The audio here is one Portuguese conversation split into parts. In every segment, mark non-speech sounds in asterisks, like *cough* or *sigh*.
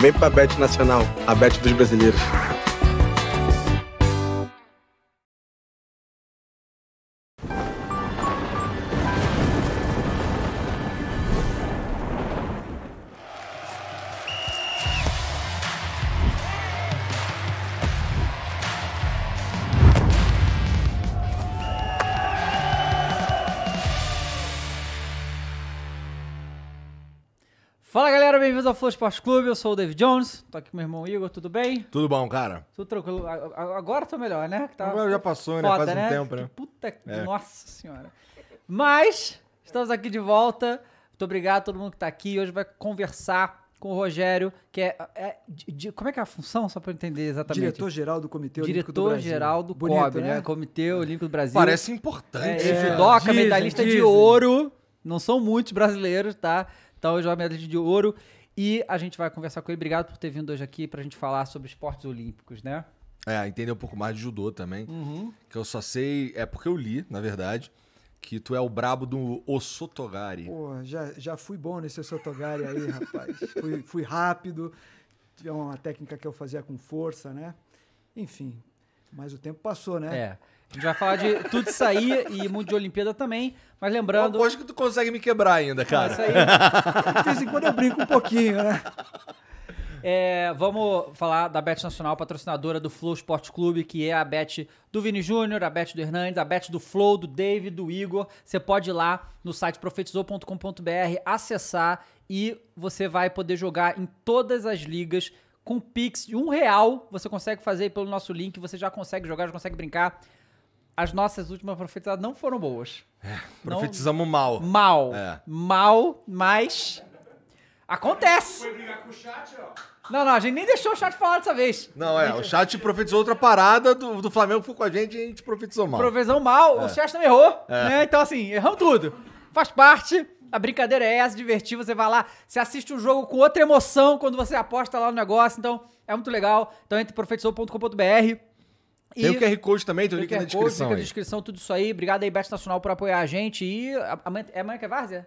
Vem pra Bet Nacional, a Bet dos brasileiros. bem-vindos ao Flow Esporte Clube. Eu sou o David Jones. Tô aqui com meu irmão Igor. Tudo bem? Tudo bom, cara. Tudo tranquilo. Agora tô melhor, né? Tá Agora já passou, né? foda, né? Faz um né? tempo, né? Que puta É. Nossa senhora. Mas estamos aqui de volta. Muito obrigado a todo mundo que tá aqui. Hoje vai conversar com o Rogério, que é. é de, como é que é a função? Só para entender exatamente. Diretor-geral do Comitê Olímpico do Brasil. Diretor-geral do Bonito, né? né? Comitê é. Olímpico do Brasil. Parece importante. É, é. Judoca, dizem, medalhista dizem. de ouro. Não são muitos brasileiros, tá? Então, eu é jogo medalhista de ouro. E a gente vai conversar com ele. Obrigado por ter vindo hoje aqui para a gente falar sobre esportes olímpicos, né? É, entender um pouco mais de judô também. Uhum. Que eu só sei. É porque eu li, na verdade, que tu é o brabo do Osotogari. Pô, já, já fui bom nesse Osotogari aí, rapaz. *laughs* fui, fui rápido. É uma técnica que eu fazia com força, né? Enfim. Mas o tempo passou, né? É. A gente vai falar de tudo isso aí e muito de Olimpíada também. Mas é lembrando. Hoje que tu consegue me quebrar ainda, cara. Isso aí. De vez em quando eu brinco um pouquinho, né? É, vamos falar da Bet Nacional, patrocinadora do Flow Esporte Clube, que é a Bet do Vini Júnior, a Bet do Hernandes, a Bet do Flow, do David, do Igor. Você pode ir lá no site profetizou.com.br, acessar e você vai poder jogar em todas as ligas com Pix de um real. Você consegue fazer pelo nosso link, você já consegue jogar, já consegue brincar as nossas últimas profetizadas não foram boas. É, profetizamos não... mal. Mal. É. Mal, mas. Acontece! Foi brigar com o chat, ó. Não, não, a gente nem deixou o chat falar dessa vez. Não, é, o chat profetizou outra parada do, do Flamengo foi com a gente e a gente profetizou mal. Profetizou mal, é. o chat também errou, é. né? Então, assim, erramos tudo. Faz parte. A brincadeira é essa, divertir, você vai lá, você assiste um jogo com outra emoção quando você aposta lá no negócio, então é muito legal. Então entre profetizou.com.br e tem o QR Code também, tem o link QR na descrição. Code, link na descrição, tudo isso aí. Obrigado aí, Bet Nacional, por apoiar a gente. E amanhã, é amanhã que é Várzea?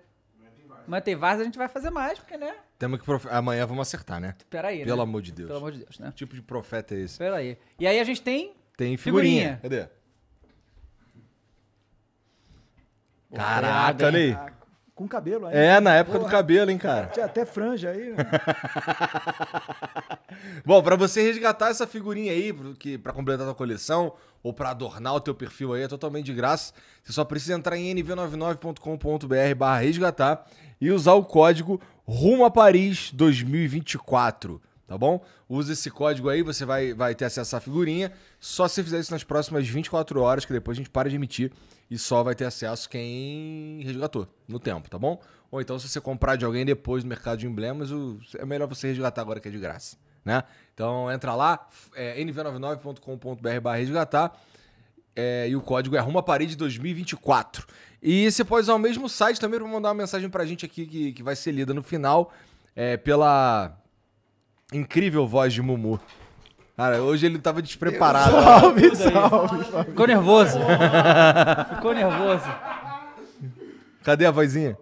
Amanhã tem Várzea, a gente vai fazer mais, porque, né? Temos que. Prof... Amanhã vamos acertar, né? Pera aí, né? Pelo né? amor de Deus. Pelo amor de Deus, né? Que tipo de profeta é esse? Pera aí. E aí a gente tem. Tem figurinha. figurinha. Cadê? Caraca, olha aí. Com cabelo aí. É, na época Porra. do cabelo, hein, cara. Tinha até franja aí. *laughs* Bom, para você resgatar essa figurinha aí, que para completar a tua coleção ou para adornar o teu perfil aí, é totalmente de graça. Você só precisa entrar em nv99.com.br/resgatar e usar o código ruma Paris 2024 tá bom? Usa esse código aí, você vai, vai ter acesso à figurinha. Só se fizer isso nas próximas 24 horas, que depois a gente para de emitir e só vai ter acesso quem resgatou no tempo, tá bom? Ou então, se você comprar de alguém depois no mercado de emblemas, o... é melhor você resgatar agora que é de graça, né? Então, entra lá, é, nv99.com.br resgatar. É, e o código é Arruma Parede 2024. E você pode usar o mesmo site também para mandar uma mensagem para a gente aqui que, que vai ser lida no final é, pela Incrível voz de Mumu. Cara, hoje ele tava despreparado. Salve, salve, salve. Ficou nervoso. Ficou nervoso. Cadê a vozinha?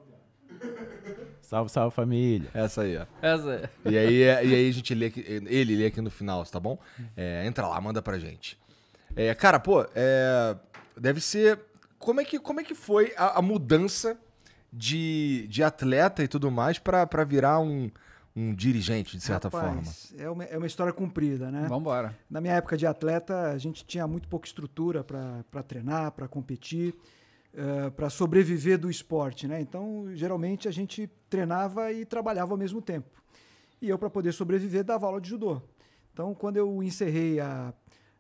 Salve, salve família. Essa aí, ó. Essa aí. E aí, é, e aí a gente lê aqui, ele lê aqui no final, tá bom? É, entra lá, manda pra gente. É, cara, pô, é, deve ser. Como é que, como é que foi a, a mudança de, de atleta e tudo mais pra, pra virar um um dirigente, de certa Rapaz, forma? É uma, é uma história comprida, né? Vamos embora. Na minha época de atleta, a gente tinha muito pouca estrutura para treinar, para competir, uh, eh, para sobreviver do esporte, né? Então, geralmente, a gente treinava e trabalhava ao mesmo tempo. E eu, para poder sobreviver, dava aula de judô. Então, quando eu encerrei a,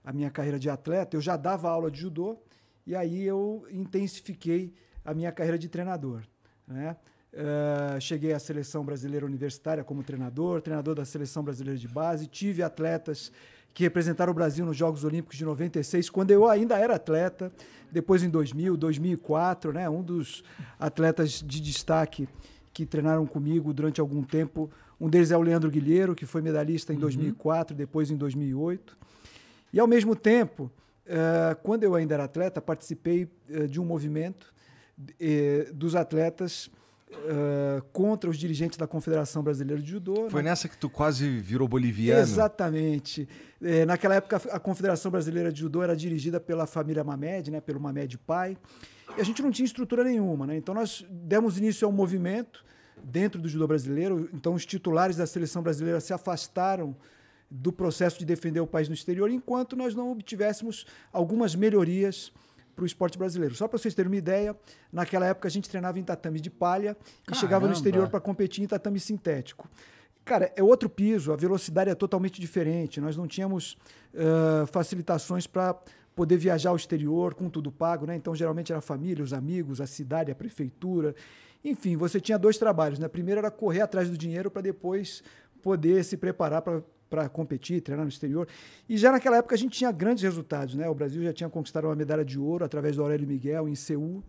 a minha carreira de atleta, eu já dava aula de judô e aí eu intensifiquei a minha carreira de treinador, né? Uh, cheguei à seleção brasileira universitária como treinador, treinador da seleção brasileira de base, tive atletas que representaram o Brasil nos Jogos Olímpicos de 96, quando eu ainda era atleta, depois em 2000, 2004, né, um dos atletas de destaque que treinaram comigo durante algum tempo, um deles é o Leandro Guilheiro, que foi medalhista em uhum. 2004, depois em 2008. E ao mesmo tempo, uh, quando eu ainda era atleta, participei uh, de um movimento dos atletas eh, contra os dirigentes da Confederação Brasileira de Judô. Foi né? nessa que tu quase virou boliviano. Exatamente. É, naquela época, a Confederação Brasileira de Judô era dirigida pela família Mamed, né, pelo Mamed pai. E a gente não tinha estrutura nenhuma. Né? Então, nós demos início a um movimento dentro do judô brasileiro. Então, os titulares da seleção brasileira se afastaram do processo de defender o país no exterior, enquanto nós não obtivéssemos algumas melhorias para o esporte brasileiro. Só para vocês terem uma ideia, naquela época a gente treinava em tatame de palha Caramba. e chegava no exterior para competir em tatame sintético. Cara, é outro piso, a velocidade é totalmente diferente. Nós não tínhamos uh, facilitações para poder viajar ao exterior com tudo pago, né? Então, geralmente era a família, os amigos, a cidade, a prefeitura. Enfim, você tinha dois trabalhos, né? Primeiro era correr atrás do dinheiro para depois poder se preparar para para competir, treinar no exterior. E já naquela época a gente tinha grandes resultados, né? O Brasil já tinha conquistado uma medalha de ouro através do Aurélio Miguel em Seul.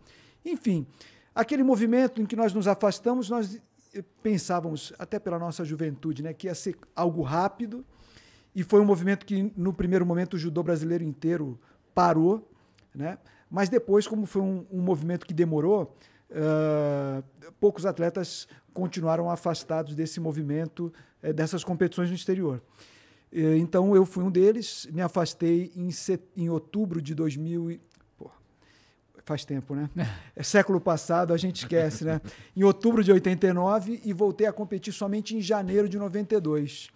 Enfim, aquele movimento em que nós nos afastamos, nós eh, pensávamos, até pela nossa juventude, né, que ia ser algo rápido. E foi um movimento que, no primeiro momento, o judô brasileiro inteiro parou. Né? Mas depois, como foi um, um movimento que demorou, uh, poucos atletas continuaram afastados desse movimento, eh, dessas competições no exterior. Eh, então eu fui um deles, me afastei em, set... em outubro de 2000. E... faz tempo, né? *laughs* É século passado, a gente esquece, né? Em outubro de 89 e voltei a competir somente em janeiro de 92.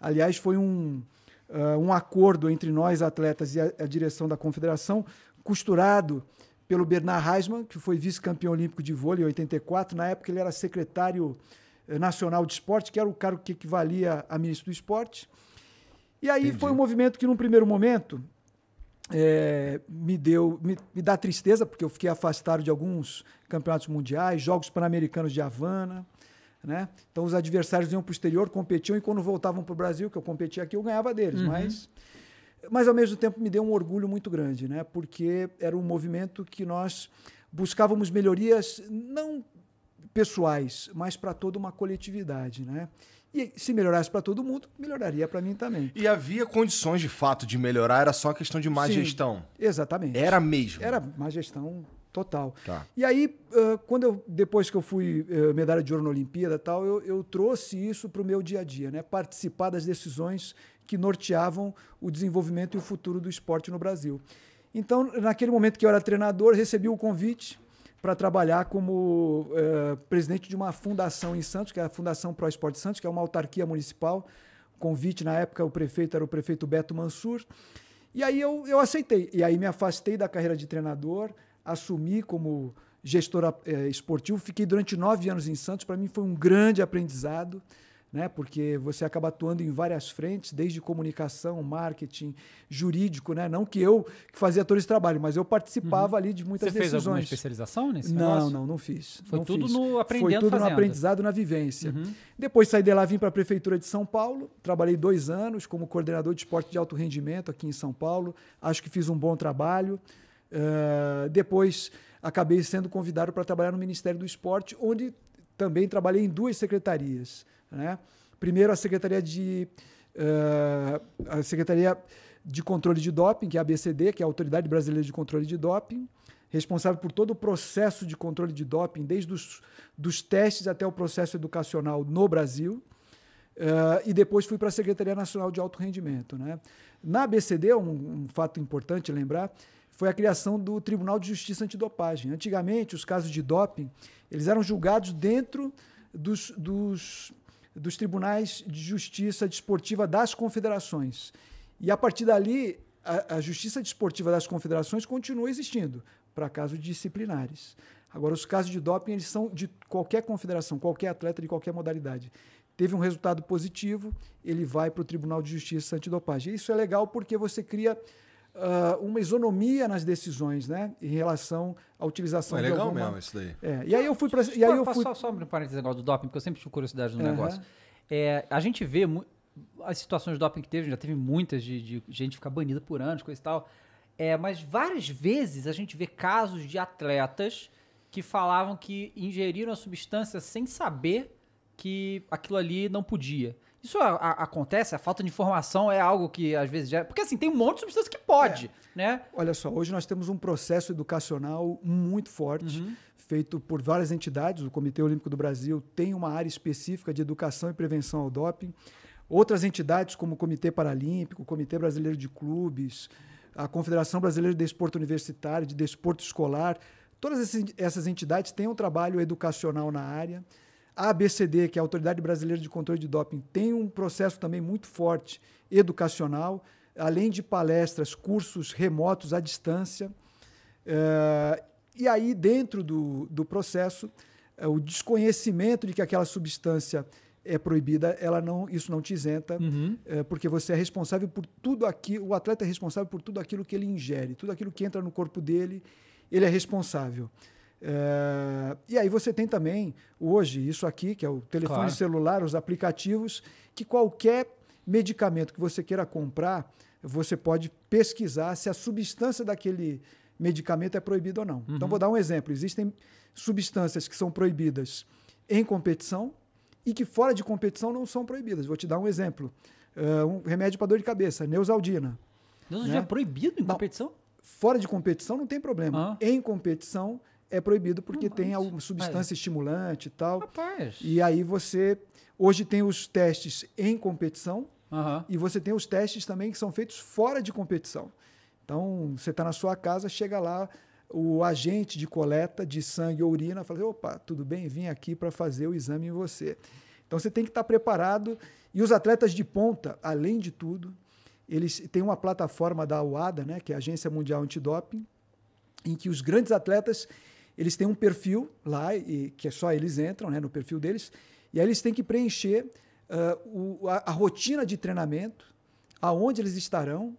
Aliás, foi um, uh, um acordo entre nós, atletas, e a, a direção da confederação, costurado pelo Bernard Reisman, que foi vice-campeão olímpico de vôlei em 84. Na época, ele era secretário eh, nacional de esporte, que era o cargo que equivalia a ministro do esporte. E aí Entendi. foi um movimento que, num primeiro momento, é, me deu me, me, dá tristeza, porque eu fiquei afastado de alguns campeonatos mundiais, Jogos Pan-Americanos de Havana. Né? Então, os adversários iam para o exterior, competiam, e quando voltavam para o Brasil, que eu competia aqui, eu ganhava deles. Uhum. Mas mas, ao mesmo tempo, me deu um orgulho muito grande, né? porque era um movimento que nós buscávamos melhorias não pessoais, mas para toda uma coletividade. Né? E se melhorasse para todo mundo, melhoraria para mim também. E havia condições de fato de melhorar, era só questão de má Sim, gestão. Exatamente. Era mesmo. Era má gestão total. Tá. E aí, quando eu, depois que eu fui medalha de ouro na Olimpíada tal, eu, eu trouxe isso para o meu dia a dia, né? Participar das decisões que norteavam o desenvolvimento e o futuro do esporte no Brasil. Então, naquele momento que eu era treinador, recebi o convite para trabalhar como eh, presidente de uma fundação em Santos, que é a Fundação Pro Esporte Santos, que é uma autarquia municipal. convite, na época, o prefeito era o prefeito Beto Mansur. E aí eu, eu aceitei. E aí me afastei da carreira de treinador, assumi como gestor eh, esportivo. Fiquei durante nove anos em Santos. Para mim foi um grande aprendizado né? porque você acaba atuando em várias frentes, desde comunicação, marketing, jurídico, né? não que eu que fazia todo esse trabalho, mas eu participava uhum. ali de muitas você decisões. Você fez alguma especialização nisso? Não, não, não fiz. Foi não tudo fiz. no aprendendo Foi tudo fazendo. no aprendizado, na vivência. Uhum. Depois saí de lá, vim para a Prefeitura de São Paulo, trabalhei dois anos como coordenador de esporte de alto rendimento aqui em São Paulo, acho que fiz um bom trabalho. Uh, depois acabei sendo convidado para trabalhar no Ministério do Esporte, onde também trabalhei em duas secretarias. Né? Primeiro, a Secretaria de, uh, a Secretaria de Controle de Doping, que é a ABCD, que é a Autoridade Brasileira de Controle de Doping, responsável por todo o processo de controle de doping, desde os dos testes até o processo educacional no Brasil. Uh, e depois fui para a Secretaria Nacional de Alto Rendimento. Né? Na ABCD, um, um fato importante lembrar, foi a criação do Tribunal de Justiça Antidopagem. Antigamente, os casos de doping, eles eram julgados dentro dos, dos dos tribunais de justiça desportiva das confederações. E a partir dali, a, a justiça desportiva das confederações continua existindo para casos disciplinares. Agora, os casos de doping eles são de qualquer confederação, qualquer atleta de qualquer modalidade. Teve um resultado positivo, ele vai para o Tribunal de Justiça Antidopagem. Isso é legal porque você cria uh, uma isonomia nas decisões, né? Em relação à utilização é legal alguma... mesmo isso daí. É. E aí eu fui para. E aí eu fui... Só, só um parênteses negócio do doping, porque eu sempre tive curiosidade no uhum. negócio. É, a gente vê mu... as situações de doping que teve, já teve muitas de, de gente ficar banida por anos, coisa e tal. É, mas várias vezes a gente vê casos de atletas que falavam que ingeriram a substância sem saber que aquilo ali não podia. Isso a, a, acontece? A falta de informação é algo que às vezes já. Porque assim, tem um monte de substância que pode, é. né? Olha só, hoje nós temos um processo educacional muito forte, uhum. feito por várias entidades. O Comitê Olímpico do Brasil tem uma área específica de educação e prevenção ao doping. Outras entidades, como o Comitê Paralímpico, o Comitê Brasileiro de Clubes, a Confederação Brasileira de Desporto Universitário, de Desporto Escolar, todas essas entidades têm um trabalho educacional na área. A ABCD, que é a Autoridade Brasileira de Controle de Doping, tem um processo também muito forte educacional, além de palestras, cursos remotos à distância. Eh, e aí, dentro do, do processo, eh, o desconhecimento de que aquela substância é proibida, ela não, isso não te isenta, uhum. Eh, porque você é responsável por tudo aquilo, o atleta é responsável por tudo aquilo que ele ingere, tudo aquilo que entra no corpo dele, ele é responsável. É, e aí você tem também, hoje, isso aqui, que é o telefone claro. celular, os aplicativos, que qualquer medicamento que você queira comprar, você pode pesquisar se a substância daquele medicamento é proibido ou não. Então, uhum. Então, vou dar um exemplo. Existem substâncias que são proibidas em competição e que fora de competição não são proibidas. Vou te dar um exemplo. Uh, um remédio para dor de cabeça, Neusaldina. Neusaldina né? é proibido em não. competição? Fora de competição não tem problema. Ah. Em competição, é proibido porque não, tem alguma substância mas... estimulante e tal. Rapaz. E aí você. Hoje tem os testes em competição uhum. e você tem os testes também que são feitos fora de competição. Então, você está na sua casa, chega lá o agente de coleta de sangue ou urina fala: opa, tudo bem, vim aqui para fazer o exame em você. Então, você tem que estar tá preparado. E os atletas de ponta, além de tudo, eles têm uma plataforma da UADA, né, que é a Agência Mundial Antidoping, em que os grandes atletas eles têm um perfil lá, e, que é só eles entram né, no perfil deles, e aí eles têm que preencher uh, o, a, a, rotina de treinamento, aonde eles estarão,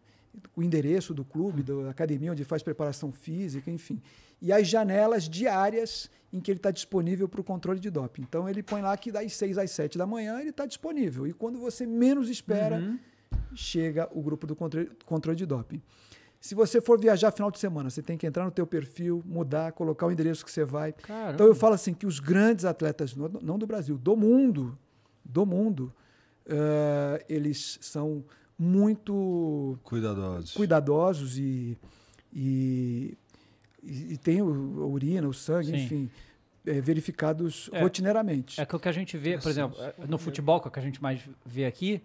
o endereço do clube, da academia onde faz preparação física, enfim. E as janelas diárias em que ele está disponível para o controle de doping. Então ele põe lá que das 6 às 7 da manhã ele está disponível. E quando você menos espera, uhum. chega o grupo do controle, controle de doping. Se você for viajar final de semana, você tem que entrar no teu perfil, mudar, colocar o endereço que você vai. Caramba. Então eu falo assim que os grandes atletas, não do Brasil, do mundo, do mundo, uh, eles são muito cuidadosos, cuidadosos e, e, e, e tem a urina, o sangue, Sim. enfim. É, verificados é, rotineiramente. É que o que a gente vê, por assim. exemplo, eh, no futebol, que, é o que a gente mais vê aqui,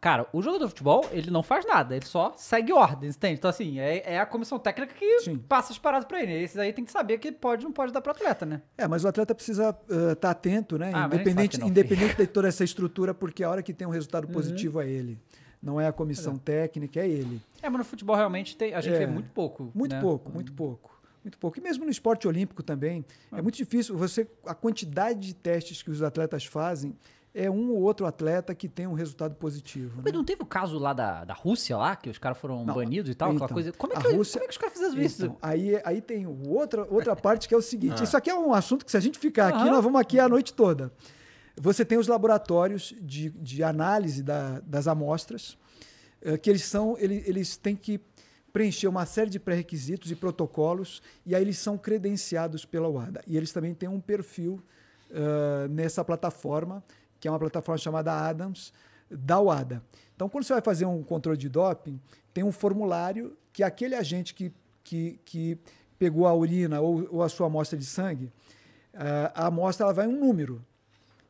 Cara, o jogador de futebol, ele não faz nada, ele só segue ordens, entende? Então, assim, é, é a comissão técnica que Sim. passa as paradas pra ele. Esses aí tem que saber que pode ou não pode dar pro atleta, né? É, mas o atleta precisa estar uh, tá atento, né? Ah, independente independente de toda essa estrutura, porque a hora que tem um resultado uhum. positivo uhum. é ele. Não é a comissão é. técnica, é ele. É, mas no futebol realmente tem, a gente é. vê muito pouco. Muito né? pouco, muito uhum. pouco. Muito pouco. E mesmo no esporte olímpico também, é ah. é muito difícil. Você, a quantidade de testes que os atletas fazem é um ou outro atleta que tem um resultado positivo. Mas né? não teve o caso lá da, da Rússia lá, que os caras foram não, banidos e tal, então, coisa. Como é que, Rússia, como é que os caras fizeram então, isso? Aí, aí tem outra, outra *laughs* parte que é o seguinte: ah. isso aqui é um assunto que se a gente ficar aqui, nós vamos aqui a noite toda. Você tem os laboratórios de, de análise da, das amostras, eh, que eles são, eles, eles têm que preencher uma série de pré-requisitos e protocolos, e aí eles são credenciados pela UADA. E eles também têm um perfil uh, nessa plataforma que é uma plataforma chamada Adams, da UADA. Então, quando você vai fazer um controle de doping, tem um formulário que aquele agente que, que, que pegou a urina ou, ou a sua amostra de sangue, eh, a amostra ela vai um número.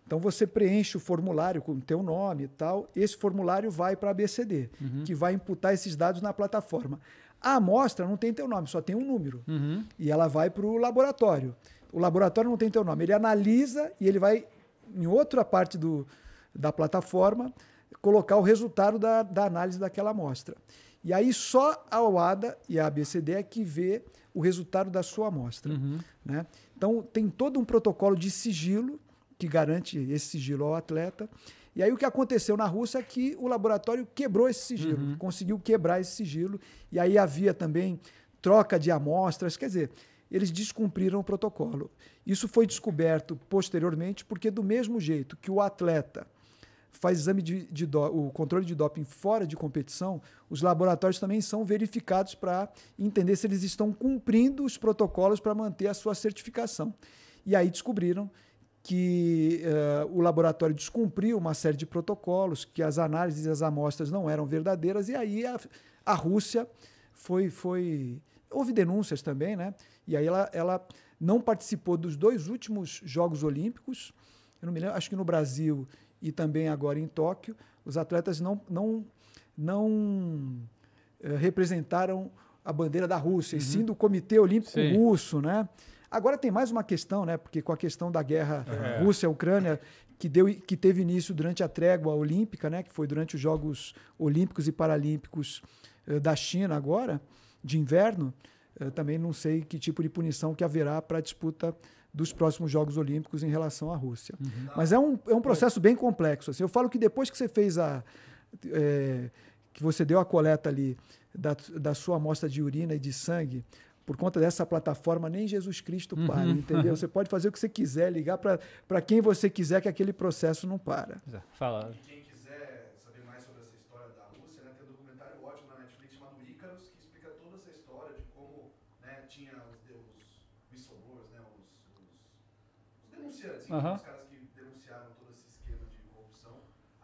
Então você preenche o formulário com o teu nome e tal. Esse formulário vai para a BCD uhum. que vai imputar esses dados na plataforma. A amostra não tem teu nome, só tem um número. Uhum. E ela vai para o laboratório. O laboratório não tem teu nome. Ele analisa e ele vai em outra parte do, da plataforma, colocar o resultado da, da análise daquela amostra. E aí só a OADA e a ABCD é que vê o resultado da sua amostra. Uhum. Né? Então tem todo um protocolo de sigilo que garante esse sigilo ao atleta. E aí o que aconteceu na Rússia é que o laboratório quebrou esse sigilo, uhum. conseguiu quebrar esse sigilo. E aí havia também troca de amostras, quer dizer, eles descumpriram o protocolo. Isso foi descoberto posteriormente, porque, do mesmo jeito que o atleta faz exame de, de do, o controle de doping fora de competição, os laboratórios também são verificados para entender se eles estão cumprindo os protocolos para manter a sua certificação. E aí descobriram que uh, o laboratório descumpriu uma série de protocolos, que as análises e as amostras não eram verdadeiras, e aí a, a Rússia foi, foi. Houve denúncias também, né? E aí ela, ela não participou dos dois últimos Jogos Olímpicos, eu não me lembro, acho que no Brasil e também agora em Tóquio, os atletas não, não, não eh, representaram a bandeira da Rússia, uhum. e sim do Comitê Olímpico sim. Russo, né? Agora tem mais uma questão, né? Porque com a questão da guerra é. Rússia-Ucrânia, que, deu, que teve início durante a trégua olímpica, né? Que foi durante os Jogos Olímpicos e Paralímpicos eh, da China agora, de inverno, eu eh, também não sei que tipo de punição que haverá para a disputa dos próximos Jogos Olímpicos em relação à Rússia. Uhum. Mas é um, é um tá. processo bem complexo. Assim. Eu falo que depois que você fez a. É, que você deu a coleta ali da, da sua amostra de urina e de sangue, por conta dessa plataforma, nem Jesus Cristo uhum. para, uhum. entendeu? Você pode fazer o que você quiser, ligar para quem você quiser, que aquele processo não para. Fala. assim, uhum. os caras que denunciaram todo esse esquema de corrupção.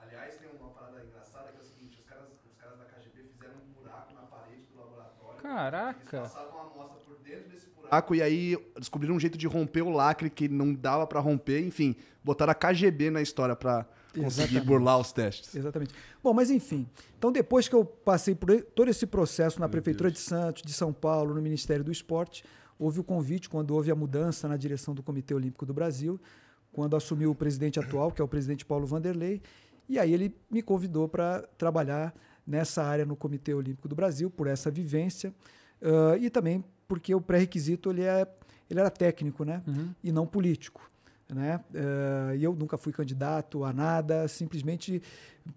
Aliás, tem uma parada engraçada que é o seguinte, os caras, os caras da KGB fizeram um buraco na parede do laboratório. Caraca! Eles passavam uma amostra por dentro desse buraco. E aí descobriram um jeito de romper o lacre que não dava pra romper. Enfim, botaram a KGB na história pra. conseguir burlar os testes. Exatamente. Bom, mas enfim. Então, depois que eu passei por todo esse processo na Meu Prefeitura Deus. de Santos, de São Paulo, no Ministério do Esporte, houve o convite, quando houve a mudança na direção do Comitê Olímpico do Brasil, quando assumiu o presidente atual, que é o presidente Paulo Vanderlei, e aí ele me convidou para trabalhar nessa área no Comitê Olímpico do Brasil, por essa vivência, uh, e também porque o pré-requisito ele, é, ele era técnico né? Uhum. e não político. Né? Uh, e eu nunca fui candidato a nada, simplesmente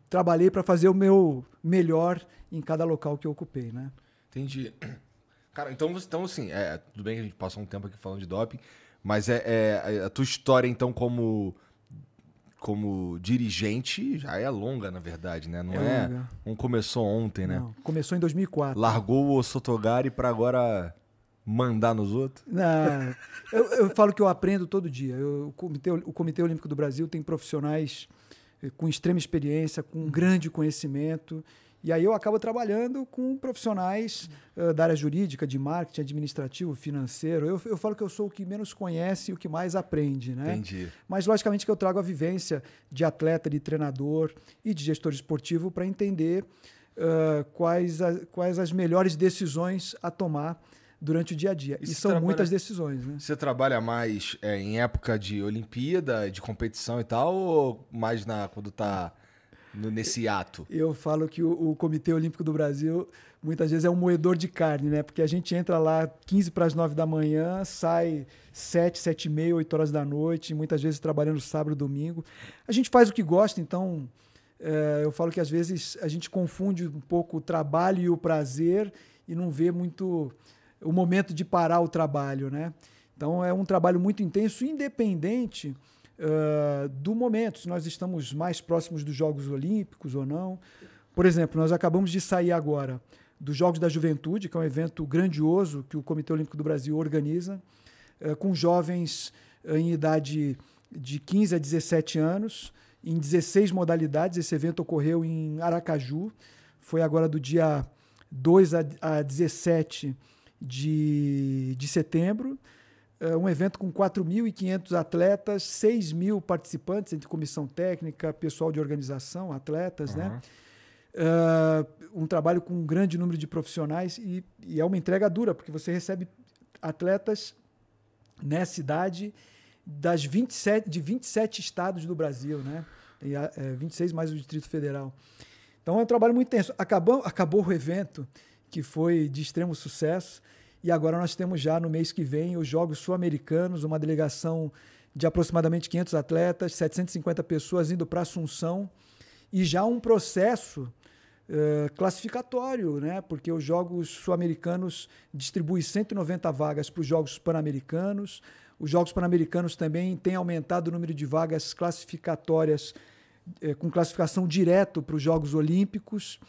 trabalhei para fazer o meu melhor em cada local que eu ocupei. Né? Entendi. Cara, então, então assim, é, tudo bem que a gente passou um tempo aqui falando de doping, mas é, é, a tua história, então, como como dirigente já é longa, na verdade, né? Não é, é começou ontem, né? Não, começou em 2004. Largou o Sotogari para agora mandar nos outros? Não, eu, eu, falo que eu aprendo todo dia. Eu, o, Comitê, o Comitê Olímpico do Brasil tem profissionais eh, com extrema experiência, com uhum. grande conhecimento e aí eu acabo trabalhando com profissionais uh, da área jurídica, de marketing, administrativo, financeiro. Eu, eu falo que eu sou o que menos conhece e o que mais aprende, né? Entendi. Mas logicamente que eu trago a vivência de atleta, de treinador e de gestor esportivo para entender uh, quais, a, quais as melhores decisões a tomar durante o dia a dia. E, e são trabalha, muitas decisões, né? Você trabalha mais é, em época de Olimpíada, de competição e tal, ou mais na quando tá nesse ato? Eu falo que o, o, Comitê Olímpico do Brasil muitas vezes é um moedor de carne, né? Porque a gente entra lá 15 para as 9 da manhã, sai 7, 7 e meia, 8 horas da noite, muitas vezes trabalhando sábado, domingo. A gente faz o que gosta, então é, eu falo que às vezes a gente confunde um pouco o trabalho e o prazer e não vê muito o momento de parar o trabalho, né? Então é um trabalho muito intenso, independente uh, do momento, se nós estamos mais próximos dos Jogos Olímpicos ou não. Por exemplo, nós acabamos de sair agora dos Jogos da Juventude, que é um evento grandioso que o Comitê Olímpico do Brasil organiza, uh, com jovens em idade de 15 a 17 anos, em 16 modalidades. Esse evento ocorreu em Aracaju, foi agora do dia 2 a, a 17 de, de setembro. É um evento com 4.500 atletas, 6 mil participantes, entre comissão técnica, pessoal de organização, atletas, uhum. né? Uh, um trabalho com um grande número de profissionais e, e, é uma entrega dura, porque você recebe atletas nessa idade das 27, de 27 estados do Brasil, né? E, é, 26 mais o Distrito Federal. Então é um trabalho muito intenso. Acabou, acabou o evento, que foi de extremo sucesso. E agora nós temos já no mês que vem os Jogos Sul-Americanos, uma delegação de aproximadamente 500 atletas, 750 pessoas indo para Assunção e já um processo Uh, classificatório, né? porque os Jogos Sul-Americanos distribuem 190 vagas para os Jogos Pan-Americanos. Os Jogos Pan-Americanos também têm aumentado o número de vagas classificatórias eh, com classificação direto para os Jogos Olímpicos.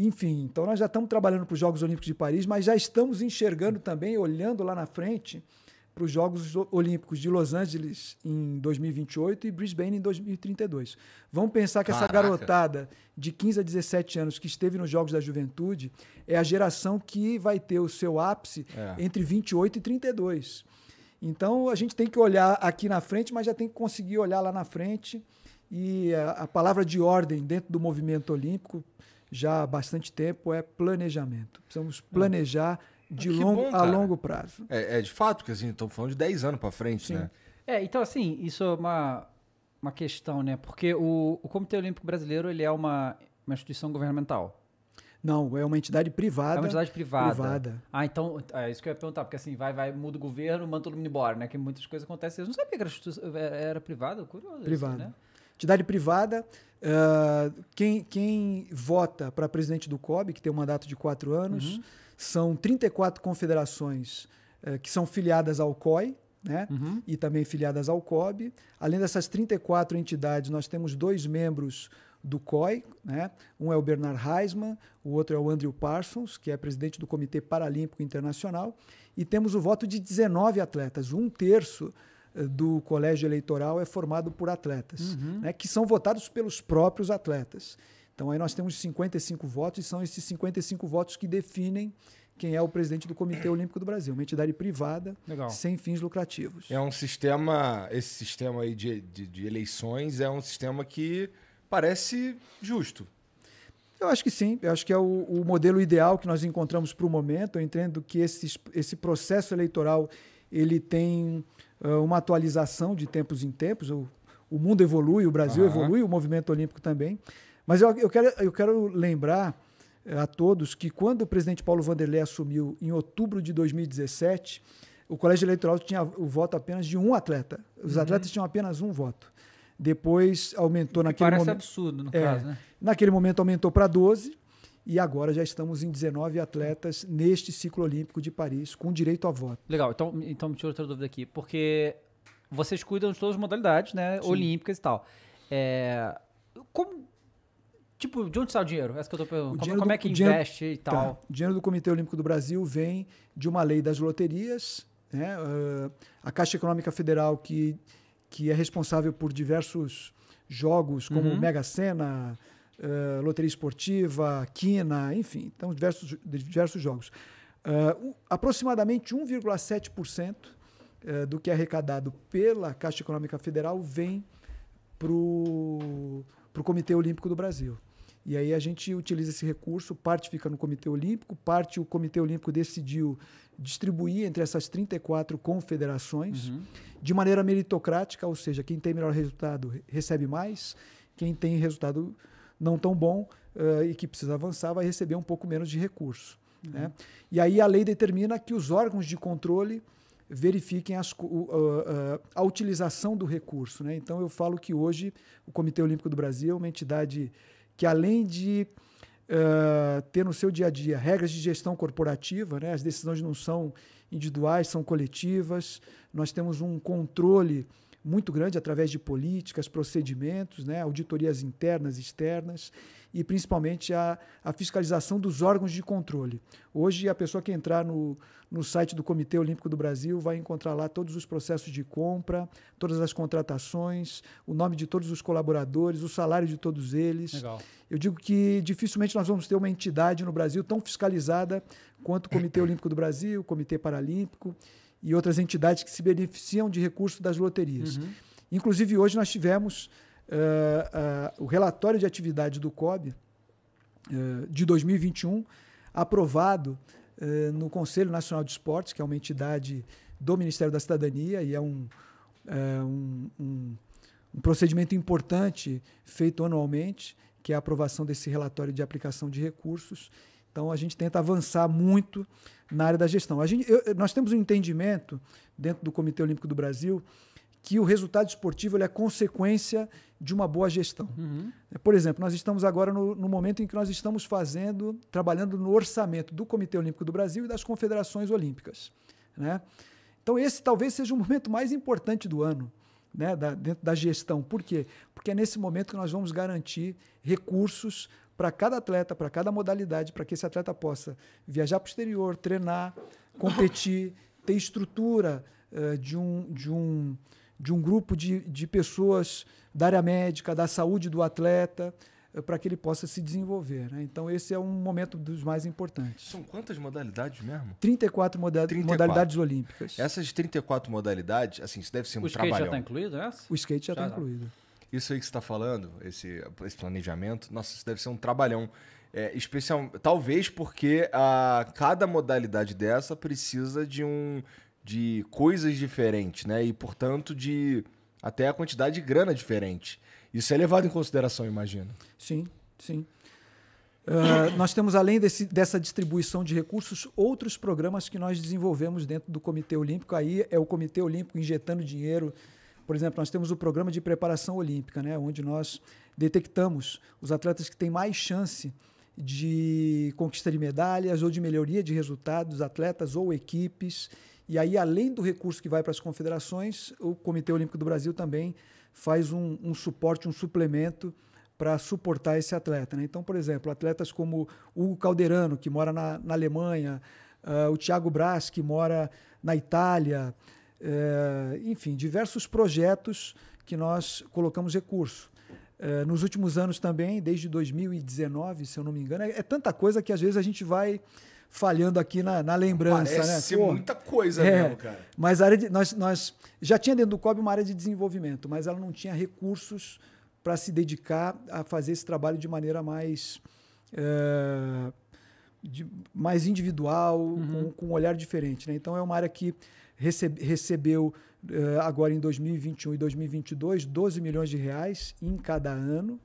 Enfim, então nós já estamos trabalhando para os Jogos Olímpicos de Paris, mas já estamos enxergando também, olhando lá na frente, para os Jogos Olímpicos de Los Angeles em 2028 e Brisbane em 2032. Vamos pensar que Caraca. essa garotada de 15 a 17 anos que esteve nos Jogos da Juventude é a geração que vai ter o seu ápice é. entre 28 e 32. Então a gente tem que olhar aqui na frente, mas já tem que conseguir olhar lá na frente. E a, a palavra de ordem dentro do movimento olímpico já há bastante tempo é planejamento. Precisamos planejar ah. de ah, longo, bom, a longo prazo. É, é de fato que assim, estamos falando de 10 anos para frente, Sim. né? É, então assim, isso é uma, uma questão, né? Porque o, o Comitê Olímpico Brasileiro ele é uma, uma instituição governamental. Não, é uma entidade privada. É uma entidade privada. privada. Ah, então, é isso que eu ia perguntar, porque assim, vai, vai, muda o governo, manda todo mundo embora, né? Que muitas coisas acontecem. Eu não sabia que era, é, era privada, curioso. Privada. né? Entidade privada, Uh, quem, quem, vota para presidente do COB, que tem um mandato de quatro anos, uhum. são 34 confederações uh, que são filiadas ao COI, né? Uhum. E também filiadas ao COB. Além dessas 34 entidades, nós temos dois membros do COI, né? Um é o Bernard Heisman, o outro é o Andrew Parsons, que é presidente do Comitê Paralímpico Internacional, e temos o voto de 19 atletas, um terço do colégio eleitoral é formado por atletas, uhum. né, que são votados pelos próprios atletas. Então aí nós temos 55 votos e são esses 55 votos que definem quem é o presidente do Comitê Olímpico do Brasil, uma entidade privada Legal. sem fins lucrativos. É um sistema, esse sistema aí de, de, de eleições é um sistema que parece justo. Eu acho que sim, eu acho que é o, o modelo ideal que nós encontramos para o momento. Eu entendo que esse, esse processo eleitoral ele tem ah, uma atualização de tempos em tempos. O, o mundo evolui, o Brasil uhum. evolui, o movimento olímpico também. Mas eu, eu, quero, eu quero lembrar eh, a todos que quando o presidente Paulo Vanderlei assumiu em outubro de 2017, o colégio eleitoral tinha o voto apenas de um atleta. Os uhum. atletas tinham apenas um voto. Depois aumentou naquele parece momento. Parece absurdo, no é, caso, né? Naquele momento aumentou para 12 e agora já estamos em 19 atletas neste ciclo olímpico de Paris com direito a voto. Legal, então, então me tira outra dúvida aqui, porque vocês cuidam de todas as modalidades, né, Sim. olímpicas e tal. É, como, tipo, de onde sai o dinheiro? Essa que eu tô perguntando. Como, como é que investe dinheiro, e tá. tal? Tá, o dinheiro do Comitê Olímpico do Brasil vem de uma lei das loterias, né, uh, a Caixa Econômica Federal que, que é responsável por diversos jogos como uhum. Mega Sena, uh, loteria esportiva, quina, enfim, então diversos, diversos jogos. Uh, aproximadamente 1,7% eh, do que é arrecadado pela Caixa Econômica Federal vem para o Comitê Olímpico do Brasil. E aí a gente utiliza esse recurso, parte fica no Comitê Olímpico, parte o Comitê Olímpico decidiu distribuir entre essas 34 confederações uhum. de maneira meritocrática, ou seja, quem tem melhor resultado recebe mais, quem tem resultado não tão bom uh, e que precisa avançar vai receber um pouco menos de recurso. Uhum. Né? E aí a lei determina que os órgãos de controle verifiquem as, uh, uh, a utilização do recurso. Né? Então eu falo que hoje o Comitê Olímpico do Brasil é uma entidade que além de Uh, ter no seu dia a dia regras de gestão corporativa, né? as decisões não são individuais, são coletivas. Nós temos um controle muito grande através de políticas, procedimentos, né, auditorias internas e externas e principalmente a, a, fiscalização dos órgãos de controle. Hoje, a pessoa que entrar no, no site do Comitê Olímpico do Brasil vai encontrar lá todos os processos de compra, todas as contratações, o nome de todos os colaboradores, o salário de todos eles. Legal. Eu digo que dificilmente nós vamos ter uma entidade no Brasil tão fiscalizada quanto o Comitê Olímpico do Brasil, o Comitê Paralímpico e outras entidades que se beneficiam de recursos das loterias. Uhum. Inclusive, hoje nós tivemos uh, uh, o relatório de atividade do COB uh, de 2021 aprovado no Conselho Nacional de Esportes, que é uma entidade do Ministério da Cidadania e é um, um, um, um procedimento importante feito anualmente, que é a aprovação desse relatório de aplicação de recursos. Então a gente tenta avançar muito na área da gestão. Gente, eu, nós temos um entendimento dentro do Comitê Olímpico do Brasil que o resultado esportivo é consequência de uma boa gestão. Uhum. Por exemplo, nós estamos agora no, no, momento em que nós estamos fazendo, trabalhando no orçamento do Comitê Olímpico do Brasil e das confederações olímpicas. Né? Então esse talvez seja o momento mais importante do ano. Né, da, dentro da gestão. Por quê? Porque é nesse momento que nós vamos garantir recursos para cada atleta, para cada modalidade, para que esse atleta possa viajar para o exterior, treinar, competir, *coughs* ter estrutura uh, de, um, de, um, de um grupo de, de pessoas da área médica, da saúde do atleta, uh, eh, para que ele possa se desenvolver. Né? Então, esse é um momento dos mais importantes. São quantas modalidades mesmo? 34, moda 34. modalidades olímpicas. Essas 34 modalidades, assim, isso deve ser um trabalho. O skate tá trabalhão. já está incluído, é essa? O skate já está incluído. Isso aí que você está falando, esse, esse planejamento, nossa, isso deve ser um trabalhão. É, especial, talvez porque a, ah, cada modalidade dessa precisa de um de coisas diferentes, né? E portanto de até a quantidade de grana diferente. Isso é levado em consideração, imagino. Sim, sim. Uh, nós temos, além desse, dessa distribuição de recursos, outros programas que nós desenvolvemos dentro do Comitê Olímpico. Aí é o Comitê Olímpico injetando dinheiro por exemplo, nós temos o programa de preparação olímpica, né, onde nós detectamos os atletas que têm mais chance de conquista de medalhas ou de melhoria de resultados, atletas ou equipes. E aí, além do recurso que vai para as confederações, o Comitê Olímpico do Brasil também faz um, um suporte, um suplemento para suportar esse atleta. Né? Então, por exemplo, atletas como hugo Calderano, que mora na, na Alemanha, uh, o Thiago Braz, que mora na Itália, é, enfim, diversos projetos que nós colocamos recurso. É, nos últimos anos também, desde 2019, se eu não me engano, é, é tanta coisa que às vezes a gente vai falhando aqui na, na lembrança. Né? Parece né? Pô, muita coisa é, mesmo, cara. Mas a área de, nós, nós já tinha dentro do COB uma área de desenvolvimento, mas ela não tinha recursos para se dedicar a fazer esse trabalho de maneira mais, é, de, mais individual, uhum. com, com, um olhar diferente. Né? Então é uma área que recebe, recebeu eh, agora em 2021 e 2022 12 milhões de reais em cada ano.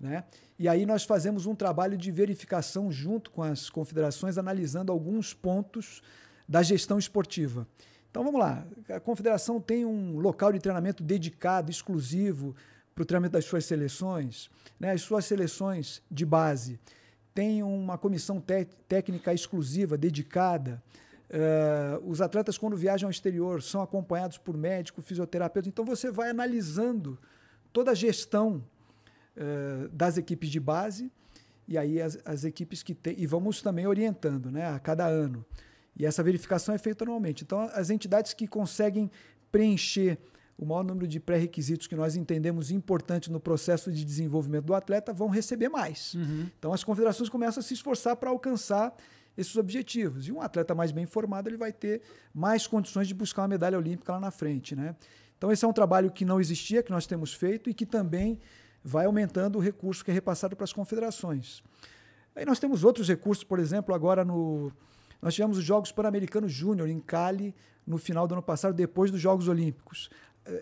Né? E aí nós fazemos um trabalho de verificação junto com as confederações, analisando alguns pontos da gestão esportiva. Então vamos lá, a confederação tem um local de treinamento dedicado, exclusivo para o treinamento das suas seleções, né? as suas seleções de base têm uma comissão técnica exclusiva dedicada Uh, os atletas, quando viajam ao exterior, são acompanhados por médico, fisioterapeuta. Então, você vai analisando toda a gestão uh, das equipes de base e aí as, as equipes que têm. E vamos também orientando né, a cada ano. E essa verificação é feita anualmente. Então, as entidades que conseguem preencher o maior número de pré-requisitos que nós entendemos importante no processo de desenvolvimento do atleta vão receber mais. Uhum. Então, as confederações começam a se esforçar para alcançar esses objetivos. E um atleta mais bem formado ele vai ter mais condições de buscar uma medalha olímpica lá na frente. Né? Então, esse é um trabalho que não existia, que nós temos feito e que também vai aumentando o recurso que é repassado para as confederações. Aí nós temos outros recursos, por exemplo, agora no. Nós tivemos os Jogos Pan-Americanos Júnior em Cali no final do ano passado, depois dos Jogos Olímpicos.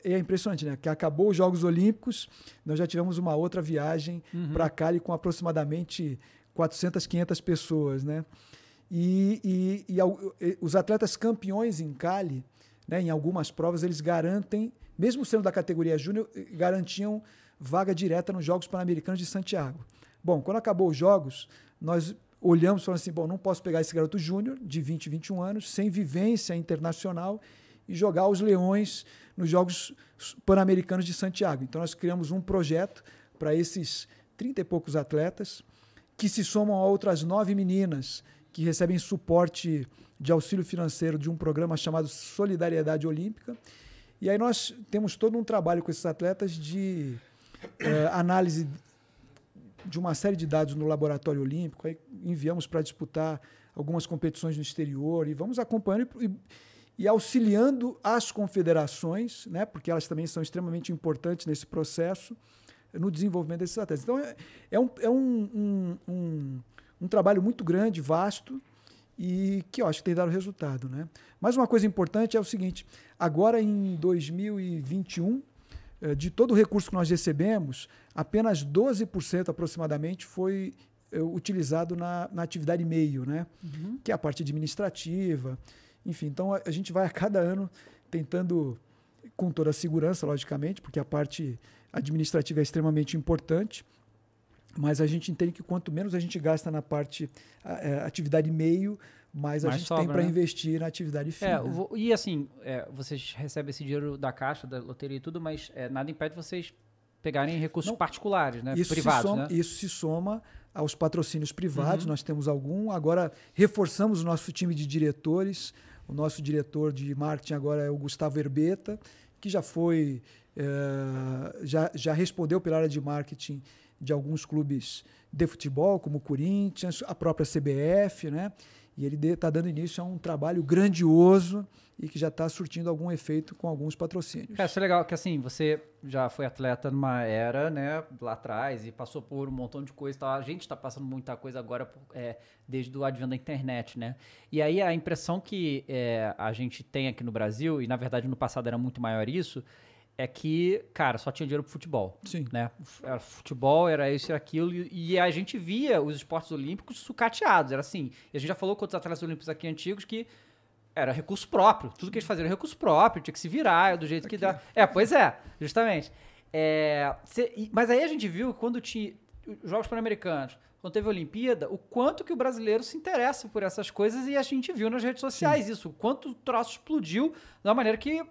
E é, é impressionante, né? Que acabou os Jogos Olímpicos, nós já tivemos uma outra viagem uhum. para Cali com aproximadamente 400, 500 pessoas, né? E, e, e, os atletas campeões em Cali, né, em algumas provas, eles garantem, mesmo sendo da categoria júnior, eh, garantiam vaga direta nos Jogos Pan-Americanos de Santiago. Bom, quando acabou os Jogos, nós olhamos e falamos assim, bom, não posso pegar esse garoto júnior de 20, 21 anos, sem vivência internacional, e jogar os leões nos Jogos Pan-Americanos de Santiago. Então nós criamos um projeto para esses 30 e poucos atletas, que se somam a outras nove meninas, que recebem suporte de auxílio financeiro de um programa chamado Solidariedade Olímpica. E aí nós temos todo um trabalho com esses atletas de é, análise de uma série de dados no laboratório olímpico, aí enviamos para disputar algumas competições no exterior e vamos acompanhando e, e, auxiliando as confederações, né, porque elas também são extremamente importantes nesse processo, no desenvolvimento desses atletas. Então, é, é um, é um, um, um um trabalho muito grande, vasto e que eu acho que tem dado resultado. Né? Mas uma coisa importante é o seguinte: agora em 2021, eh, de todo o recurso que nós recebemos, apenas 12% aproximadamente foi eh, utilizado na, na atividade meio, né? Uhum. que é a parte administrativa. Enfim, então a, a gente vai a cada ano tentando, com toda a segurança, logicamente, porque a parte administrativa é extremamente importante mas a gente entende que quanto menos a gente gasta na parte é, atividade meio, mais, mais a gente sobra, tem para né? investir na atividade fim. É, né? E assim, é, vocês recebem esse dinheiro da caixa, da loteria e tudo, mas é, nada impede vocês pegarem recursos Não, particulares, né? Isso privados. Soma, né? Isso se soma aos patrocínios privados, uhum. nós temos algum. Agora reforçamos o nosso time de diretores. O nosso diretor de marketing agora é o Gustavo Herbeta, que já foi. É, já, já respondeu pela área de marketing de alguns clubes de futebol, como o Corinthians, a própria CBF, né? E ele está dando início a um trabalho grandioso e que já está surtindo algum efeito com alguns patrocínios. É, isso é legal, que assim, você já foi atleta numa era, né, lá atrás, e passou por um montão de coisa. Tá? A gente está passando muita coisa agora é, desde o advento da internet, né? E aí a impressão que é, a gente tem aqui no Brasil, e na verdade no passado era muito maior isso, é que, cara, só tinha dinheiro pro futebol. Sim. Né? Era futebol, era isso e aquilo. E, a gente via os esportes olímpicos sucateados. Era assim. E a gente já falou com outros atletas olímpicos aqui antigos que era recurso próprio. Tudo que eles faziam era recurso próprio, tinha que se virar do jeito aqui. que dá. É, pois é, justamente. É, cê, mas aí a gente viu que quando tinha os Jogos Pan-Americanos, quando teve a Olimpíada, o quanto que o brasileiro se interessa por essas coisas e a gente viu nas redes sociais Sim. isso, o quanto o troço explodiu da maneira que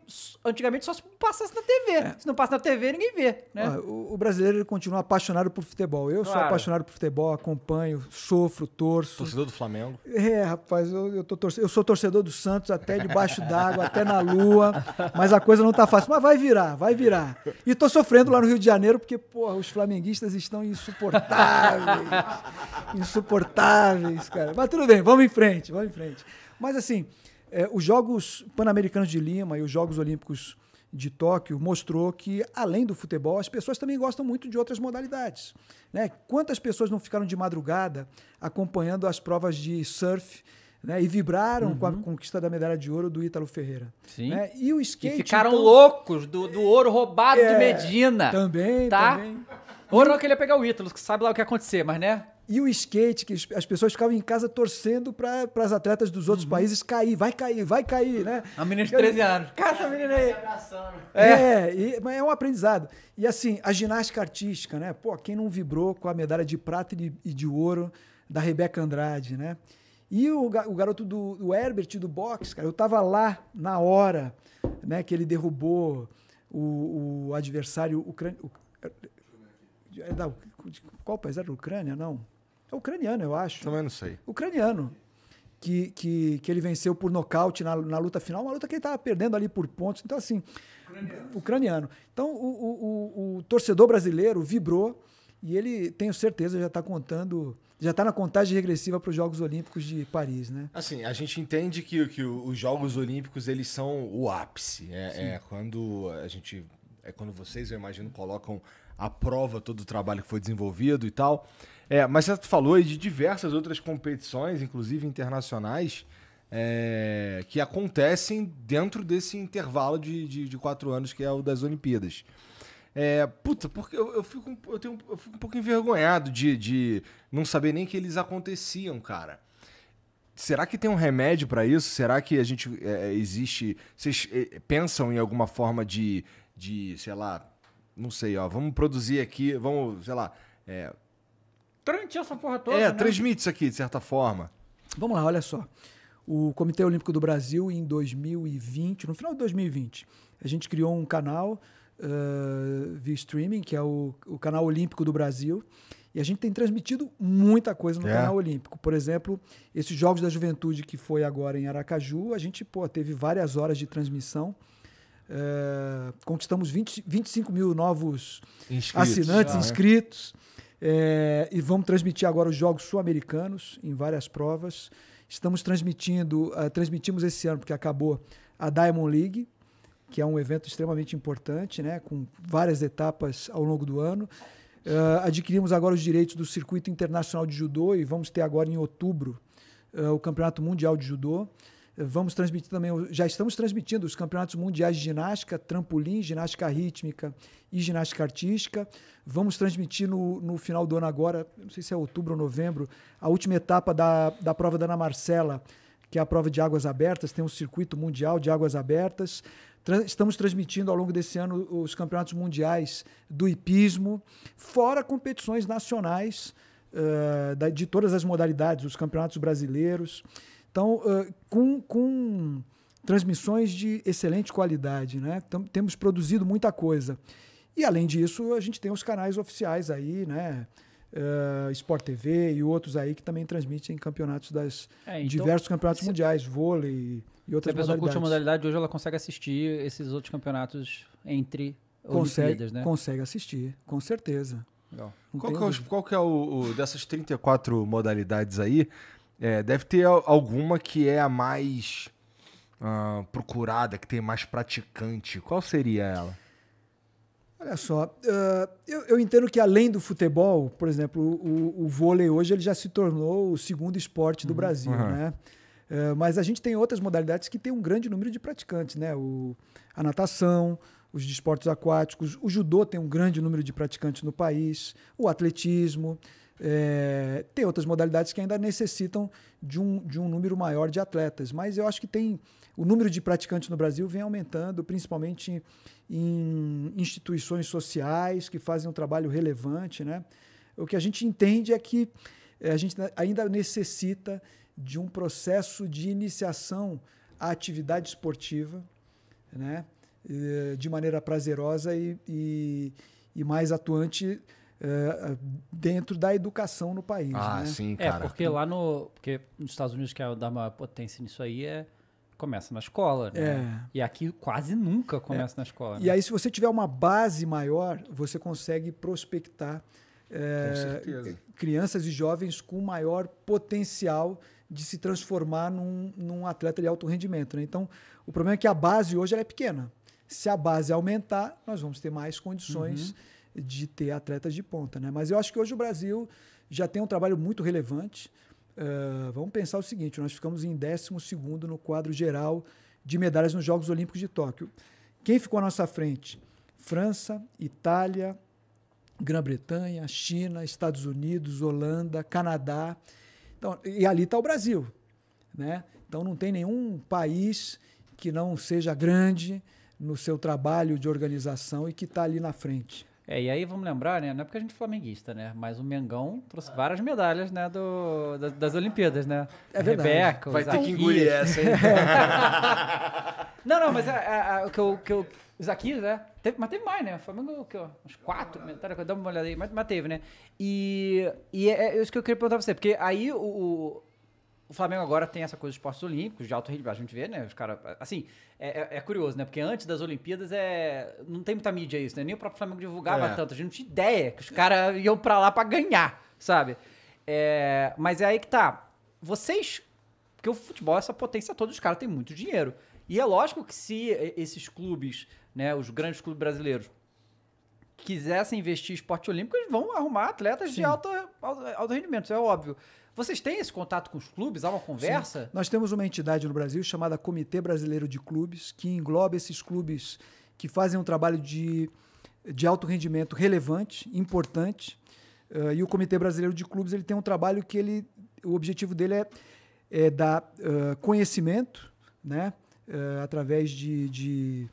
antigamente só se passasse na TV. É. Se não passa na TV, ninguém vê. Né? o, brasileiro continua apaixonado por futebol. Eu claro. sou apaixonado por futebol, acompanho, sofro, torço. Torcedor do Flamengo. É, rapaz, eu, eu, tô torce... eu sou torcedor do Santos até debaixo d'água, até na lua, mas a coisa não tá fácil. Mas vai virar, vai virar. E tô sofrendo lá no Rio de Janeiro porque, porra, os flamenguistas estão insuportáveis insuportáveis, cara. Mas tudo bem, vamos em frente, vamos em frente. Mas assim, é, os Jogos Pan-Americanos de Lima e os Jogos Olímpicos de Tóquio mostrou que, além do futebol, as pessoas também gostam muito de outras modalidades. Né? Quantas pessoas não ficaram de madrugada acompanhando as provas de surf né? e vibraram uhum. com a uhum. conquista da medalha de ouro do Ítalo Ferreira? Sim. Né? E o skate. E ficaram então... loucos do, do ouro roubado é, de Medina. Também, tá? Também. Ouro, não queria pegar o Ítalo, que sabe lá o que ia acontecer, mas né? E o skate, que as pessoas ficavam em casa torcendo para as atletas dos outros uhum. países cair, vai cair, vai cair, né? A menina de 13 anos. Caça a menina aí. Tá é, é, e, mas é um aprendizado. E assim, a ginástica artística, né? Pô, quem não vibrou com a medalha de prata e de, e de ouro da Rebeca Andrade, né? E o, o garoto do Herbert do box, cara, eu tava lá na hora, né, que ele derrubou o, o adversário ucraniano da, é, de qual país era? Ucrânia? Não. É ucraniano, eu acho. Também não sei. Ucraniano. Que, que, que ele venceu por nocaute na, na luta final, uma luta que ele estava perdendo ali por pontos. Então, assim, ucraniano. Então, o, o, o, o torcedor brasileiro vibrou e ele, tenho certeza, já está contando já está na contagem regressiva para os Jogos Olímpicos de Paris, né? Assim, a gente entende que, que os Jogos Olímpicos eles são o ápice, é, é quando a gente, é quando vocês, eu imagino, colocam aprova todo o trabalho que foi desenvolvido e tal. É, mas você falou aí de diversas outras competições, inclusive internacionais, é, que acontecem dentro desse intervalo de, de, de, quatro anos que é o das Olimpíadas. É, puta, porque eu, eu, fico, eu, tenho, eu fico um pouco envergonhado de, de não saber nem que eles aconteciam, cara. Será que tem um remédio para isso? Será que a gente é, existe. Vocês é, pensam em alguma forma de, de sei lá, não sei, ó, vamos produzir aqui, vamos, sei lá, é... essa porra toda, É, né? transmite isso aqui, de certa forma. Vamos lá, olha só. O Comitê Olímpico do Brasil, em 2020, no final de 2020, a gente criou um canal uh, via streaming, que é o, o Canal Olímpico do Brasil, e a gente tem transmitido muita coisa no é. canal Olímpico. Por exemplo, esses Jogos da Juventude que foi agora em Aracaju, a gente pô, teve várias horas de transmissão. É, conquistamos 20, 25 mil novos inscritos. assinantes, ah, é? inscritos. É. É, e vamos transmitir agora os Jogos Sul-Americanos em várias provas. Estamos transmitindo, uh, transmitimos esse ano, porque acabou a Diamond League, que é um evento extremamente importante, né, com várias etapas ao longo do ano. Uh, adquirimos agora os direitos do Circuito Internacional de Judô e vamos ter agora em outubro uh, o Campeonato Mundial de Judô. Vamos transmitir também, já estamos transmitindo os campeonatos mundiais de ginástica, trampolim, ginástica rítmica e ginástica artística. Vamos transmitir no, no final do ano agora, não sei se é outubro ou novembro, a última etapa da, da prova da Ana Marcela, que é a prova de águas abertas, tem um circuito mundial de águas abertas. Estamos transmitindo ao longo desse ano os campeonatos mundiais do hipismo, fora competições nacionais uh, de todas as modalidades, os campeonatos brasileiros. Então, uh, com, com transmissões de excelente qualidade, né? Tam, temos produzido muita coisa. E além disso, a gente tem os canais oficiais aí, né? Uh, Sport TV e outros aí que também transmitem campeonatos das é, então, diversos campeonatos se, mundiais, vôlei e outras modalidades. Se a pessoa curte a modalidade, hoje ela consegue assistir esses outros campeonatos entre os Olimpíadas, né? Consegue assistir, com certeza. Qual que, é qual que, é o, o, dessas 34 modalidades aí? É, deve ter alguma que é a mais uh, procurada, que tem mais praticante. Qual seria ela? Olha só, uh, eu, eu, entendo que além do futebol, por exemplo, o, o, vôlei hoje ele já se tornou o segundo esporte do uhum. Brasil, uhum. né? Uh, mas a gente tem outras modalidades que tem um grande número de praticantes, né? O, a natação, os desportos aquáticos, o judô tem um grande número de praticantes no país, o atletismo. É, tem outras modalidades que ainda necessitam de um, de um número maior de atletas, mas eu acho que tem. O número de praticantes no Brasil vem aumentando, principalmente em instituições sociais que fazem um trabalho relevante. Né? O que a gente entende é que é, a gente ainda necessita de um processo de iniciação à atividade esportiva, né? de maneira prazerosa e, e, e mais atuante é, é, dentro da educação no país. Ah, né? sim, é, cara. É, porque lá no. Porque nos Estados Unidos, que é uma maior potência nisso aí, é. Começa na escola, né? É. E aqui quase nunca começa é. na escola. Né? E aí, se você tiver uma base maior, você consegue prospectar é, crianças e jovens com maior potencial de se transformar num, num atleta de alto rendimento. Né? Então, o problema é que a base hoje é pequena. Se a base aumentar, nós vamos ter mais condições. Uhum de ter atletas de ponta. Né? Mas eu acho que hoje o Brasil já tem um trabalho muito relevante. Uh, vamos pensar o seguinte: nós ficamos em 12 no quadro geral de medalhas nos Jogos Olímpicos de Tóquio. Quem ficou à nossa frente? França, Itália, Grã-Bretanha, China, Estados Unidos, Holanda, Canadá. Então, e ali está o Brasil. Né? Então não tem nenhum país que não seja grande no seu trabalho de organização e que está ali na frente. É, e aí vamos lembrar, né? Não é porque a gente é flamenguista, né? Mas o Mengão trouxe várias medalhas, né? Do, das, das Olimpíadas, né? É verdade. Rebeca, Vai ter que engolir essa, hein? *laughs* não, não, mas é, é, é, o que eu. Que eu os Aquiles, né? Teve, mas teve mais, né? O Flamengo, que, ó, uns quatro medalhas, dá uma olhada aí, mas, mas teve, né? E, e é, é isso que eu queria perguntar pra você, porque aí o o Flamengo agora tem essa coisa de esportes olímpicos, de alto rendimento a gente vê, né? Os caras. Assim, é, é, é, curioso, né? Porque antes das Olimpíadas é. Não tem muita mídia isso, né? Nem o próprio Flamengo divulgava é. tanto. A gente não tinha ideia que os caras iam pra lá pra ganhar, sabe? É, mas é aí que tá. Vocês. Porque o futebol, é essa potência toda, os caras têm muito dinheiro. E é lógico que se esses clubes, né, os grandes clubes brasileiros, quisessem investir em esporte olímpico, eles vão arrumar atletas Sim. de alto, alto, alto rendimento, isso é óbvio. Vocês têm esse contato com os clubes? Há uma conversa? Sim. Nós temos uma entidade no Brasil chamada Comitê Brasileiro de Clubes, que engloba esses clubes que fazem um trabalho de, de alto rendimento relevante, importante. Uh, e o Comitê Brasileiro de Clubes ele tem um trabalho que ele, o objetivo dele é, é dar uh, conhecimento, né, uh, através de, de,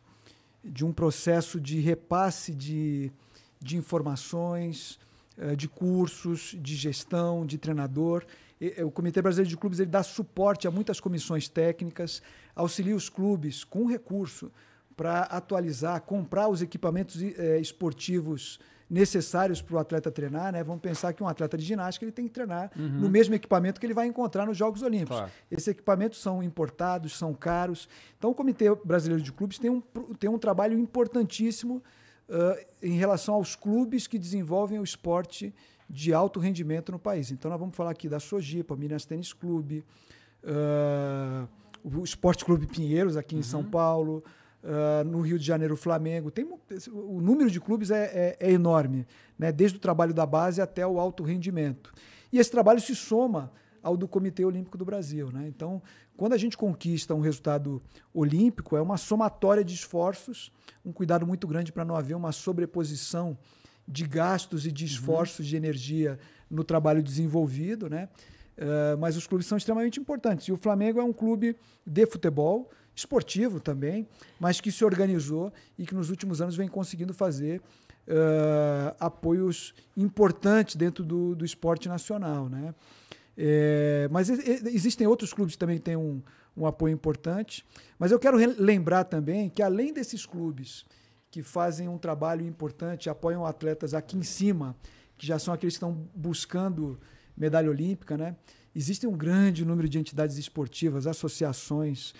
de um processo de repasse de, de informações, eh, de cursos, de gestão, de treinador. Eh, o Comitê Brasileiro de Clubes ele dá suporte a muitas comissões técnicas, auxilia os clubes com recurso para atualizar, comprar os equipamentos eh, esportivos necessários para o atleta treinar, né? Vamos pensar que um atleta de ginástica ele tem que treinar uhum. no mesmo equipamento que ele vai encontrar nos Jogos Olímpicos. Claro. Esses equipamentos são importados, são caros. Então o Comitê Brasileiro de Clubes tem um, tem um trabalho importantíssimo uh, em relação aos clubes que desenvolvem o esporte de alto rendimento no país. Então, nós vamos falar aqui da Sojipa, Minas Tênis Clube, uh, o Esporte Clube Pinheiros, aqui uhum. em São Paulo, uh, no Rio de Janeiro, o Flamengo. Tem, o número de clubes é, é, é enorme, né? desde o trabalho da base até o alto rendimento. E esse trabalho se soma ao do Comitê Olímpico do Brasil. Né? Então, quando a gente conquista um resultado olímpico, é uma somatória de esforços, um cuidado muito grande para não haver uma sobreposição de gastos e de uhum. esforços uhum. de energia no trabalho desenvolvido, né? Uh, mas os clubes são extremamente importantes. E o Flamengo é um clube de futebol, esportivo também, mas que se organizou e que nos últimos anos vem conseguindo fazer uh, apoios importantes dentro do, do esporte nacional. Né? É, mas existem outros clubes também que têm um, um apoio importante. Mas eu quero lembrar também que, além desses clubes que fazem um trabalho importante, apoiam atletas aqui em cima, que já são aqueles que estão buscando medalha olímpica, né? Existe um grande número de entidades esportivas, associações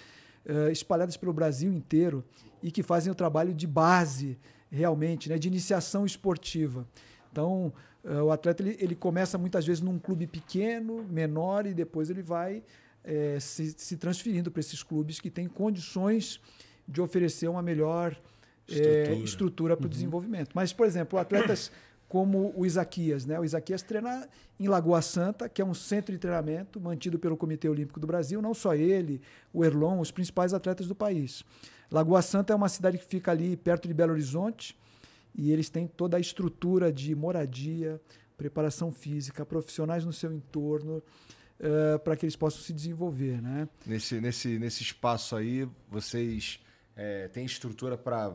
uh, espalhadas pelo Brasil inteiro e que fazem o trabalho de base, realmente, né, de iniciação esportiva. Então, eh, o atleta ele, ele começa muitas vezes num clube pequeno, menor, e depois ele vai é, se, se, transferindo para esses clubes que têm condições de oferecer uma melhor eh, estrutura, é, para o uhum. desenvolvimento. Mas, por exemplo, atletas como o Isaquias, né? O Isaquias treina em Lagoa Santa, que é um centro de treinamento mantido pelo Comitê Olímpico do Brasil, não só ele, o Erlon, os principais atletas do país. Lagoa Santa é uma cidade que fica ali perto de Belo Horizonte, e eles têm toda a estrutura de moradia, preparação física, profissionais no seu entorno. Uh, para que eles possam se desenvolver, né? Nesse, nesse, nesse espaço aí, vocês é, têm estrutura para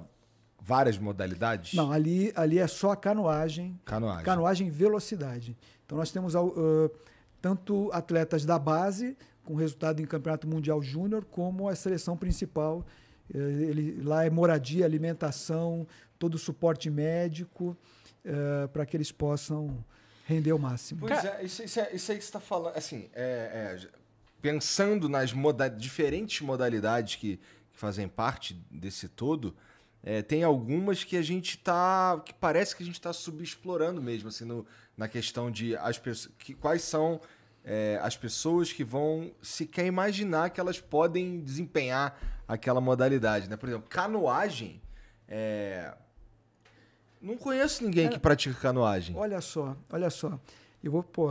várias modalidades? Não, ali, ali é só a canoagem, canoagem, canoagem velocidade. Então nós temos uh, tanto atletas da base com resultado em campeonato mundial júnior, como a seleção principal. Eh, ele, lá é moradia, alimentação, todo o suporte médico uh, eh, para que eles possam render o máximo. Pois é, isso, isso, é, isso aí é que você está falando, assim, é, é, pensando nas moda diferentes modalidades que, que, fazem parte desse todo, é, tem algumas que a gente está, que parece que a gente está subexplorando mesmo, assim, no, na questão de as pessoas, que, quais são é, as pessoas que vão sequer imaginar que elas podem desempenhar aquela modalidade, né? Por exemplo, canoagem, não conheço ninguém que é. pratica canoagem. Olha só, olha só. Eu vou, pô,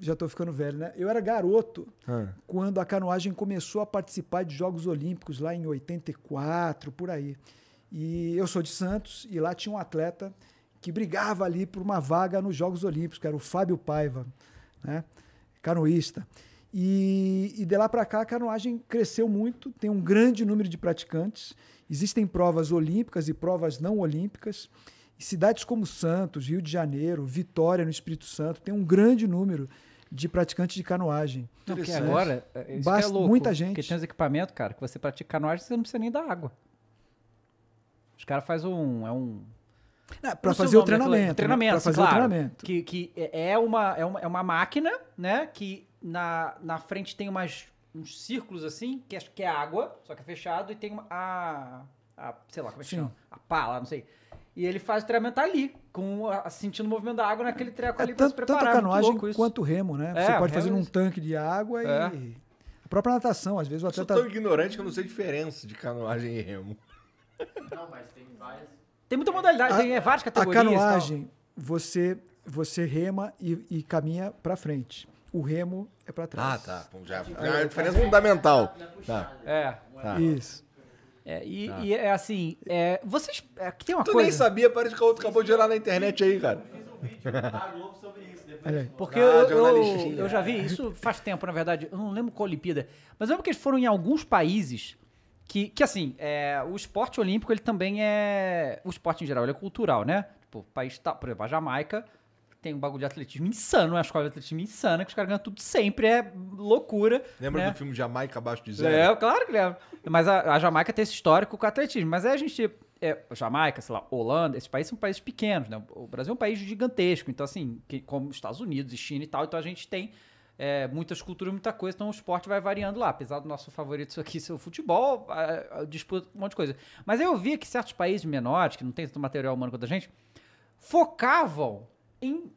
já estou ficando velho, né? Eu era garoto ah. quando a canoagem começou a participar de Jogos Olímpicos lá em 84, por aí. E eu sou de Santos e lá tinha um atleta que brigava ali por uma vaga nos Jogos Olímpicos, que era o Fábio Paiva, né? Canoísta. E, e de lá para cá a canoagem cresceu muito, tem um grande número de praticantes. Existem provas olímpicas e provas não olímpicas cidades como Santos, Rio de Janeiro, Vitória, no Espírito Santo, tem um grande número de praticantes de canoagem. porque é agora, é, isso é Basta, é louco, muita gente. Porque tem os equipamentos, cara, que você pratica canoagem, você não precisa nem da água. Os caras fazem um. É um para fazer o treinamento. Treinamento, né? fazer claro, o treinamento. Que, que é, uma, é, uma, é uma máquina, né? Que na, na frente tem umas, uns círculos assim, que é, que é água, só que é fechado, e tem uma, a, a. Sei lá, como é que Sim. chama? A pá lá, não sei. E ele faz o treinamento ali, com, sentindo o movimento da água naquele treco é, ali tanto, pra se preparar. Tanto é a canoagem quanto o remo, né? É, Você pode fazer num é tanque de água é. e... A própria natação, às vezes o atleta... Eu sou tão ignorante que eu não sei a diferença de canoagem e remo. Não, mas tem várias... Tem muita modalidade, a, tem é, várias categorias. A canoagem, você você rema e, e caminha para frente. O remo é para trás. Ah, tá. Já, é uma diferença fundamental. Tá. É. Tá. Isso. É, e, tá. e, é assim, é, vocês. Aqui é, tem uma tu coisa. nem sabia, parece que o outro acabou de olhar na internet aí, cara. Eu fiz um vídeo sobre isso. Depois Porque ah, eu, eu, eu, já vi, isso faz tempo, na verdade. Eu não lembro qual Olimpíada. Mas eu lembro que eles foram em alguns países que, que assim, é, o esporte olímpico, ele também é. O esporte em geral, ele é cultural, né? Tipo, país tá, por exemplo, a Jamaica tem um bagulho de atletismo insano, uma escola de atletismo insana, que os caras ganham tudo sempre, é loucura. Lembra né? do filme Jamaica Abaixo de Zero? É, claro que lembra. Mas a, a, Jamaica tem esse histórico com o atletismo. Mas aí é, a gente. É, Jamaica, sei lá, Holanda, esses países são países pequenos, né? O Brasil é um país gigantesco, então, assim, que, como Estados Unidos e China e tal, então a gente tem. É, muitas culturas, muita coisa, então o esporte vai variando lá. Apesar do nosso favorito aqui ser o futebol, a, a disputa um monte de coisa. Mas eu vi que certos países menores, que não tem tanto material humano quanto a gente, focavam em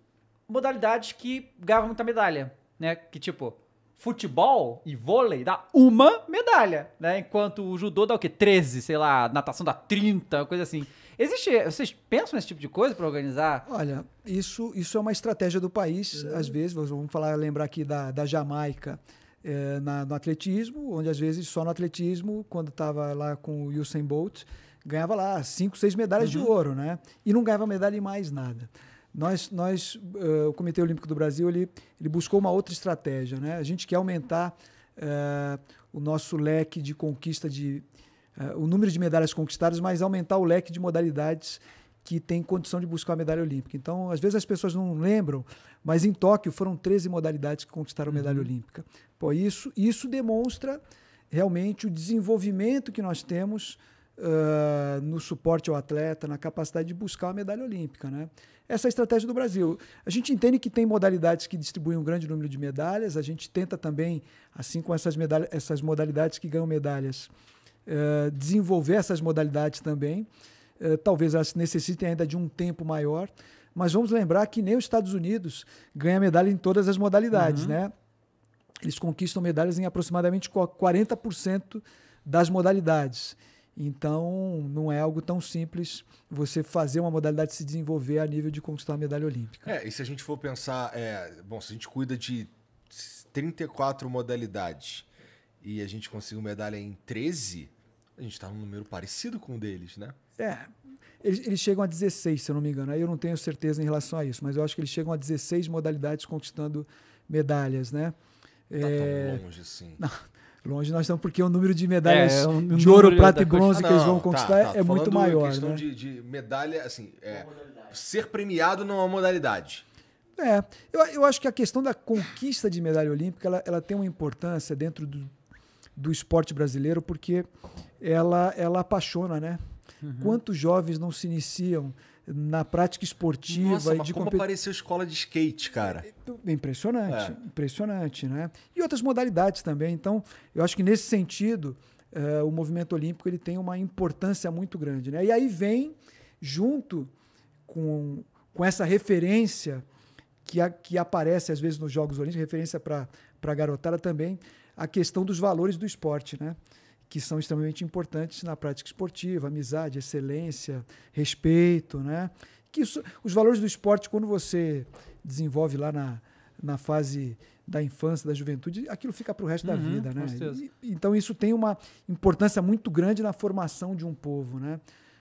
modalidades que ganhavam muita medalha, né? Que tipo, futebol e vôlei dá uma medalha, né? Enquanto o judô dá o quê? 13, sei lá, natação dá 30, coisa assim. Existe, vocês pensam nesse tipo de coisa para organizar? Olha, isso, isso é uma estratégia do país, uhum. às vezes, vamos falar, lembrar aqui da, da Jamaica, é, na, no atletismo, onde às vezes só no atletismo, quando estava lá com o Usain Bolt, ganhava lá cinco, seis medalhas uhum. de ouro, né? E não ganhava medalha em mais nada nós, nós uh, o Comitê Olímpico do Brasil, ele, ele buscou uma outra estratégia. Né? A gente quer aumentar uh, o nosso leque de conquista de uh, o número de medalhas conquistadas, mas aumentar o leque de modalidades que tem condição de buscar a medalha olímpica. Então, às vezes as pessoas não lembram, mas em Tóquio foram 13 modalidades que conquistaram a medalha uhum. olímpica. Pô, isso, isso demonstra realmente o desenvolvimento que nós temos uh, no suporte ao atleta, na capacidade de buscar a medalha olímpica. Né? Essa é a estratégia do Brasil. A gente entende que tem modalidades que distribuem um grande número de medalhas, a gente tenta também, assim com essas, medalha, essas modalidades que ganham medalhas, uh, desenvolver essas modalidades também. Uh, talvez elas necessitem ainda de um tempo maior, mas vamos lembrar que nem os Estados Unidos ganha medalha em todas as modalidades, uhum. né? Eles conquistam medalhas em aproximadamente 40% das modalidades. Então, não é algo tão simples você fazer uma modalidade se desenvolver a nível de conquistar a medalha olímpica. É, e se a gente for pensar, é, bom, se a gente cuida de 34 modalidades e a gente conseguiu medalha em 13, a gente está num número parecido com o deles, né? É. Eles, eles, chegam a 16, se eu não me engano. Aí eu não tenho certeza em relação a isso, mas eu acho que eles chegam a 16 modalidades conquistando medalhas, né? Tá é... tão longe assim. Não, Longe nós estamos, porque o número de medalhas é, um, de ouro, prata e bronze que eles vão tá, conquistar tá, tá, é muito maior. A questão né? de, de, medalha, assim, é, ser premiado não é uma modalidade. É, eu, eu acho que a questão da conquista de medalha olímpica ela, ela tem uma importância dentro do, do esporte brasileiro, porque ela, ela apaixona, né? Uhum. Quantos jovens não se iniciam na prática esportiva Nossa, e de como compet... apareceu escola de skate, cara. É, é impressionante, é. impressionante, né? E outras modalidades também. Então, eu acho que nesse sentido, uh, o movimento olímpico ele tem uma importância muito grande, né? E aí vem junto com, com essa referência que, a, que aparece às vezes nos Jogos Olímpicos, referência para a garotada também, a questão dos valores do esporte, né? que são extremamente importantes na prática esportiva, amizade, excelência, respeito, né? Que isso, os valores do esporte, quando você desenvolve lá na, na fase da infância, da juventude, aquilo fica para o resto uhum, da vida, né? E, então isso tem uma importância muito grande na formação de um povo, né?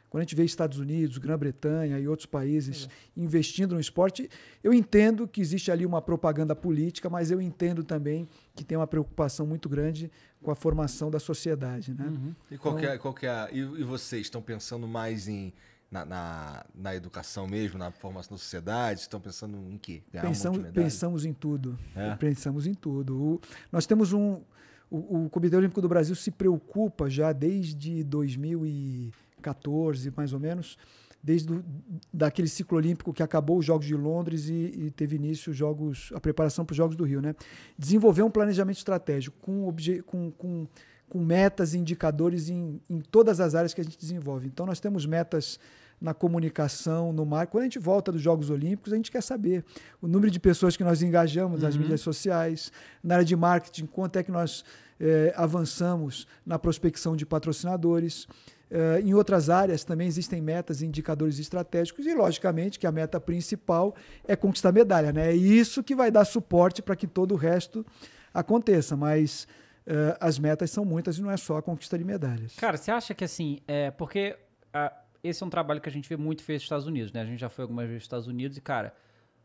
Quando a gente vê Estados Unidos, Grã-Bretanha e outros países é. investindo no esporte, eu entendo que existe ali uma propaganda política, mas eu entendo também que tem uma preocupação muito grande com a formação da sociedade. Né? Uhum. E, qual então, é, qual é, e, e vocês estão pensando mais em na, na, na, educação mesmo, na formação da sociedade? Estão pensando em quê? Pensamos, um pensamos em tudo. É? Pensamos em tudo. O, nós temos um. O, o, Comitê Olímpico do Brasil se preocupa já desde 2014, mais ou menos, desde do, daquele ciclo olímpico que acabou os Jogos de Londres e, e teve início os jogos, a preparação para os Jogos do Rio, né? Desenvolver um planejamento estratégico com, obje, com, com, com metas e indicadores em, em todas as áreas que a gente desenvolve. Então nós temos metas na comunicação, no marketing. Quando a gente volta dos Jogos Olímpicos, a gente quer saber o número de pessoas que nós engajamos nas uhum. mídias sociais, na área de marketing, quanto é que nós eh, avançamos na prospecção de patrocinadores. Uh, em outras áreas também existem metas e indicadores estratégicos, e logicamente que a meta principal é conquistar a medalha, né? É isso que vai dar suporte para que todo o resto aconteça, mas uh, as metas são muitas e não é só a conquista de medalhas. Cara, você acha que assim, é porque uh, esse é um trabalho que a gente vê muito feito nos Estados Unidos, né? A gente já foi algumas vezes nos Estados Unidos e, cara,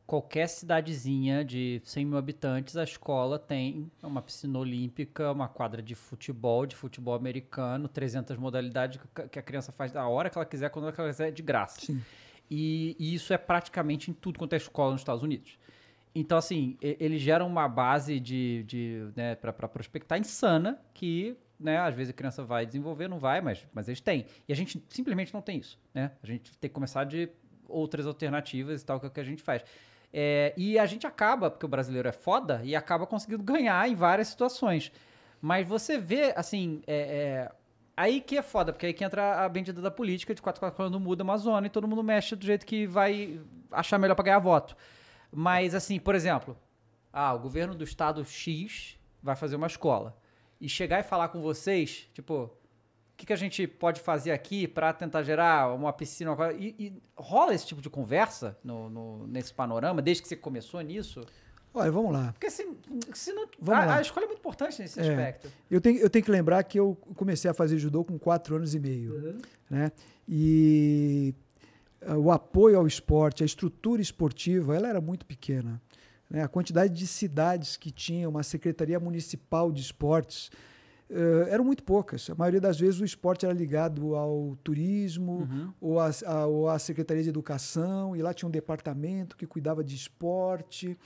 qualquer cidadezinha de 100 mil habitantes, a escola tem uma piscina olímpica, uma quadra de futebol, de futebol americano, 300 modalidades que a criança faz da hora que ela quiser, quando ela quiser, de graça. E, e, isso é praticamente em tudo quanto é escola nos Estados Unidos. Então, assim, eles geram uma base de, de né, para prospectar insana que né? Às vezes a criança vai desenvolver, não vai, mas, mas eles têm. E a gente simplesmente não tem isso, né? A gente tem que começar de outras alternativas e tal, que é o que a gente faz. É, e a gente acaba, porque o brasileiro é foda, e acaba conseguindo ganhar em várias situações. Mas você vê, assim, é, é, aí que é foda, porque aí que entra a bendita da política, de 4 4 anos muda uma zona e todo mundo mexe do jeito que vai achar melhor para ganhar voto. Mas, assim, por exemplo, ah, o governo do estado X vai fazer uma escola. E chegar e falar com vocês, tipo, o que, que a gente pode fazer aqui para tentar gerar uma piscina? Uma... E, e, rola esse tipo de conversa no, no, nesse panorama, desde que você começou nisso? Olha, vamos lá. Porque se, se não, a, a, escolha é muito importante nesse é, aspecto. Eu tenho, eu tenho que lembrar que eu comecei a fazer judô com quatro anos e meio. Uhum. Né? E ah, o apoio ao esporte, a estrutura esportiva, ela era muito pequena. Né? A quantidade de cidades que tinha uma secretaria municipal de esportes, Uh, eram muito poucas. A maioria das vezes o esporte era ligado ao turismo uhum. ou, a, a, ou, à Secretaria de Educação, e lá tinha um departamento que cuidava de esporte.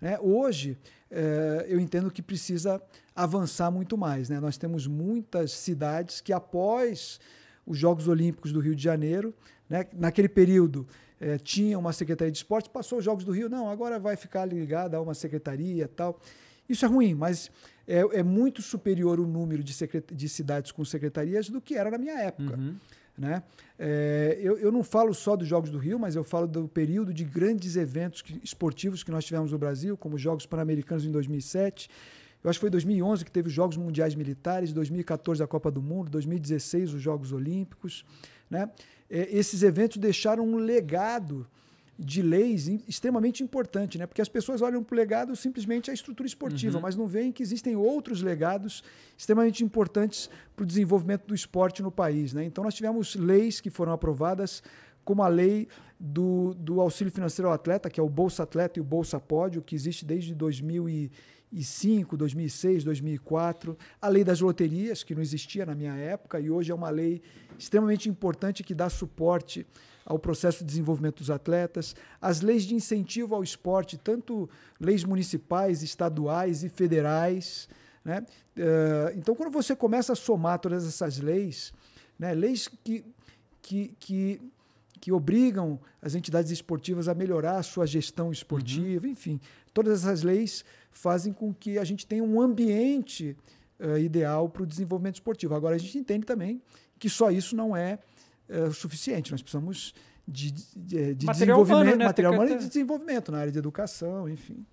Né? Hoje, uh, eu entendo que precisa avançar muito mais. Né? Nós temos muitas cidades que, após os Jogos Olímpicos do Rio de Janeiro, né? naquele período, eh, tinha uma Secretaria de Esporte, passou os Jogos do Rio, não, agora vai ficar ligada a uma secretaria tal. Isso é ruim, mas é, é muito superior o número de, de, cidades com secretarias do que era na minha época. Uhum. Né? É, eu, eu, não falo só dos Jogos do Rio, mas eu falo do período de grandes eventos que, esportivos que nós tivemos no Brasil, como os Jogos Pan-Americanos em 2007. Eu acho que foi 2011 que teve os Jogos Mundiais Militares, 2014 a Copa do Mundo, 2016 os Jogos Olímpicos. Né? É, esses eventos deixaram um legado de leis extremamente importante, né? Porque as pessoas olham para o legado simplesmente a estrutura esportiva, uhum. mas não veem que existem outros legados extremamente importantes para o desenvolvimento do esporte no país, né? Então nós tivemos leis que foram aprovadas, como a lei do, do auxílio financeiro ao atleta, que é o Bolsa Atleta e o Bolsa Pódio, que existe desde 2005, 2006, 2004, a lei das loterias, que não existia na minha época e hoje é uma lei extremamente importante que dá suporte ao processo de desenvolvimento dos atletas, as leis de incentivo ao esporte, tanto leis municipais, estaduais e federais. Né? Eh, então, quando você começa a somar todas essas leis, né? leis que, que, que, que, obrigam as entidades esportivas a melhorar a sua gestão esportiva, uhum. enfim, todas essas leis fazem com que a gente tenha um ambiente uh, ideal para o desenvolvimento esportivo. Agora, a gente entende também que só isso não é é, o suficiente. Nós precisamos de, de, de material desenvolvimento, humano, né? material humano e de desenvolvimento na área de educação, enfim.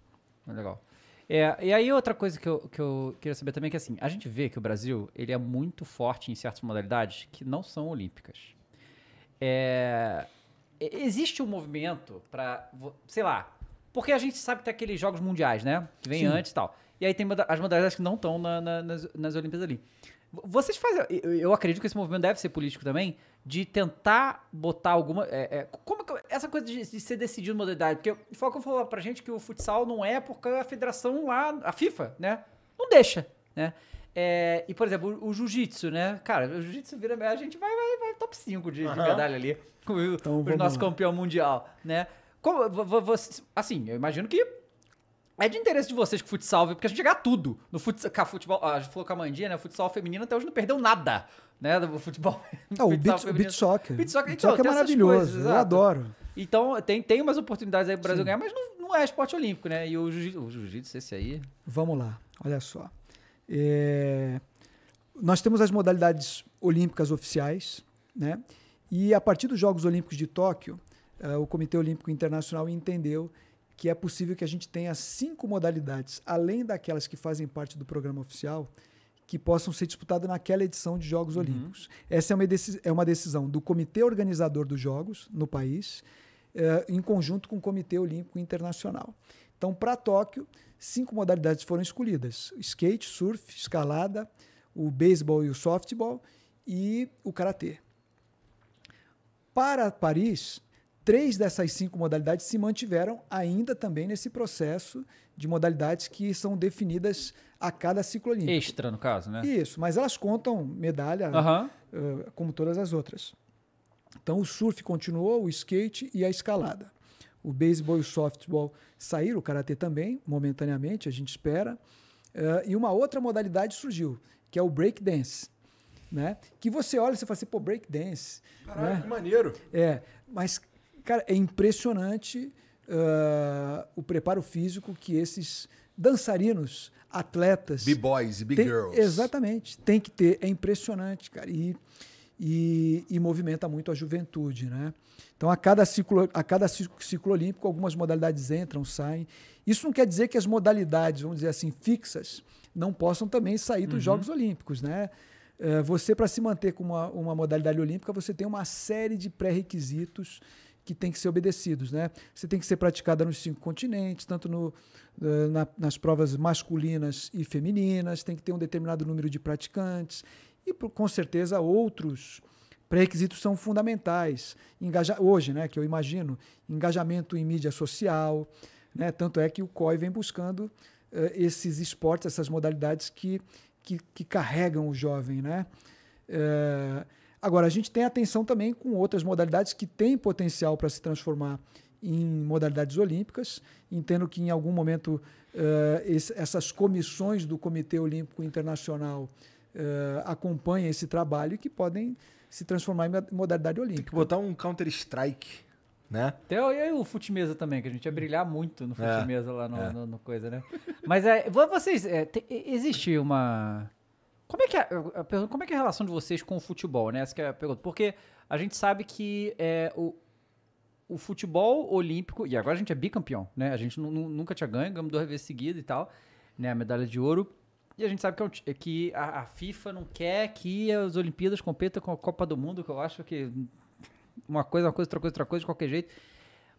Ah, legal. É, e aí outra coisa que eu, que eu queria saber também é que assim, a gente vê que o Brasil ele é muito forte em certas modalidades que não são olímpicas. É, existe um movimento para, sei lá, porque a gente sabe que tem aqueles jogos mundiais, né? Que vem Sim. antes e tal. E aí tem as modalidades que não estão na, na, nas, nas Olimpíadas ali. Vocês fazem. Eu acredito que esse movimento deve ser político também, de tentar botar alguma. É, é, como essa coisa de, de, ser decidido modalidade? Porque o Falcão falou pra gente que o futsal não é porque a federação lá, a FIFA, né? Não deixa, né? É, e, por exemplo, o, o jiu-jitsu, né? Cara, o jiu-jitsu vira. A gente vai, vai, vai top 5 de, uhum. de medalha ali. Com *laughs* então, o nosso campeão mundial, né? Como, assim, eu imagino que é de interesse de vocês que o futsal, porque a gente joga tudo. No futsal, a futebol, a gente falou com a Mandinha, né? O futsal feminino até hoje não perdeu nada, né? Do futebol. *laughs* Não, o beat, soccer. Beat soccer, beat então, soccer é maravilhoso, coisas, eu exato. adoro. Então, tem, tem umas oportunidades aí pro Brasil Sim. ganhar, mas não, não é esporte olímpico, né? E o jiu-jitsu, esse aí. Vamos lá, olha só. É... Nós temos as modalidades olímpicas oficiais, né? E a partir dos Jogos Olímpicos de Tóquio, é, o Comitê Olímpico Internacional entendeu que é possível que a gente tenha cinco modalidades, além daquelas que fazem parte do programa oficial, que possam ser disputadas naquela edição de Jogos uhum. Olímpicos. Essa é uma, é uma decisão do comitê organizador dos Jogos no país, eh, em conjunto com o Comitê Olímpico Internacional. Então, para Tóquio, cinco modalidades foram escolhidas: skate, surf, escalada, o beisebol e o softball e o karatê. Para Paris, três dessas cinco modalidades se mantiveram ainda também nesse processo de modalidades que são definidas a cada ciclo olímpico. Extra, no caso, né? Isso, mas elas contam medalha uh, como todas as outras. Então o surf continuou, o skate e a escalada. O beisebol e o softball saíram, o karatê também, momentaneamente, a gente espera. Uh, e uma outra modalidade surgiu, que é o breakdance. Né? Que você olha e você fala assim, pô, breakdance. Caralho, né? que maneiro. É, mas Cara, é impressionante uh, o preparo físico que esses dançarinos, atletas. B-boys e B-girls. Exatamente. Tem que ter. É impressionante, cara. E, e, e, movimenta muito a juventude, né? Então, a cada, ciclo, a cada ciclo olímpico, algumas modalidades entram, saem. Isso não quer dizer que as modalidades, vamos dizer assim, fixas, não possam também sair dos uhum. Jogos Olímpicos, né? Eh, você, para se manter com uma, uma modalidade olímpica, você tem uma série de pré-requisitos que têm que ser obedecidos. Né? Você tem que ser praticada nos cinco continentes, tanto no, eh, na, nas provas masculinas e femininas, tem que ter um determinado número de praticantes e, com certeza, outros pré-requisitos são fundamentais. Engaja hoje, né, que eu imagino, engajamento em mídia social, né? tanto é que o COI vem buscando uh, esses esportes, essas modalidades que, que, que, carregam o jovem. Né? Uh, Agora, a gente tem atenção também com outras modalidades que têm potencial para se transformar em modalidades olímpicas. Entendo que em algum momento uh, esse, essas comissões do Comitê Olímpico Internacional uh, eh, acompanham esse trabalho e que podem se transformar em modalidade olímpica. Tem que botar um Counter-Strike. Né? Até e o Futimesa também, que a gente ia brilhar muito no Futimesa é, lá no, é. no, no, coisa, né? Mas é, vocês. É, te, existe uma como é que é, como é, que é a relação de vocês com o futebol, né? Essa que é a pergunta. Porque a gente sabe que é, o, o futebol olímpico, e agora a gente é bicampeão, né? A gente nunca tinha ganho, ganhamos duas vezes seguidas e tal, né? A medalha de ouro. E a gente sabe que, é é que a, a, FIFA não quer que as Olimpíadas competam com a Copa do Mundo, que eu acho que uma coisa, uma coisa, outra coisa, outra coisa, de qualquer jeito.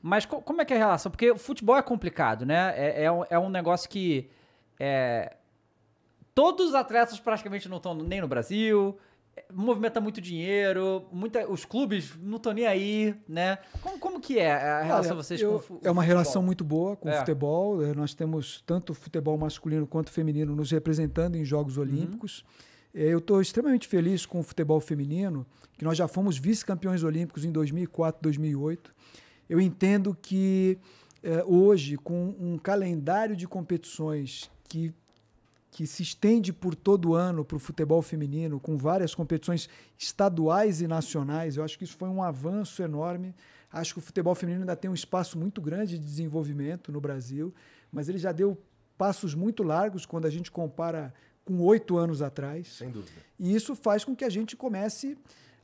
Mas co como é que é a relação? Porque o futebol é complicado, né? É, é, um, é um negócio que é, Todos os atletas praticamente não estão nem no Brasil, movimenta muito dinheiro, muita, os clubes não estão nem aí, né? Como, como que é a relação Olha, vocês eu, com o futebol? É uma relação muito boa com é. o futebol. Eh, nós temos tanto futebol masculino quanto feminino nos representando em Jogos uhum. Olímpicos. Uhum. Eu estou extremamente feliz com o futebol feminino, que nós já fomos vice-campeões olímpicos em 2004, 2008. Eu entendo que eh, hoje, com um calendário de competições que que se estende por todo o ano para o futebol feminino, com várias competições estaduais e nacionais. Eu acho que isso foi um avanço enorme. Acho que o futebol feminino ainda tem um espaço muito grande de desenvolvimento no Brasil, mas ele já deu passos muito largos quando a gente compara com oito anos atrás. Sem dúvida. E isso faz com que a gente comece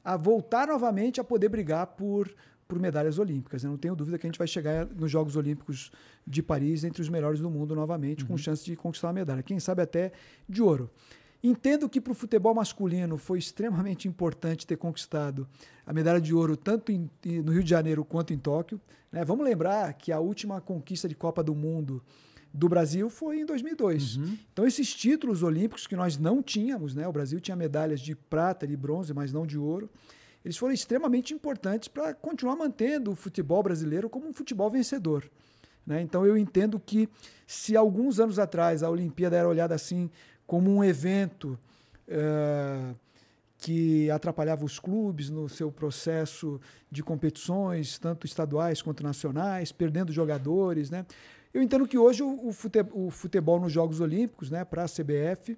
a voltar novamente a poder brigar por por medalhas olímpicas. Eu não tenho dúvida que a gente vai chegar nos Jogos Olímpicos de Paris entre os melhores do mundo novamente, uhum. com chance de conquistar uma medalha. Quem sabe até de ouro. Entendo que para o futebol masculino foi extremamente importante ter conquistado a medalha de ouro tanto em, no Rio de Janeiro quanto em Tóquio. Né? Vamos lembrar que a última conquista de Copa do Mundo do Brasil foi em 2002. Uhum. Então, esses títulos olímpicos que nós não tínhamos, né? o Brasil tinha medalhas de prata, de bronze, mas não de ouro eles foram extremamente importantes para continuar mantendo o futebol brasileiro como um futebol vencedor. Né? Então eu entendo que se alguns anos atrás a Olimpíada era olhada assim como um evento uh, que atrapalhava os clubes no seu processo de competições, tanto estaduais quanto nacionais, perdendo jogadores, né? Eu entendo que hoje o, futebol, o futebol nos Jogos Olímpicos, né, para a CBF,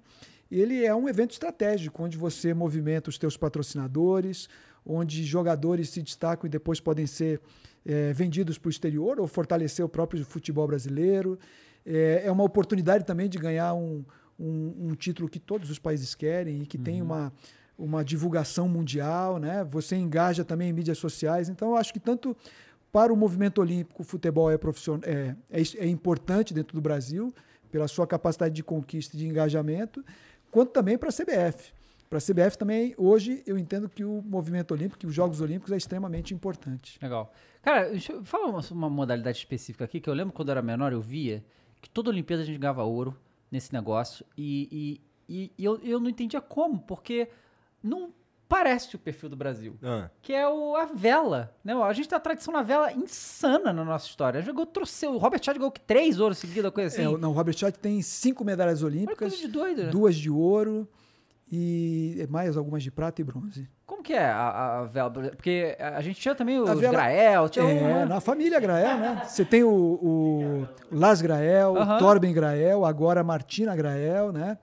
ele é um evento estratégico onde você movimenta os teus patrocinadores, onde jogadores se destacam e depois podem ser é, vendidos para o exterior ou fortalecer o próprio futebol brasileiro. É, é uma oportunidade também de ganhar um, um, um, título que todos os países querem e que uhum. tem uma, uma divulgação mundial. Né? Você engaja também em mídias sociais. Então, eu acho que tanto para o movimento olímpico, o futebol é, profissional, é, é, é importante dentro do Brasil, pela sua capacidade de conquista e de engajamento, quanto também para a CBF para a CBF também, hoje eu entendo que o movimento olímpico, que os Jogos Olímpicos é extremamente importante. Legal. Cara, fala uma, uma, modalidade específica aqui, que eu lembro quando eu era menor, eu via que toda Olimpíada a gente ganhava ouro nesse negócio e, e, e eu, eu não entendia como, porque não parece o perfil do Brasil, ah. que é o, a vela. Né? A gente tem a tradição na vela insana na nossa história. Jogou, trouxe, o Robert Chad ganhou três ouros seguidos, coisa é, assim. É, não, o Robert Chad tem cinco medalhas olímpicas, de doido, né? duas de ouro e é mais algumas de prata e bronze. Como que é a, a vela? Porque a gente tinha também os vela, Grael. Tinha é, uma... na família Grael, né? Você tem o, o Las Grael, uhum. Torben Grael, agora Martina Grael, né?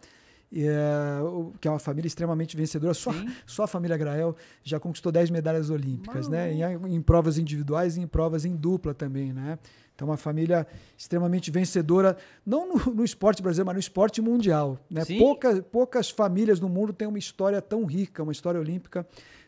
É, que é uma família extremamente vencedora. Só, só a família Grael já conquistou 10 medalhas olímpicas, Mano. né? Em, em provas individuais e em provas em dupla também, né? Então, uma família extremamente vencedora, não no, no esporte brasileiro, mas no esporte mundial. Né? Pouca, poucas famílias no mundo têm uma história tão rica, uma história olímpica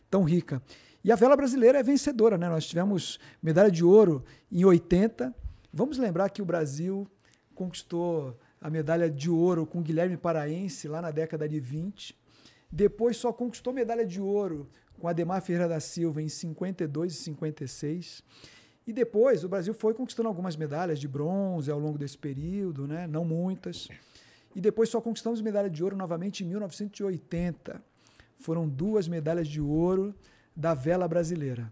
tão rica. E a vela brasileira é vencedora, né? Nós tivemos medalha de ouro em 80. Vamos lembrar que o Brasil conquistou a medalha de ouro com Guilherme Paraense lá na década de 20. Depois só conquistou medalha de ouro com Ademar Ferreira da Silva em 52 e 56. E depois o Brasil foi conquistando algumas medalhas de bronze ao longo desse período, né? não muitas. E depois só conquistamos medalha de ouro novamente em 1980. Foram duas medalhas de ouro da vela brasileira.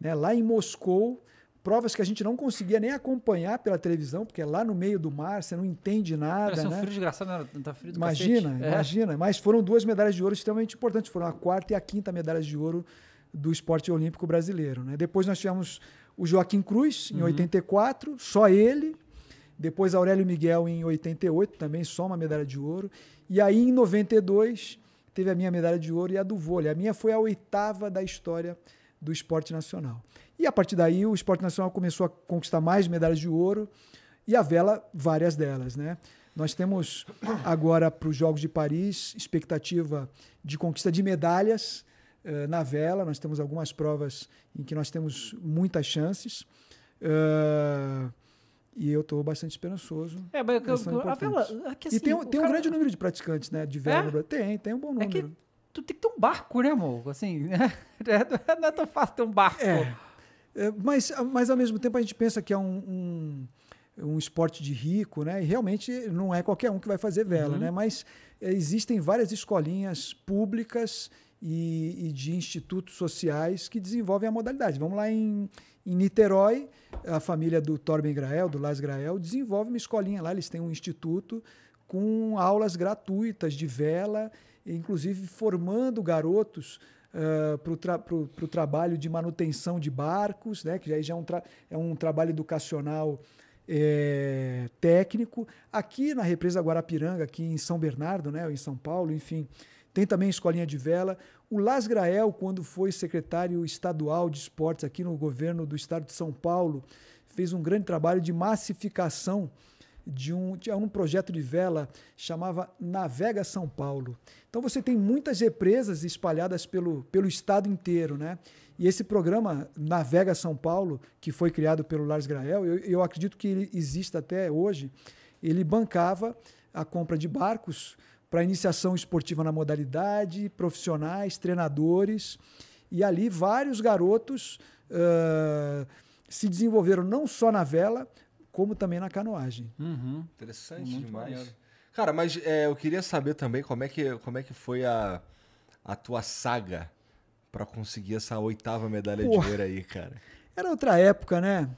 Né? Lá em Moscou, provas que a gente não conseguia nem acompanhar pela televisão, porque é lá no meio do mar você não entende nada. Parece um né? frio desgraçado, não né? tá frio do Imagina, cacete. imagina. É. Mas foram duas medalhas de ouro extremamente importantes. Foram a quarta e a quinta medalhas de ouro do esporte olímpico brasileiro. Né? Depois nós tivemos o Joaquim Cruz, em uhum. 84, só ele. Depois Aurélio Miguel, em 88, também só uma medalha de ouro. E aí, em 92, teve a minha medalha de ouro e a do vôlei. A minha foi a oitava da história do esporte nacional. E a partir daí, o esporte nacional começou a conquistar mais medalhas de ouro e a vela, várias delas. Né? Nós temos agora, para os Jogos de Paris, expectativa de conquista de medalhas eh, na vela. Nós temos algumas provas em que nós temos muitas chances. Uh, e eu estou bastante esperançoso. É, mas eu, a vela. É que, assim, e tem, assim, tem cara... um grande número de praticantes né, de vela. É? Tem, tem um bom número. É que tu tem que ter um barco, né, amor? Assim, *laughs* né? não é tão fácil ter um barco. É. é. mas, mas, ao mesmo tempo, a gente pensa que é um, um, um, esporte de rico, né? E realmente não é qualquer um que vai fazer vela, uhum. né? Mas eh, existem várias escolinhas públicas e, e, de institutos sociais que desenvolvem a modalidade. Vamos lá em, em Niterói, a família do Torben Grael, do Las Grael, desenvolve uma escolinha lá, eles têm um instituto com aulas gratuitas de vela, inclusive formando garotos Uh, ah, para o tra trabalho de manutenção de barcos, né, que aí é, já é um, é um trabalho educacional é, técnico. Aqui na Represa Guarapiranga, aqui em São Bernardo, né, em São Paulo, enfim, tem também escolinha de vela. O Las Grael, quando foi secretário estadual de esportes aqui no governo do estado de São Paulo, fez um grande trabalho de massificação de um, de um projeto de vela chamava Navega São Paulo. Então você tem muitas represas espalhadas pelo, pelo estado inteiro, né? E esse programa Navega São Paulo, que foi criado pelo Lars Grael, eu, eu acredito que ele existe até hoje, ele bancava a compra de barcos para iniciação esportiva na modalidade, profissionais, treinadores. E ali vários garotos uh, se desenvolveram não só na vela, como também na canoagem. Uhum. Interessante Muito demais. Cara, mas é, eu queria saber também como é que, como é que foi a, a tua saga para conseguir essa oitava medalha Porra. de ouro aí, cara. Era outra época, né?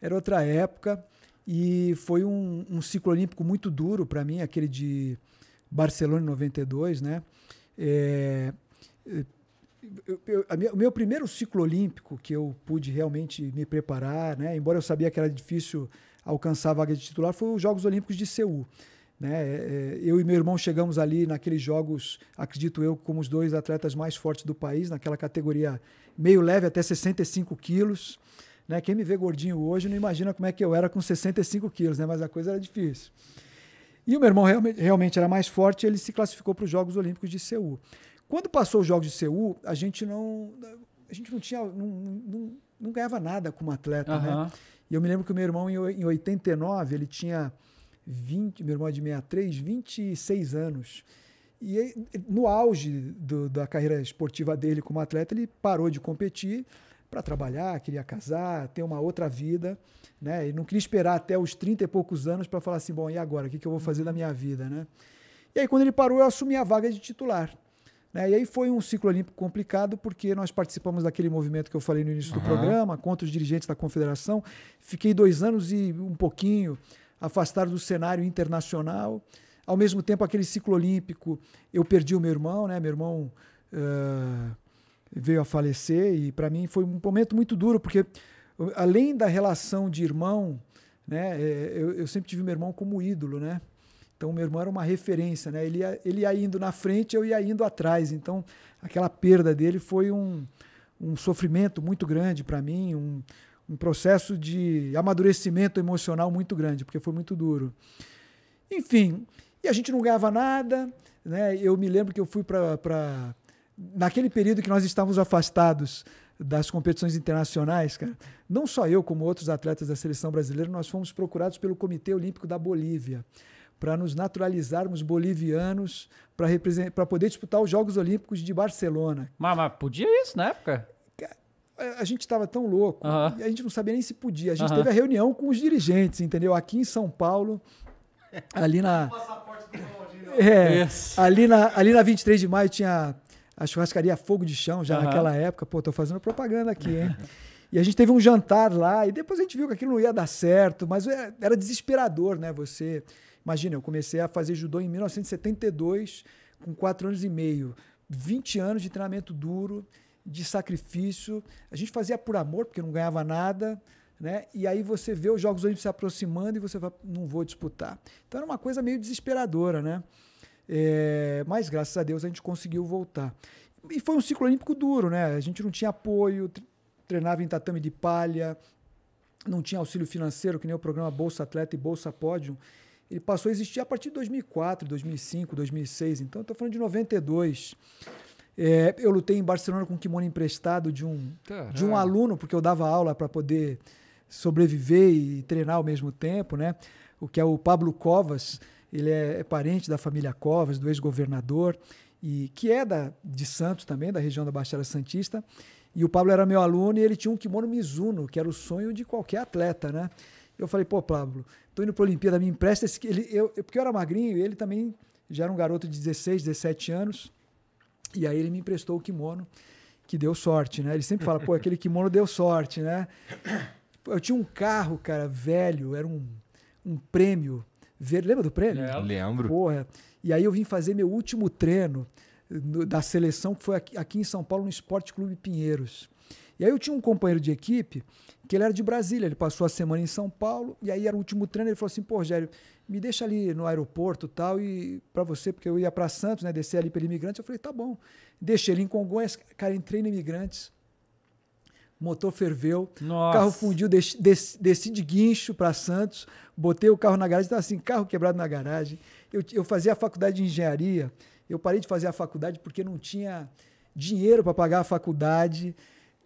Era outra época e foi um, um ciclo olímpico muito duro para mim, aquele de Barcelona em 92, né? É, eu, eu, o meu primeiro ciclo olímpico que eu pude realmente me preparar, né? Embora eu sabia que era difícil alcançar a vaga de titular, foi os Jogos Olímpicos de Seul. Né? É, é, eu e meu irmão chegamos ali naqueles jogos, acredito eu, como os dois atletas mais fortes do país, naquela categoria meio leve, até 65 quilos. Né? Quem me vê gordinho hoje não imagina como é que eu era com 65 quilos, né? mas a coisa era difícil. E o meu irmão realmente, era mais forte, ele se classificou para os Jogos Olímpicos de Seul. Quando passou os Jogos de Seul, a gente não a gente não tinha não, não, não ganhava nada como atleta, uhum. né? E eu me lembro que o meu irmão em 89, ele tinha 20, meu irmão é de 63, 26 anos. E no auge do, da carreira esportiva dele como atleta, ele parou de competir para trabalhar, queria casar, ter uma outra vida, né? E não queria esperar até os 30 e poucos anos para falar assim, bom, e agora, o que, que eu vou fazer da minha vida, né? E aí quando ele parou, eu assumi a vaga de titular. Né? E aí foi um ciclo olímpico complicado, porque nós participamos daquele movimento que eu falei no início uhum. do programa, contra os dirigentes da confederação. Fiquei dois anos e um pouquinho afastado do cenário internacional. Ao mesmo tempo, aquele ciclo olímpico, eu perdi o meu irmão, né? Meu irmão... Uh veio a falecer e para mim foi um momento muito duro porque além da relação de irmão, né, é, eu, eu, sempre tive meu irmão como ídolo, né? Então meu irmão era uma referência, né? Ele ia, ele ia indo na frente, eu ia indo atrás. Então aquela perda dele foi um, um sofrimento muito grande para mim, um, um processo de amadurecimento emocional muito grande, porque foi muito duro. Enfim, e a gente não ganhava nada, né? Eu me lembro que eu fui para naquele período que nós estávamos afastados das competições internacionais, cara, não só eu, como outros atletas da seleção brasileira, nós fomos procurados pelo Comitê Olímpico da Bolívia para nos naturalizarmos bolivianos para poder disputar os Jogos Olímpicos de Barcelona. Mas, mas podia isso na época? A gente estava tão louco, uhum. a gente não sabia nem se podia. A gente uhum. teve a reunião com os dirigentes, entendeu? Aqui em São Paulo, ali na. É, ali na, ali na 23 de maio tinha a churrascaria Fogo de Chão, já uhum. naquela época. Pô, tô fazendo propaganda aqui, hein? E a gente teve um jantar lá, e depois a gente viu que aquilo não ia dar certo, mas era, é, era desesperador, né? Você. Imagina, eu comecei a fazer judô em 1972, com quatro anos e meio. 20 anos de treinamento duro, de sacrifício. A gente fazia por amor, porque não ganhava nada. Né? E aí você vê os Jogos Olímpicos se aproximando e você fala, não vou disputar. Então era uma coisa meio desesperadora, né? É, mas graças a Deus a gente conseguiu voltar. E foi um ciclo olímpico duro, né? A gente não tinha apoio, treinava em tatame de palha, não tinha auxílio financeiro, que nem o programa Bolsa Atleta e Bolsa Pódio. Ele passou a existir a partir de 2004, 2005, 2006. Então, estou falando de 92. É, eu lutei em Barcelona com um kimono emprestado de um, de um aluno, porque eu dava aula para poder sobreviver e treinar ao mesmo tempo, né? O que é o Pablo Covas ele é, é parente da família Covas, do ex-governador, e que é da, de Santos também, da região da Baixada Santista. E o Pablo era meu aluno e ele tinha um kimono Mizuno, que era o sonho de qualquer atleta, né? Eu falei, pô, Pablo, tô indo pra Olimpíada, me empresta esse... Ele, eu, eu, porque eu era magrinho e ele também já era um garoto de 16, 17 anos. E aí ele me emprestou o kimono, que deu sorte, né? Ele sempre fala, pô, aquele kimono deu sorte, né? Eu tinha um carro, cara, velho, era um, um prêmio Lembra do prêmio? É, lembro. Porra. E aí eu vim fazer meu último treino no, da seleção, que foi aqui, aqui, em São Paulo, no Esporte Clube Pinheiros. E aí eu tinha um companheiro de equipe que ele era de Brasília, ele passou a semana em São Paulo, e aí era o último treino, ele falou assim, pô, Rogério, me deixa ali no aeroporto tal, e para você, porque eu ia para Santos, né, descer ali pelo Imigrantes, eu falei, tá bom. Deixei ele em Congonhas, cara, entrei no Imigrantes, motor ferveu, Nossa. carro fundiu, desci, desci de guincho para Santos, botei o carro na garagem, estava assim, carro quebrado na garagem. Eu, eu fazia a faculdade de engenharia, eu parei de fazer a faculdade porque não tinha dinheiro para pagar a faculdade.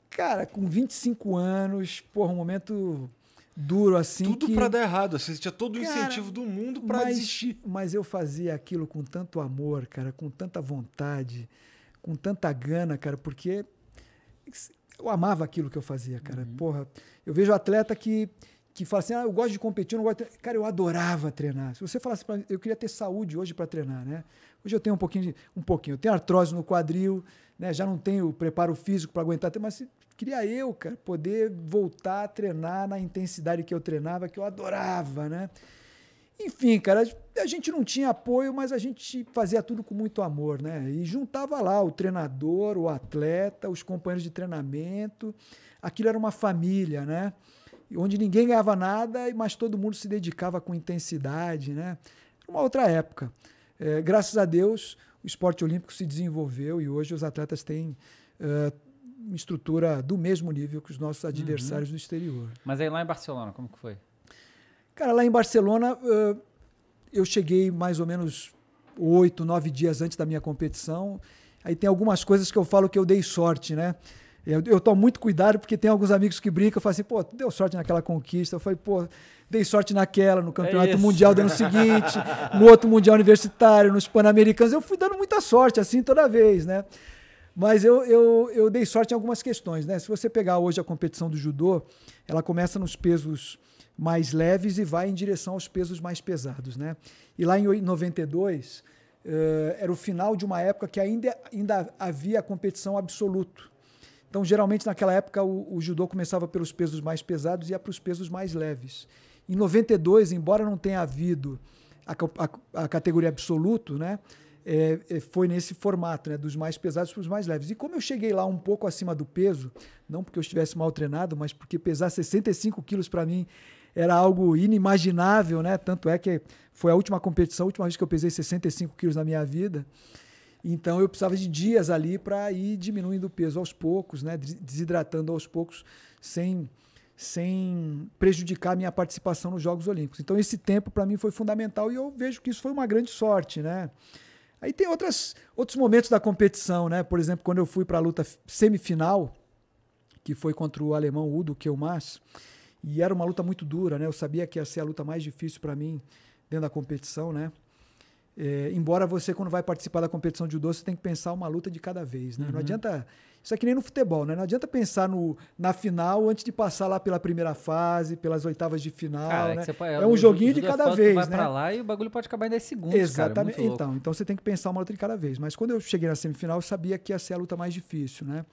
Cara, com 25 anos, porra, um momento duro assim. Tudo que... para dar errado. Assim, você tinha todo o incentivo do mundo para desistir. Mas eu fazia aquilo com tanto amor, cara, com tanta vontade, com tanta gana, cara, porque eu amava aquilo que eu fazia, cara. Uhum. Porra, eu vejo atleta que, que fala assim: ah, eu gosto de competir, não gosto de... Cara, eu adorava treinar. Se você falasse pra mim, eu queria ter saúde hoje para treinar, né? Hoje eu tenho um pouquinho, de, um pouquinho, eu tenho artrose no quadril, né? Já não tenho preparo físico para aguentar, mas queria eu, cara, poder voltar a treinar na intensidade que eu treinava, que eu adorava, né? Enfim, cara, a gente não tinha apoio, mas a gente fazia tudo com muito amor, né? E juntava lá o treinador, o atleta, os companheiros de treinamento. Aquilo era uma família, né? Onde ninguém ganhava nada, mas todo mundo se dedicava com intensidade, né? Uma outra época. É, graças a Deus, o esporte olímpico se desenvolveu e hoje os atletas têm uh, uma estrutura do mesmo nível que os nossos adversários uhum. do exterior. Mas aí lá em Barcelona, como que foi? Cara, lá em Barcelona, eh, eu cheguei mais ou menos oito, nove dias antes da minha competição. Aí tem algumas coisas que eu falo que eu dei sorte, né? Eu, eu tomo muito cuidado porque tem alguns amigos que brincam, falam assim, pô, deu sorte naquela conquista. Eu falei, pô, dei sorte naquela, no é campeonato é mundial do ano seguinte, no outro mundial universitário, nos Pan-Americanos. Eu fui dando muita sorte, assim, toda vez, né? Mas eu, eu, eu dei sorte em algumas questões, né? Se você pegar hoje a competição do judô, ela começa nos pesos mais leves e vai em direção aos pesos mais pesados. Né? E lá em 92, uh, eh, era o final de uma época que ainda, ainda havia a competição absoluto. Então, geralmente, naquela época, o, o judô começava pelos pesos mais pesados e ia para os pesos mais leves. Em 92, embora não tenha havido a, a, a categoria absoluto, né? É, foi nesse formato, né, dos mais pesados para os mais leves. E como eu cheguei lá um pouco acima do peso, não porque eu estivesse mal treinado, mas porque pesar 65 quilos para mim era algo inimaginável, né? Tanto é que foi a última competição, a última vez que eu pesei 65 quilos na minha vida. Então eu precisava de dias ali para ir diminuindo o peso aos poucos, né? Desidratando aos poucos, sem sem prejudicar a minha participação nos Jogos Olímpicos. Então esse tempo para mim foi fundamental e eu vejo que isso foi uma grande sorte, né? Aí tem outras, outros momentos da competição, né? Por exemplo, quando eu fui para a luta semifinal, que foi contra o alemão Udo Keumas, e era uma luta muito dura, né? Eu sabia que ia ser a luta mais difícil para mim dentro da competição, né? É, embora você, quando vai participar da competição de judô, você tem que pensar uma luta de cada vez, né? Uhum. Não adianta... Isso é que nem no futebol, né? Não adianta pensar no, na final antes de passar lá pela primeira fase, pelas oitavas de final, cara, é né? é, você, é um joguinho de é cada é vez, né? Vai pra né? lá e o bagulho pode acabar em 10 segundos, é Exatamente. Cara, então, então você tem que pensar uma luta de cada vez. Mas quando eu cheguei na semifinal, eu sabia que ia ser a luta mais difícil, né?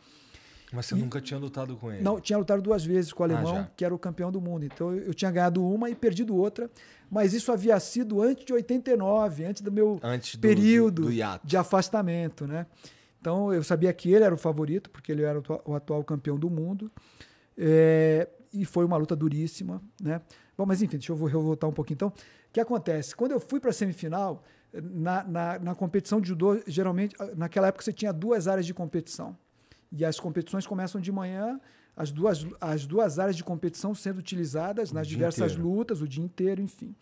Mas você e, nunca tinha lutado com ele? Não, tinha lutado duas vezes com o ah, alemão, ah, que era o campeão do mundo. Então eu tinha ganhado uma e perdido outra, mas isso havia sido antes de 89, antes do meu antes do, período do, do de afastamento, né? Então eu sabia que ele era o favorito, porque ele era o, o atual campeão do mundo. É, e foi uma luta duríssima, né? Bom, mas enfim, deixa eu voltar um pouquinho então. O que acontece? Quando eu fui para a semifinal, na, na, na competição de judô, geralmente, naquela época você tinha duas áreas de competição. E as competições começam de manhã, as duas, as duas áreas de competição sendo utilizadas o nas diversas inteiro. lutas, o dia inteiro, enfim.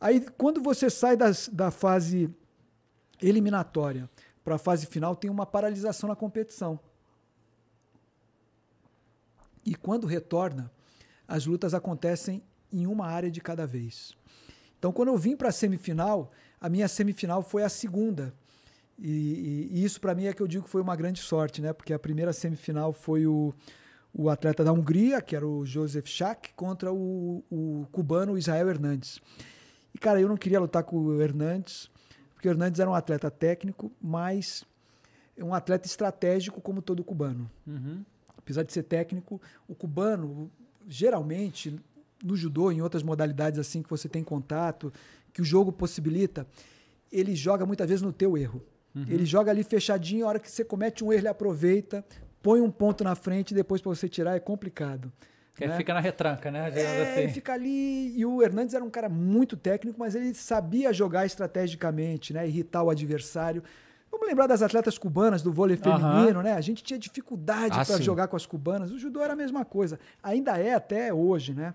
Aí, quando você sai das, da fase eliminatória para a fase final, tem uma paralisação na competição. E quando retorna, as lutas acontecem em uma área de cada vez. Então, quando eu vim para a semifinal, a minha semifinal foi a segunda. E, e, e isso para mim é que eu digo que foi uma grande sorte, né? Porque a primeira semifinal foi o, o atleta da Hungria, que era o Josef Schack, contra o, o cubano Israel Hernandes. E cara, eu não queria lutar com o Hernandes, porque o Hernandes era um atleta técnico, mas um atleta estratégico como todo cubano. Uhum. Apesar de ser técnico, o cubano geralmente no judô, em outras modalidades assim que você tem contato, que o jogo possibilita, ele joga muitas vezes no teu erro. Uhum. Ele joga ali fechadinho, a hora que você comete um erro, ele aproveita, põe um ponto na frente, e depois para você tirar é complicado. Porque né? fica na retranca, né? É, assim. Ele fica ali. E o Hernandes era um cara muito técnico, mas ele sabia jogar estrategicamente, né? Irritar o adversário. Vamos lembrar das atletas cubanas do vôlei feminino, uhum. né? A gente tinha dificuldade ah, para jogar com as cubanas. O judô era a mesma coisa. Ainda é até hoje, né?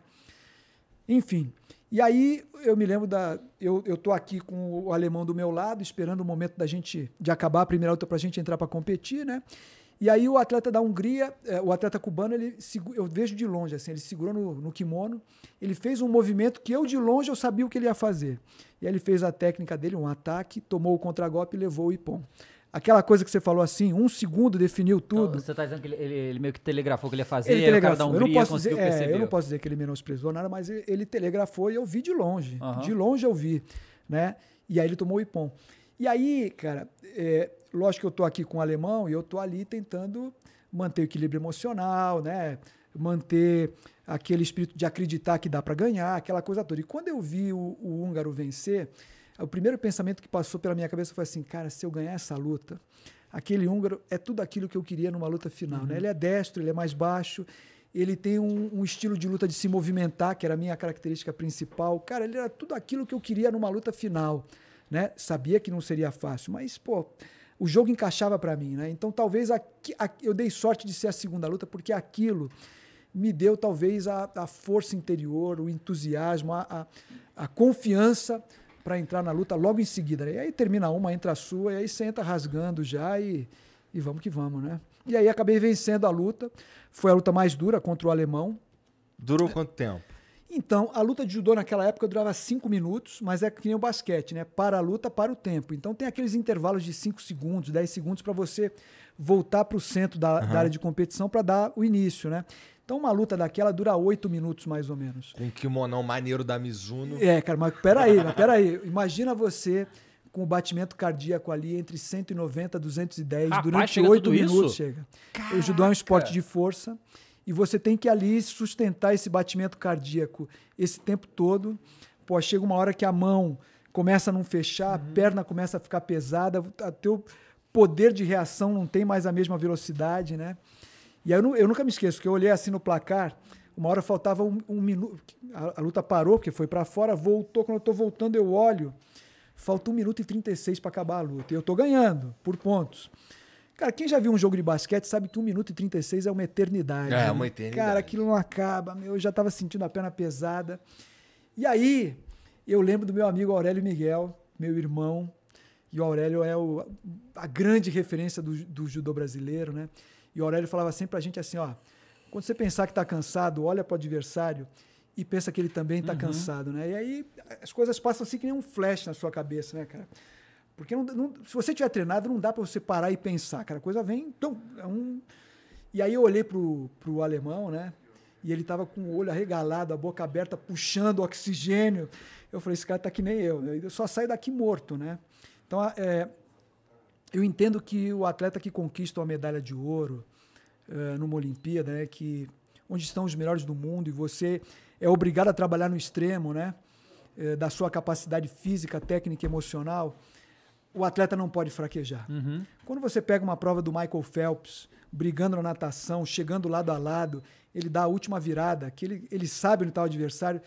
Enfim. E aí eu me lembro da. Eu, eu tô aqui com o alemão do meu lado, esperando o momento da gente de acabar a primeira luta para a gente entrar para competir, né? E aí o atleta da Hungria, é, o atleta cubano, ele eu vejo de longe, assim, ele segurou no, no, kimono, ele fez um movimento que eu de longe eu sabia o que ele ia fazer. E aí ele fez a técnica dele, um ataque, tomou o contragolpe e levou o ipom aquela coisa que você falou assim, um segundo definiu então, tudo. Então, você está dizendo que ele, ele, ele, meio que telegrafou que ele ia fazer, ele telegrafou. Hungria, eu, não posso dizer, é, eu não posso dizer que ele menosprezou nada, mas ele, ele telegrafou e eu vi de longe. Uhum. De longe eu vi, né? E aí ele tomou o Ipom. E aí, cara, é, lógico que eu tô aqui com o alemão e eu tô ali tentando manter o equilíbrio emocional, né? Manter aquele espírito de acreditar que dá para ganhar, aquela coisa toda. E quando eu vi o, o húngaro vencer, o primeiro pensamento que passou pela minha cabeça foi assim, cara, se eu ganhar essa luta, aquele húngaro é tudo aquilo que eu queria numa luta final, né? uhum. né? Ele é destro, ele é mais baixo, ele tem um, um, estilo de luta de se movimentar, que era a minha característica principal. Cara, ele era tudo aquilo que eu queria numa luta final, né? Sabia que não seria fácil, mas pô, o jogo encaixava para mim, né? Então talvez aqui, aqui, eu dei sorte de ser a segunda luta porque aquilo me deu talvez a, a força interior, o entusiasmo, a, a, a confiança para entrar na luta logo em seguida. Né? E aí termina uma, entra a sua, e aí senta rasgando já e, e vamos que vamos, né? E aí acabei vencendo a luta. Foi a luta mais dura contra o alemão. Durou quanto tempo? Então, a luta de judô naquela época durava cinco minutos, mas é que nem o basquete, né? Para a luta, para o tempo. Então, tem aqueles intervalos de 5 segundos, 10 segundos para você voltar para o centro da, uhum. da, área de competição para dar o início, né? Então uma luta daquela dura oito minutos mais ou menos. Com o kimonão maneiro da Mizuno. É, cara, mas peraí, mas peraí. Imagina você com o batimento cardíaco ali entre 190 e 210 Rapaz, durante oito minutos. Isso? Chega. O judô é um esporte de força e você tem que ali sustentar esse batimento cardíaco esse tempo todo. Pô, chega uma hora que a mão começa a não fechar, uhum. a perna começa a ficar pesada, o teu poder de reação não tem mais a mesma velocidade, né? E aí eu, eu nunca me esqueço, que eu olhei assim no placar, uma hora faltava um, um minuto, a, a, luta parou, porque foi para fora, voltou, quando eu estou voltando eu olho, falta um minuto e 36 para acabar a luta, e eu estou ganhando, por pontos. Cara, quem já viu um jogo de basquete sabe que 1 minuto e 36 é uma eternidade. É, né? uma eternidade. Cara, aquilo não acaba, meu, eu já estava sentindo a perna pesada. E aí, eu lembro do meu amigo Aurélio Miguel, meu irmão, e o Aurélio é o, a grande referência do, do judô brasileiro, né? E o Aurélio falava sempre para a gente assim, ó, quando você pensar que está cansado, olha para o adversário e pensa que ele também está uhum. cansado, né? E aí as coisas passam assim que nem um flash na sua cabeça, né, cara? Porque não, não, se você tiver treinado, não dá para você parar e pensar, cara. A coisa vem, então, é um... E aí eu olhei pro, pro alemão, né? E ele tava com o olho arregalado, a boca aberta, puxando oxigênio. Eu falei, esse cara tá que nem eu. Né? Eu só saio daqui morto, né? Então, é, eu entendo que o atleta que conquista uma medalha de ouro uh, numa Olimpíada, né, que onde estão os melhores do mundo e você é obrigado a trabalhar no extremo, né, uh, da sua capacidade física, técnica, emocional, o atleta não pode fraquejar. Uhum. Quando você pega uma prova do Michael Phelps brigando na natação, chegando lado a lado, ele dá a última virada, que ele, ele sabe onde está o adversário.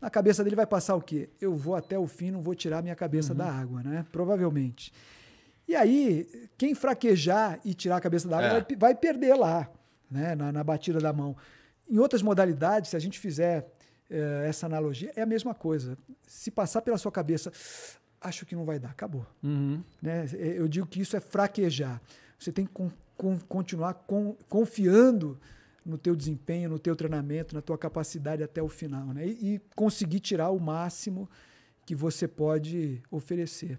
Na cabeça dele vai passar o quê? Eu vou até o fim, não vou tirar minha cabeça uhum. da água, né? Provavelmente. E aí, quem fraquejar e tirar a cabeça da água é. vai, perder lá, né? Na, na, batida da mão. Em outras modalidades, se a gente fizer eh, essa analogia, é a mesma coisa. Se passar pela sua cabeça, acho que não vai dar, acabou. Uhum. Né? Eh, eu digo que isso é fraquejar. Você tem que con con continuar con confiando no teu desempenho, no teu treinamento, na tua capacidade até o final, né? E, e conseguir tirar o máximo que você pode oferecer.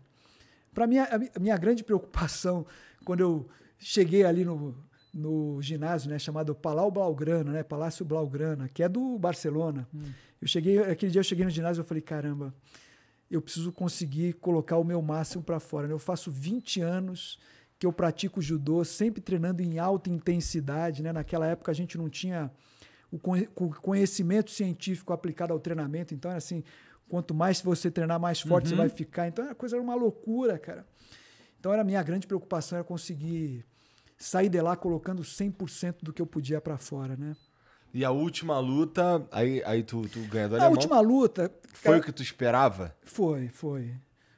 Para mim, a minha grande preocupação *laughs* quando eu cheguei ali no, no ginásio, né, chamado Palau Blaugrana, né, Palácio Blaugrana, que é do Barcelona. Hum. Eu cheguei, aquele dia eu cheguei no ginásio, eu falei, caramba, eu preciso conseguir colocar o meu máximo para fora. Né? Eu faço 20 anos que eu pratico judô, sempre treinando em alta intensidade, né? Naquela época a gente não tinha o conhecimento científico aplicado ao treinamento, então era assim, Quanto mais você treinar, mais forte uhum. você vai ficar. Então a coisa era uma loucura, cara. Então era a minha grande preocupação era conseguir sair de lá colocando 100% do que eu podia para fora, né? E a última luta, aí, aí tu, tu ganha do a alemão. A última luta... Cara, foi o que tu esperava? Foi, foi.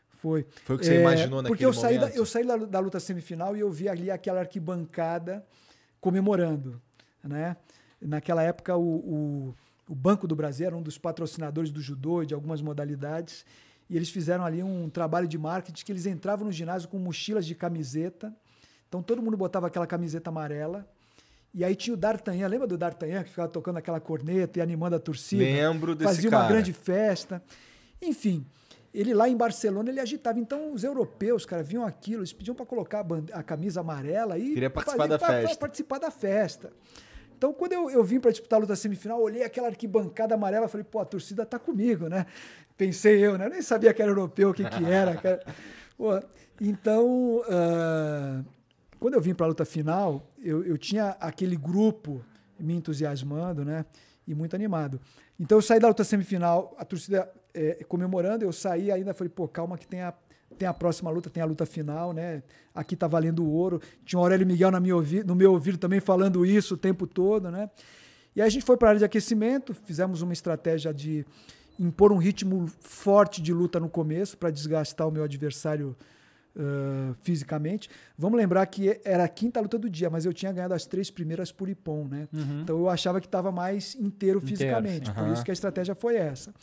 Foi. Foi o que você é, imaginou naquele porque eu momento? Saí da, eu saí da luta semifinal e eu vi ali aquela arquibancada comemorando, né? Naquela época o, o o Banco do Brasil era um dos patrocinadores do judô e de algumas modalidades. E eles fizeram ali um trabalho de marketing que eles entravam no ginásio com mochilas de camiseta. Então todo mundo botava aquela camiseta amarela. E aí tinha o D'Artagnan, lembra do D'Artagnan que ficava tocando aquela corneta e animando a torcida? Lembro desse Fazia cara. uma grande festa. Enfim, ele lá em Barcelona, ele agitava. Então os europeus, cara, viam aquilo, eles pediam para colocar a, a, camisa amarela e... Queria participar fazia, da festa. Participar da festa. Então, quando eu, eu vim para disputar a luta semifinal, olhei aquela arquibancada amarela, falei, pô, a torcida tá comigo, né? Pensei eu, né? Eu nem sabia que era europeu, o que, que era. *laughs* Cara. Pô, então, uh, quando eu vim para a luta final, eu, eu tinha aquele grupo me entusiasmando, né? E muito animado. Então, eu saí da luta semifinal, a torcida é, comemorando, eu saí ainda falei, pô, calma que tem a tem a próxima luta, tem a luta final, né? Aqui tá valendo o ouro. Tinha o Aurélio Miguel na minha no meu ouvido também falando isso o tempo todo, né? E aí a gente foi para a área de aquecimento, fizemos uma estratégia de impor um ritmo forte de luta no começo para desgastar o meu adversário uh, fisicamente. Vamos lembrar que era a quinta luta do dia, mas eu tinha ganhado as três primeiras por ipom, né? Uhum. Então eu achava que estava mais inteiro, inteiro. fisicamente, uhum. por isso que a estratégia foi essa.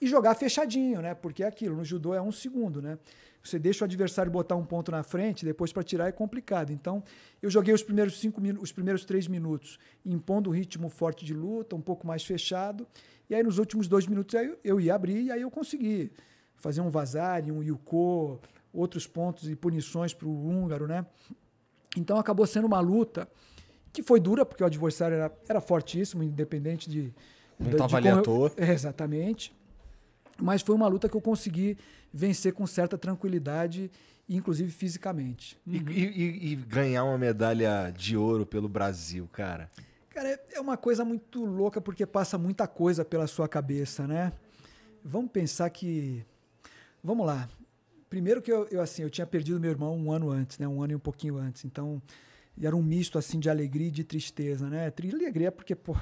E jogar fechadinho, né? Porque é aquilo, no judô é um segundo, né? Você deixa o adversário botar um ponto na frente, depois para tirar é complicado. Então, eu joguei os primeiros cinco os primeiros três minutos impondo um ritmo forte de luta, um pouco mais fechado. E aí, nos últimos dois minutos, eu ia abrir e aí eu consegui fazer um Vazari, um Yuko, outros pontos e punições para o húngaro, né? Então, acabou sendo uma luta que foi dura, porque o adversário era, era fortíssimo, independente de. Não estava ali à toa. É, exatamente. Mas foi uma luta que eu consegui vencer com certa tranquilidade, inclusive fisicamente. Uhum. E, e, ganhar uma medalha de ouro pelo Brasil, cara? Cara, é, é uma coisa muito louca porque passa muita coisa pela sua cabeça, né? Vamos pensar que. Vamos lá. Primeiro que eu, eu assim, eu tinha perdido meu irmão um ano antes, né? Um ano e um pouquinho antes. Então, era um misto assim de alegria e de tristeza, né? Alegria porque, pô,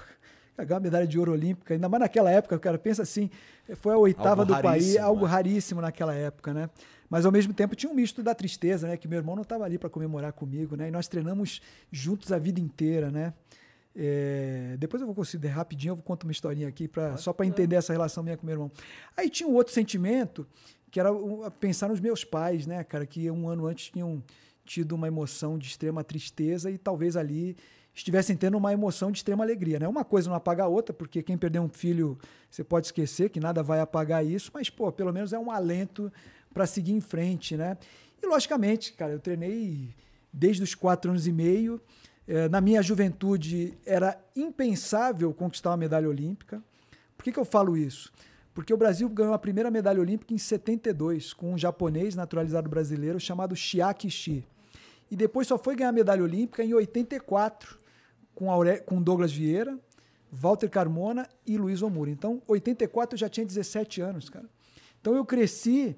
pegar uma medalha de ouro olímpica, ainda mais naquela época, o cara pensa assim, foi a oitava algo do país, algo né? raríssimo naquela época, né? Mas ao mesmo tempo tinha um misto da tristeza, né? Que meu irmão não estava ali para comemorar comigo, né? E nós treinamos juntos a vida inteira, né? É, depois eu vou considerar rapidinho, eu vou contar uma historinha aqui pra, só para entender essa relação minha com meu irmão. Aí tinha um outro sentimento que era pensar nos meus pais, né, cara, que um ano antes tinham tido uma emoção de extrema tristeza e talvez ali estivessem tendo uma emoção de extrema alegria. Né? Uma coisa não apaga a outra, porque quem perdeu um filho, você pode esquecer que nada vai apagar isso, mas, pô, pelo menos é um alento para seguir em frente, né? E, logicamente, cara, eu treinei desde os quatro anos e meio. É, na minha juventude, era impensável conquistar uma medalha olímpica. Por que, que eu falo isso? Porque o Brasil ganhou a primeira medalha olímpica em 72, com um japonês naturalizado brasileiro chamado Shiaki Shi. E depois só foi ganhar a medalha olímpica em 84, com, Aure... com Douglas Vieira, Walter Carmona e Luiz Omuro. Então, 84 eu já tinha 17 anos, cara. Então eu cresci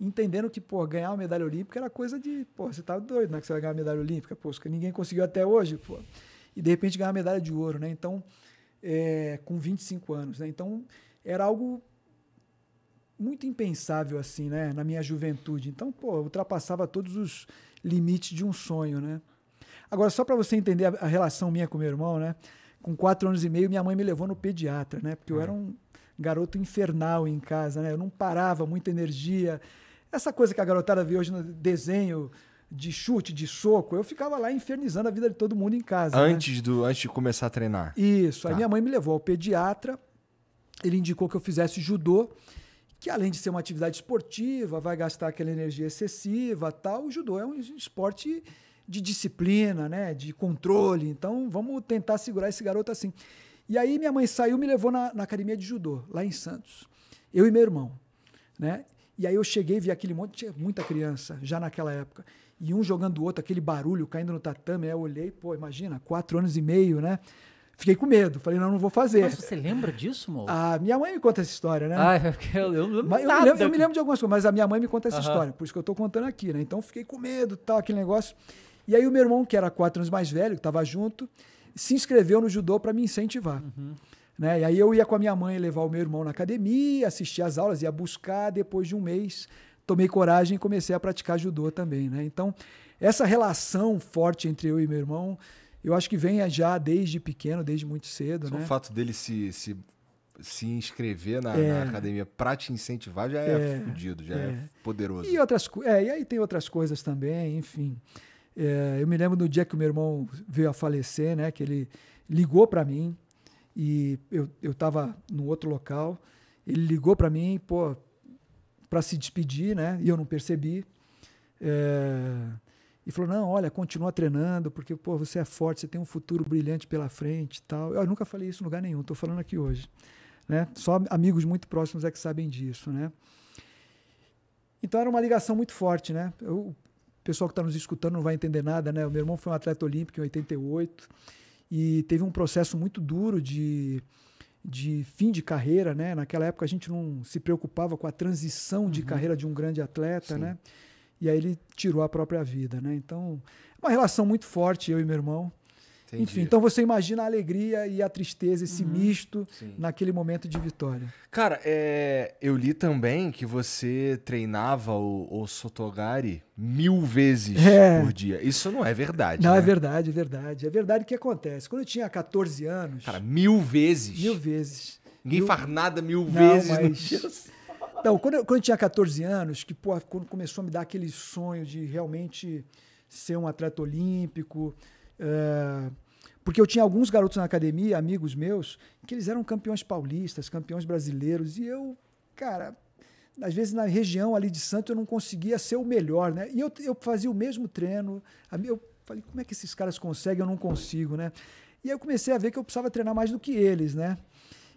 entendendo que, pô, ganhar uma medalha olímpica era coisa de, pô, você tá doido, né, que você vai ganhar uma medalha olímpica, pô, que ninguém conseguiu até hoje, pô. E de repente ganhar uma medalha de ouro, né? Então, é, com 25 anos, né? Então, era algo muito impensável assim, né, na minha juventude. Então, pô, ultrapassava todos os limites de um sonho, né? Agora, só para você entender a, a, relação minha com meu irmão, né? Com quatro anos e meio, minha mãe me levou no pediatra, né? Porque eu uhum. era um garoto infernal em casa, né? Eu não parava, muita energia. Essa coisa que a garotada vê hoje no desenho, de chute, de soco, eu ficava lá infernizando a vida de todo mundo em casa. Né. Antes, né? do, antes de começar a treinar? Isso. Tá. Aí minha mãe me levou ao pediatra, ele indicou que eu fizesse judô, que além de ser uma atividade esportiva, vai gastar aquela energia excessiva tal, o judô é um esporte de disciplina, né? De controle. Então, vamos tentar segurar esse garoto assim. E aí minha mãe saiu me levou na, na, academia de judô, lá em Santos. Eu e meu irmão, né? E aí eu cheguei, vi aquele monte, tinha muita criança já naquela época. E um jogando o outro, aquele barulho caindo no tatame. Aí eu olhei, pô, imagina, quatro anos e meio, né? Fiquei com medo, falei, não, não vou fazer. Mas você lembra disso, amor? Ah, minha mãe me conta essa história, né? Ah, eu, eu, mas eu, Me lembro, eu me lembro de algumas coisas, mas a minha mãe me conta essa história, por isso que eu tô contando aqui, né? Então fiquei com medo, tal, aquele negócio. E aí o meu irmão, que era quatro anos mais velho, que estava junto, se inscreveu no judô para me incentivar. Uhum. Né? E aí eu ia com a minha mãe levar o meu irmão na academia, assistir às aulas, ia buscar. Depois de um mês, tomei coragem e comecei a praticar judô também. Né? Então, essa relação forte entre eu e meu irmão, eu acho que vem já desde pequeno, desde muito cedo. Só né? o fato dele se, se, se inscrever na, é. na academia para te incentivar já é, é fodido, já é. é. poderoso. E, outras, é, e aí tem outras coisas também, enfim. É, eu me lembro do dia que o meu irmão veio a falecer, né? Que ele ligou para mim e eu eu estava num outro local. Ele ligou para mim, pô, para se despedir, né? E eu não percebi. É, e falou: "Não, olha, continua treinando, porque pô, você é forte, você tem um futuro brilhante pela frente", tal. Eu nunca falei isso em lugar nenhum, estou falando aqui hoje, né? Só amigos muito próximos é que sabem disso, né? Então era uma ligação muito forte, né? Eu, pessoal que está nos escutando não vai entender nada, né? O meu irmão foi um atleta olímpico em 88 e teve um processo muito duro de, de fim de carreira, né? Naquela época a gente não se preocupava com a transição de uhum. carreira de um grande atleta, Sim. né? E aí ele tirou a própria vida, né? Então, uma relação muito forte eu e meu irmão. Entendi. Enfim, então você imagina a alegria e a tristeza, esse uhum, misto sim. naquele momento de vitória. Cara, é, eu li também que você treinava o, o Sotogari mil vezes é. por dia. Isso não é verdade. Não, é né? é verdade, é verdade. É verdade o que acontece. Quando eu tinha 14 anos. Cara, mil vezes. Mil vezes. Ninguém mil... faz nada mil não, vezes mas... no dia. Não, quando eu, quando eu tinha 14 anos, que pô, quando começou a me dar aquele sonho de realmente ser um atleta olímpico, é, porque eu tinha alguns garotos na academia, amigos meus, que eles eram campeões paulistas, campeões brasileiros, e eu, cara, às vezes na região ali de Santo eu não conseguia ser o melhor, né? E eu, eu fazia o mesmo treino, eu falei, como é que esses caras conseguem, eu não consigo, né? E aí eu comecei a ver que eu precisava treinar mais do que eles, né?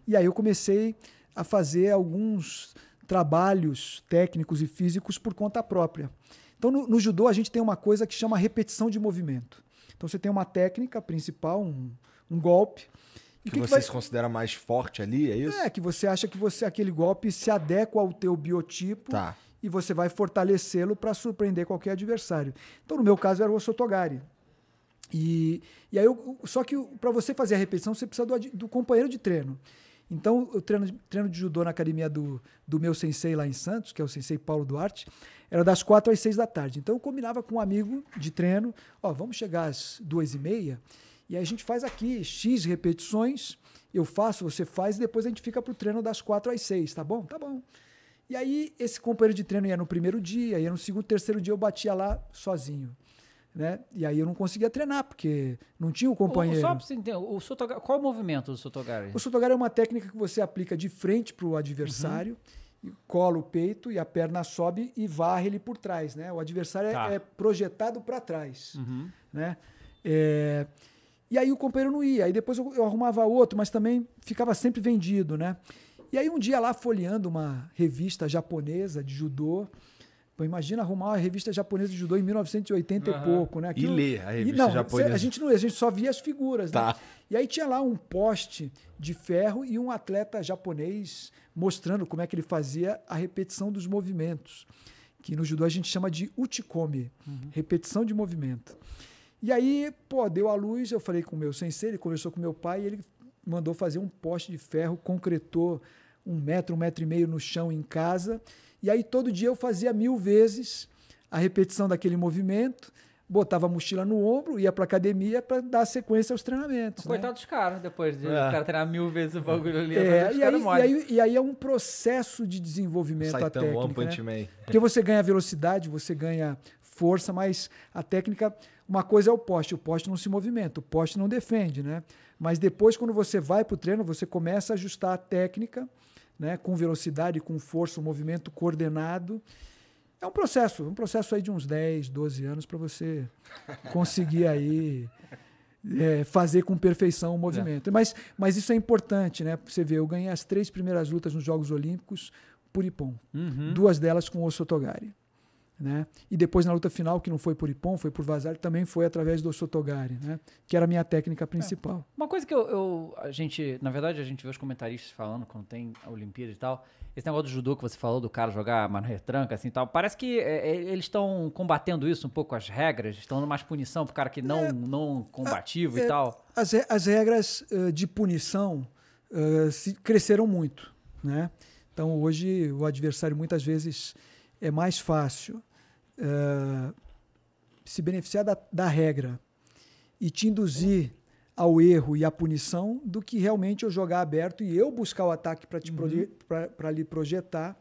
E aí eu comecei a fazer alguns trabalhos técnicos e físicos por conta própria. Então, no, no, judô, a gente tem uma coisa que chama repetição de movimento. Então você tem uma técnica principal, um, um golpe. Que, que, você vai... se considera mais forte ali, é isso? É, que você acha que você aquele golpe se adequa ao teu biotipo tá. e você vai fortalecê-lo para surpreender qualquer adversário. Então, no meu caso, era o Sotogari. E, e aí eu, só que para você fazer a repetição, você precisa do, do companheiro de treino. Então, o treino, treino de judô na academia do, do meu sensei lá em Santos, que é o sensei Paulo Duarte, era das quatro às seis da tarde. Então, eu combinava com um amigo de treino, ó, vamos chegar às duas e meia, e aí a gente faz aqui X repetições, eu faço, você faz, e depois a gente fica pro treino das quatro às seis, tá bom? Tá bom. E aí, esse companheiro de treino ia no primeiro dia, ia no segundo, terceiro dia eu batia lá sozinho. Né? E aí eu não conseguia treinar, porque não tinha o companheiro. O, só você entender, o Sotogari, qual o movimento do Sotogari? O Sotogari é uma técnica que você aplica de frente para o adversário, uhum. cola o peito e a perna sobe e varre ele por trás. Né? O adversário é, tá. é, é, projetado para trás. Uhum. Né? É... E aí o companheiro não ia. Aí depois eu, eu, arrumava outro, mas também ficava sempre vendido, né? E aí um dia lá folheando uma revista japonesa de judô, Pô, imagina arrumar uma revista japonesa de judô em 1980 uhum. e pouco, né? Aquilo... E ler a revista e, não, japonesa. A gente não a gente só via as figuras, né? tá. né? E aí tinha lá um poste de ferro e um atleta japonês mostrando como é que ele fazia a repetição dos movimentos, que no judô a gente chama de utikome, uhum. repetição de movimento. E aí, pô, deu a luz, eu falei com o meu sensei, ele conversou com meu pai, e ele mandou fazer um poste de ferro, concretou um metro, um metro e meio no chão em casa, e aí todo dia eu fazia mil vezes a repetição daquele movimento, botava a mochila no ombro, ia pra academia para dar sequência aos treinamentos. Né? Coitado né? dos caras, depois de é. o cara treinar mil vezes o bagulho ali. É, e, aí, e, aí, e, aí, é um processo de desenvolvimento Saitama, a técnica. One Punch né? Man. Porque você ganha velocidade, você ganha força, mas a técnica, uma coisa é o poste, o poste não se movimenta, o poste não defende, né? Mas depois, quando você vai para o treino, você começa a ajustar a técnica né, com velocidade, com força, um movimento coordenado. É um processo, um processo aí de uns 10, 12 anos para você *laughs* conseguir aí é, fazer com perfeição o é. movimento. É. Mas, mas isso é importante, né? Você vê, eu ganhei as três primeiras lutas nos Jogos Olímpicos por Ipon. Uhum. Duas delas com o Sotogari. Né? E depois na luta final, que não foi por Ipon, foi por Vazar, também foi através do Sotogari, né? que era a minha técnica é. principal. É. Uma coisa que eu, eu, a gente, na verdade, a gente vê os comentaristas falando quando tem a Olimpíada e tal, esse negócio do judô que você falou do cara jogar mano retranca assim tal, parece que é, é, eles estão combatendo isso um pouco as regras, estão dando mais punição pro cara que não é, não combativo a, e é, tal. As, as regras uh, de punição uh, se, cresceram muito, né? Então hoje o adversário muitas vezes é mais fácil eh, se beneficiar da, da regra e te induzir ao erro e à punição do que realmente eu jogar aberto e eu buscar o ataque para te uhum. para lhe projetar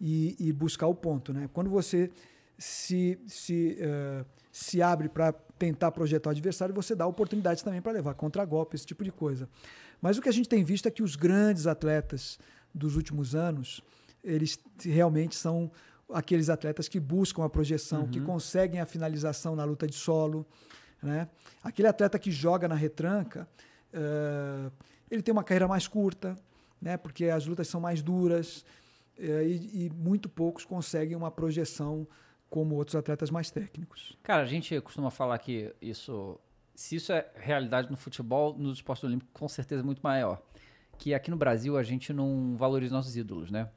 e, e, buscar o ponto, né? Quando você se se, uh, se abre para tentar projetar o adversário, você dá oportunidades também para levar contra-golpe, esse tipo de coisa. Mas o que a gente tem visto é que os grandes atletas dos últimos anos, eles realmente são aqueles atletas que buscam a projeção, uhum. que conseguem a finalização na luta de solo. Né? Aquele atleta que joga na retranca, uh, ele tem uma carreira mais curta, né? porque as lutas são mais duras uh, e, e, muito poucos conseguem uma projeção como outros atletas mais técnicos. Cara, a gente costuma falar que isso, se isso é realidade no futebol, nos esportes olímpicos, com certeza é muito maior. Que aqui no Brasil a gente não valoriza nossos ídolos, né?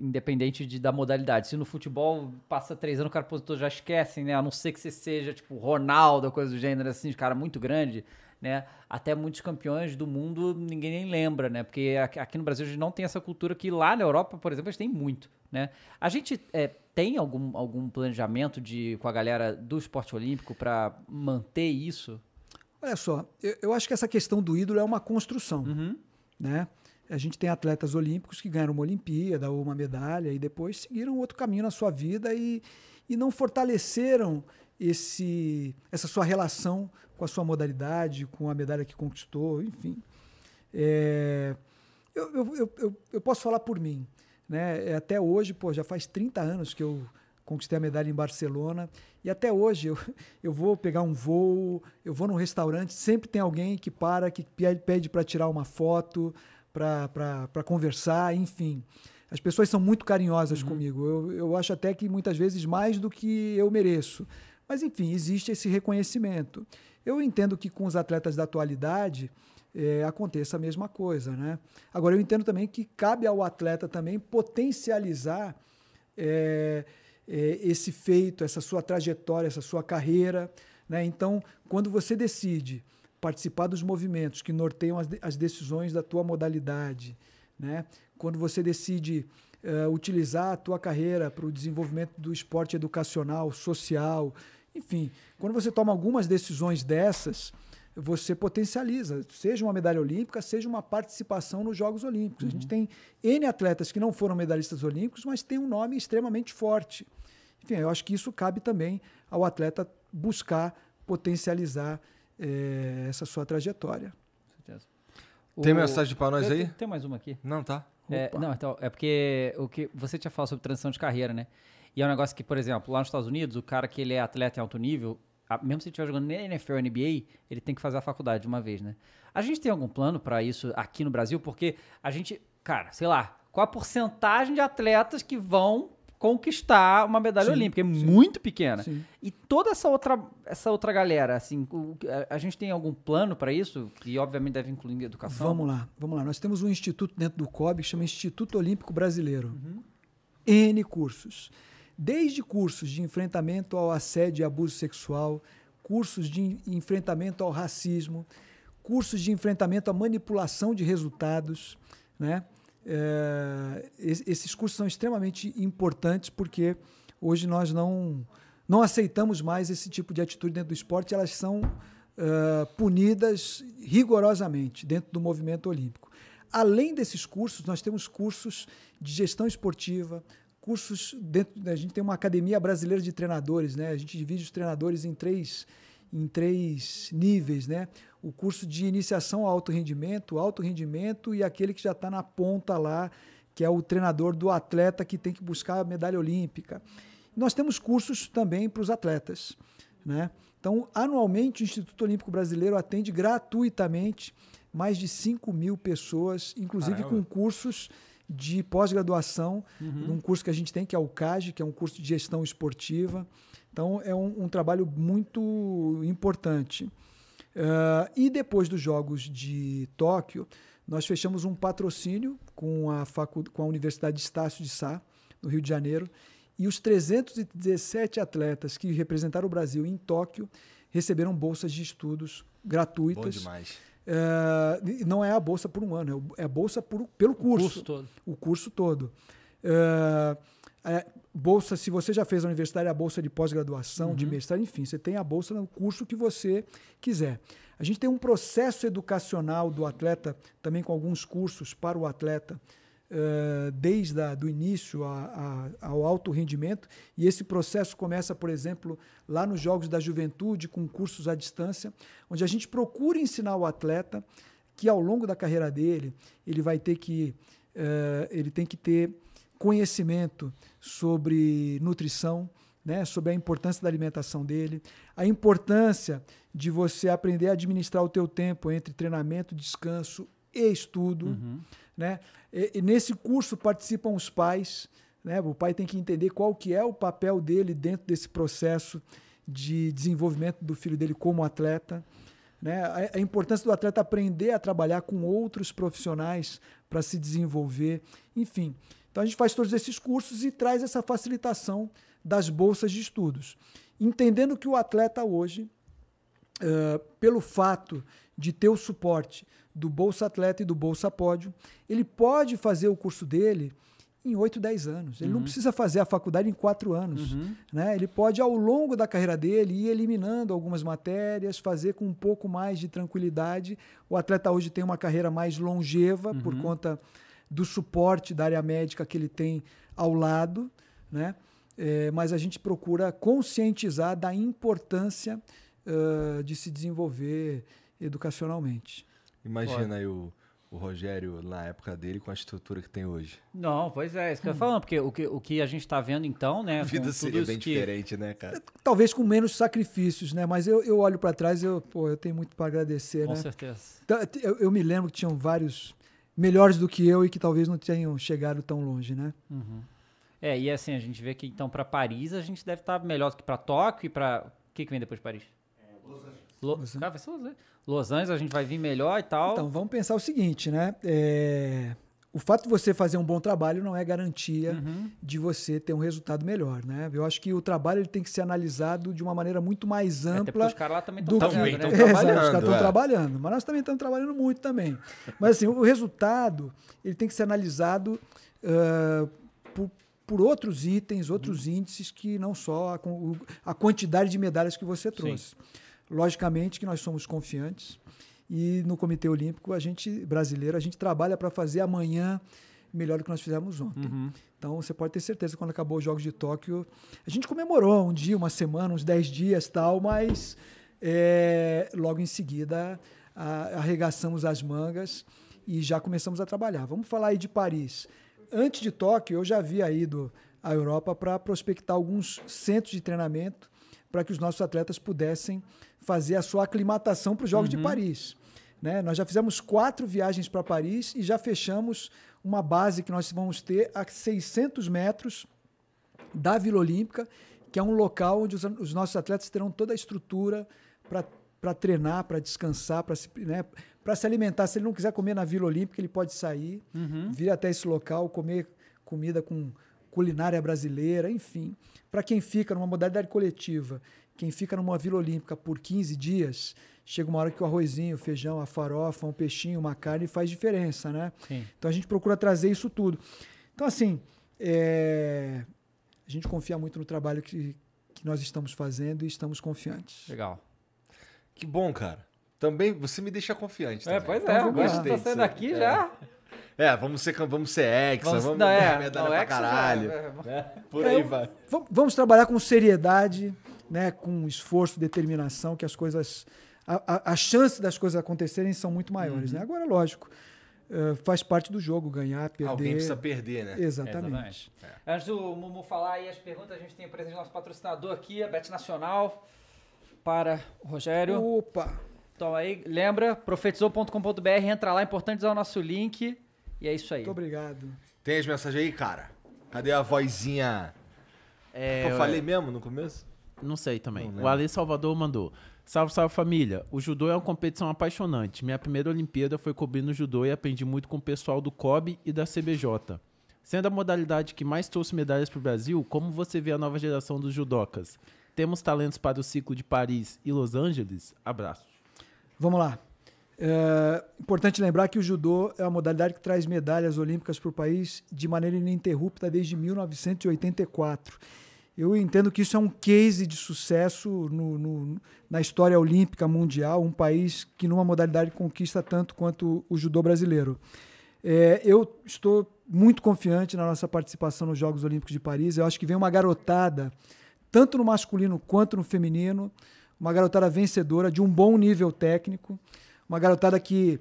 independente de, da modalidade. Se no futebol passa três anos, o cara positor já esquecem, né? A não ser que você seja, tipo, Ronaldo, coisa do gênero, assim, de cara muito grande, né? Até muitos campeões do mundo ninguém nem lembra, né? Porque aqui no Brasil a gente não tem essa cultura que lá na Europa, por exemplo, a gente tem muito, né? A gente é, tem algum, algum planejamento de com a galera do esporte olímpico para manter isso? Olha só, eu, eu, acho que essa questão do ídolo é uma construção, uhum. né? A gente tem atletas olímpicos que ganharam uma Olimpíada ou uma medalha e depois seguiram outro caminho na sua vida e, e não fortaleceram esse, essa sua relação com a sua modalidade, com a medalha que conquistou, enfim. É, eu, eu, eu, eu, posso falar por mim. Né? É, até hoje, pô, já faz 30 anos que eu conquistei a medalha em Barcelona e até hoje eu, eu vou pegar um voo, eu vou num restaurante, sempre tem alguém que para, que pede para tirar uma foto para conversar, enfim. As pessoas são muito carinhosas uhum. comigo. Eu, eu acho até que muitas vezes mais do que eu mereço. Mas, enfim, existe esse reconhecimento. Eu entendo que com os atletas da atualidade é, aconteça a mesma coisa, né? Agora, eu entendo também que cabe ao atleta também potencializar é, é, esse feito, essa sua trajetória, essa sua carreira, né? Então, quando você decide participar dos movimentos que norteiam as, as decisões da tua modalidade, né? Quando você decide uh, utilizar a tua carreira para o desenvolvimento do esporte educacional, social, enfim, quando você toma algumas decisões dessas, você potencializa, seja uma medalha olímpica, seja uma participação nos Jogos Olímpicos. Uhum. A gente uhum. tem N atletas que não foram medalhistas olímpicos, mas tem um nome extremamente forte. Enfim, eu acho que isso cabe também ao atleta buscar potencializar é, essa sua trajetória. Com O, tem mensagem para nós eu, aí? Tem mais uma aqui. Não, tá. É, não, então, é porque o que você tinha falado sobre transição de carreira, né? E é um negócio que, por exemplo, lá nos Estados Unidos, o cara que ele é atleta em alto nível, a, mesmo se ele estiver jogando na NFL ou NBA, ele tem que fazer a faculdade de uma vez, né? A gente tem algum plano para isso aqui no Brasil? Porque a gente, cara, sei lá, qual a porcentagem de atletas que vão conquistar uma medalha sim, olímpica, é sim. muito pequena. Sim. E toda essa outra, essa outra galera, assim, a, gente tem algum plano para isso? Que obviamente deve incluir a educação. Vamos lá, vamos lá. Nós temos um instituto dentro do COB que chama Instituto Olímpico Brasileiro. Uhum. N cursos. Desde cursos de enfrentamento ao assédio e abuso sexual, cursos de enfrentamento ao racismo, cursos de enfrentamento à manipulação de resultados, né? é, esses cursos são extremamente importantes porque hoje nós não, não aceitamos mais esse tipo de atitude dentro do esporte, elas são é, punidas rigorosamente dentro do movimento olímpico. Além desses cursos, nós temos cursos de gestão esportiva, cursos dentro. A gente tem uma academia brasileira de treinadores, né? A gente divide os treinadores em três, em três níveis, né? o curso de iniciação ao alto rendimento, alto rendimento e aquele que já está na ponta lá, que é o treinador do atleta que tem que buscar a medalha olímpica. Nós temos cursos também para os atletas. Né? Então, anualmente, o Instituto Olímpico Brasileiro atende gratuitamente mais de 5 mil pessoas, inclusive Caramba. com cursos de pós-graduação, uhum. num curso que a gente tem, que é o CAGE, que é um curso de gestão esportiva. Então, é um, um trabalho muito importante. Uh, e depois dos Jogos de Tóquio, nós fechamos um patrocínio com a, facu com a Universidade Estácio de Sá, no Rio de Janeiro, e os 317 atletas que representaram o Brasil em Tóquio receberam bolsas de estudos gratuitas. Bom demais. Uh, não é a bolsa por um ano, é, é a bolsa por, pelo curso. O curso todo. O curso todo. Uh, bolsa, se você já fez a universidade, a bolsa de pós-graduação, uhum. de mestrado, enfim, você tem a bolsa no curso que você quiser. A gente tem um processo educacional do atleta, também com alguns cursos para o atleta, uh, desde o início a, a, ao alto rendimento, e esse processo começa, por exemplo, lá nos Jogos da Juventude, com cursos à distância, onde a gente procura ensinar o atleta que ao longo da carreira dele, ele vai ter que, uh, ele tem que ter conhecimento sobre nutrição, né, sobre a importância da alimentação dele, a importância de você aprender a administrar o teu tempo entre treinamento, descanso e estudo. Uhum. Né? E, e nesse curso participam os pais, né? o pai tem que entender qual que é o papel dele dentro desse processo de desenvolvimento do filho dele como atleta. Né? A, a importância do atleta aprender a trabalhar com outros profissionais para se desenvolver. Enfim, então a gente faz todos esses cursos e traz essa facilitação das bolsas de estudos. Entendendo que o atleta hoje, uh, pelo fato de ter o suporte do Bolsa Atleta e do Bolsa Pódio, ele pode fazer o curso dele em 8, 10 anos. Ele uhum. não precisa fazer a faculdade em 4 anos. Uhum. Né? Ele pode, ao longo da carreira dele, ir eliminando algumas matérias, fazer com um pouco mais de tranquilidade. O atleta hoje tem uma carreira mais longeva uhum. por conta do suporte da área médica que ele tem ao lado, né? É, mas a gente procura conscientizar da importância uh, de se desenvolver educacionalmente. Imagina aí o, o, Rogério na época dele com a estrutura que tem hoje. Não, pois é, isso que eu tô falando, porque o que, o que a gente está vendo então, né? A vida seria bem que... diferente, né, cara? É, talvez com menos sacrifícios, né? Mas eu, eu olho para trás eu, eu tenho muito para agradecer, com né? Com certeza. Então, eu, eu me lembro que tinham vários melhores do que eu e que talvez não tenham chegado tão longe, né? Uhum. É, e assim, a gente vê que então para Paris a gente deve estar tá melhor do que para Tóquio e para. O que, que vem depois de Paris? É, Los Angeles. Lo... Los Angeles. Los Angeles a gente vai vir melhor e tal. Então, vamos pensar o seguinte, né? É o fato de você fazer um bom trabalho não é garantia uhum. de você ter um resultado melhor, né? Eu acho que o trabalho ele tem que ser analisado de uma maneira muito mais é, ampla. Até os caras lá também estão trabalhando, né? trabalhando, é, os caras estão é. trabalhando, mas nós também estamos trabalhando muito também. Mas assim, o resultado ele tem que ser analisado uh, por, por outros itens, outros uhum. índices que não só a, a, quantidade de medalhas que você trouxe. Sim. Logicamente que nós somos confiantes e no Comitê Olímpico, a gente brasileiro, a gente trabalha para fazer amanhã melhor do que nós fizemos ontem. Uhum. Então você pode ter certeza quando acabou os Jogos de Tóquio, a gente comemorou um dia, uma semana, uns dez dias tal, mas é, logo em seguida a, arregaçamos as mangas e já começamos a trabalhar. Vamos falar aí de Paris. Antes de Tóquio, eu já havia ido à Europa para prospectar alguns centros de treinamento para que os nossos atletas pudessem fazer a sua aclimatação para os Jogos uhum. de Paris. Né? Nós já fizemos quatro viagens para Paris e já fechamos uma base que nós vamos ter a 600 metros da Vila Olímpica, que é um local onde os, os nossos atletas terão toda a estrutura para para treinar, para descansar, para se, né, se alimentar. Se ele não quiser comer na Vila Olímpica, ele pode sair, uhum. vir até esse local, comer comida com culinária brasileira, enfim. Para quem fica numa modalidade coletiva, quem fica numa Vila Olímpica por 15 dias, chega uma hora que o arrozinho, o feijão, a farofa, um peixinho, uma carne faz diferença, né? Sim. Então a gente procura trazer isso tudo. Então, assim, é... a gente confia muito no trabalho que, que nós estamos fazendo e estamos confiantes. Legal. Que bom, cara. Também você me deixa confiante. É, também. É, pois é, eu então, gostei. Tá saindo aqui é. já. É, vamos ser, vamos ser hexa, vamos, vamos não, é, medalha não, pra é, caralho. é, né? por então, aí vai. Vamos trabalhar com seriedade, né, com esforço, determinação, que as coisas a, a, a chance das coisas acontecerem são muito maiores. Uhum. Né? Agora, lógico, Uh, faz parte do jogo, ganhar, perder. Alguém precisa perder, né? Exatamente. Exatamente. É. Antes do Mumu falar aí as perguntas, a gente tem a presença do nosso patrocinador aqui, a Bet Nacional, para o Rogério. Opa! Então aí, lembra, profetizou.com.br, entra lá, é importante usar o nosso link. E é isso aí. Muito obrigado. Tem as mensagens aí, cara? Cadê a vozinha? É, eu, eu falei mesmo no começo? Não sei também. Não o Ale Salvador mandou. Salve, salve família! O judô é uma competição apaixonante. Minha primeira Olimpíada foi cobrindo judô e aprendi muito com o pessoal do COB e da CBJ. Sendo a modalidade que mais trouxe medalhas para o Brasil, como você vê a nova geração dos judocas? Temos talentos para o ciclo de Paris e Los Angeles? Abraço. Vamos lá. É importante lembrar que o judô é uma modalidade que traz medalhas olímpicas para o país de maneira ininterrupta desde 1984. Eu entendo que isso é um case de sucesso no, no, na história olímpica mundial, um país que numa modalidade conquista tanto quanto o judô brasileiro. É, eu estou muito confiante na nossa participação nos Jogos Olímpicos de Paris. Eu acho que vem uma garotada, tanto no masculino quanto no feminino, uma garotada vencedora, de um bom nível técnico, uma garotada que,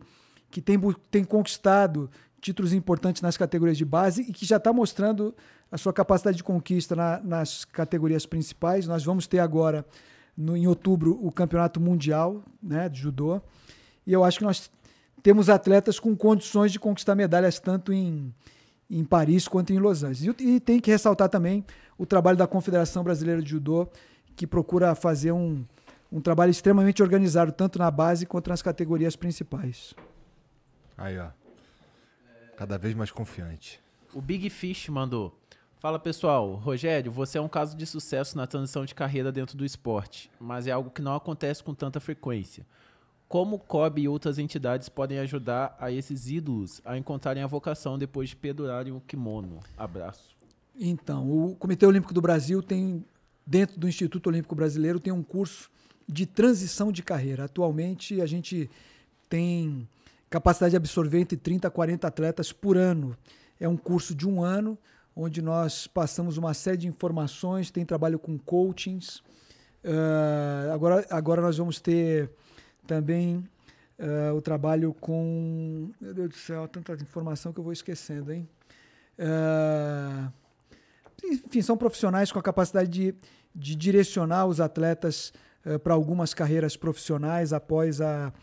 que tem, tem conquistado títulos importantes nas categorias de base e que já está mostrando a sua capacidade de conquista na, nas categorias principais. Nós vamos ter agora, no, em outubro, o Campeonato Mundial né, de Judô. E eu acho que nós temos atletas com condições de conquistar medalhas tanto em, em Paris quanto em Los Angeles. E, e tem que ressaltar também o trabalho da Confederação Brasileira de Judô, que procura fazer um, um trabalho extremamente organizado, tanto na base quanto nas categorias principais. Aí, ó. Cada vez mais confiante. O Big Fish mandou. Fala pessoal, Rogério, você é um caso de sucesso na transição de carreira dentro do esporte, mas é algo que não acontece com tanta frequência. Como o COB e outras entidades podem ajudar a esses ídolos a encontrarem a vocação depois de pendurarem o kimono? Abraço. Então, o Comitê Olímpico do Brasil tem, dentro do Instituto Olímpico Brasileiro, tem um curso de transição de carreira. Atualmente, a gente tem Capacidade de absorver entre 30 a 40 atletas por ano. É um curso de um ano, onde nós passamos uma série de informações, tem trabalho com coachings. Uh, agora, agora nós vamos ter também uh, o trabalho com. Meu Deus do céu, tanta informação que eu vou esquecendo, hein? Uh, enfim, são profissionais com a capacidade de, de direcionar os atletas para algumas carreiras profissionais após a,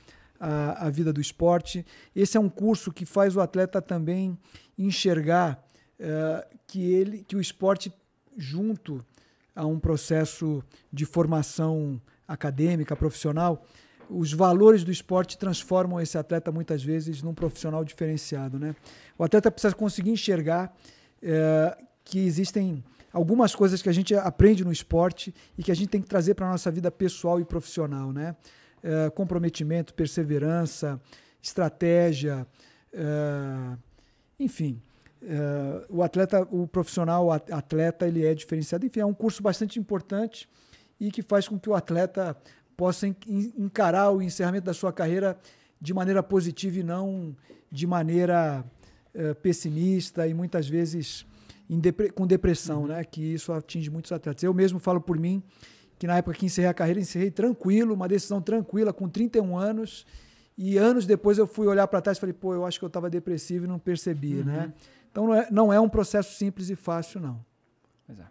a, a vida do esporte. Esse é um curso que faz o atleta também enxergar uh, que, ele, que o esporte, junto a um processo de formação acadêmica, profissional, os valores do esporte transformam esse atleta muitas vezes num profissional diferenciado. Né? O atleta precisa conseguir enxergar eh, que existem algumas coisas que a gente aprende no esporte e que a gente tem que trazer para a nossa vida pessoal e profissional. Né? é, comprometimento, perseverança, estratégia, é, enfim. É, o atleta, o profissional atleta, ele é diferenciado. Enfim, é um curso bastante importante e que faz com que o atleta possa encarar o encerramento da sua carreira de maneira positiva e não de maneira é, pessimista e muitas vezes com depressão, uhum. né? Que isso atinge muitos atletas. Eu mesmo falo por mim que na época que encerrei a carreira, encerrei tranquilo, uma decisão tranquila, com 31 anos. E anos depois eu fui olhar para trás e falei, pô, eu acho que eu estava depressivo e não percebi, uhum. né? Então não é, não é um processo simples e fácil, não. Pois é.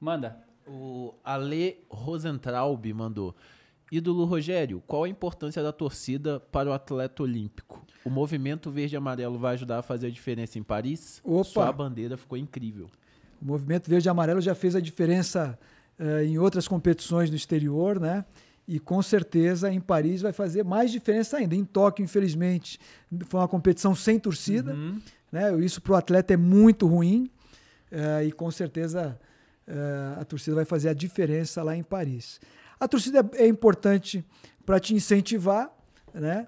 Manda. O Ale Rosentraub mandou. Ídolo Rogério, qual a importância da torcida para o atleta olímpico? O movimento verde e amarelo vai ajudar a fazer a diferença em Paris? Opa. Sua bandeira ficou incrível. O movimento verde e amarelo já fez a diferença uh, em outras competições no exterior, né? E com certeza em Paris vai fazer mais diferença ainda. Em Tóquio, infelizmente, foi uma competição sem torcida, uhum. né? Isso para o atleta é muito ruim uh, e com certeza eh, a torcida vai fazer a diferença lá em Paris. A torcida é importante para te incentivar, né?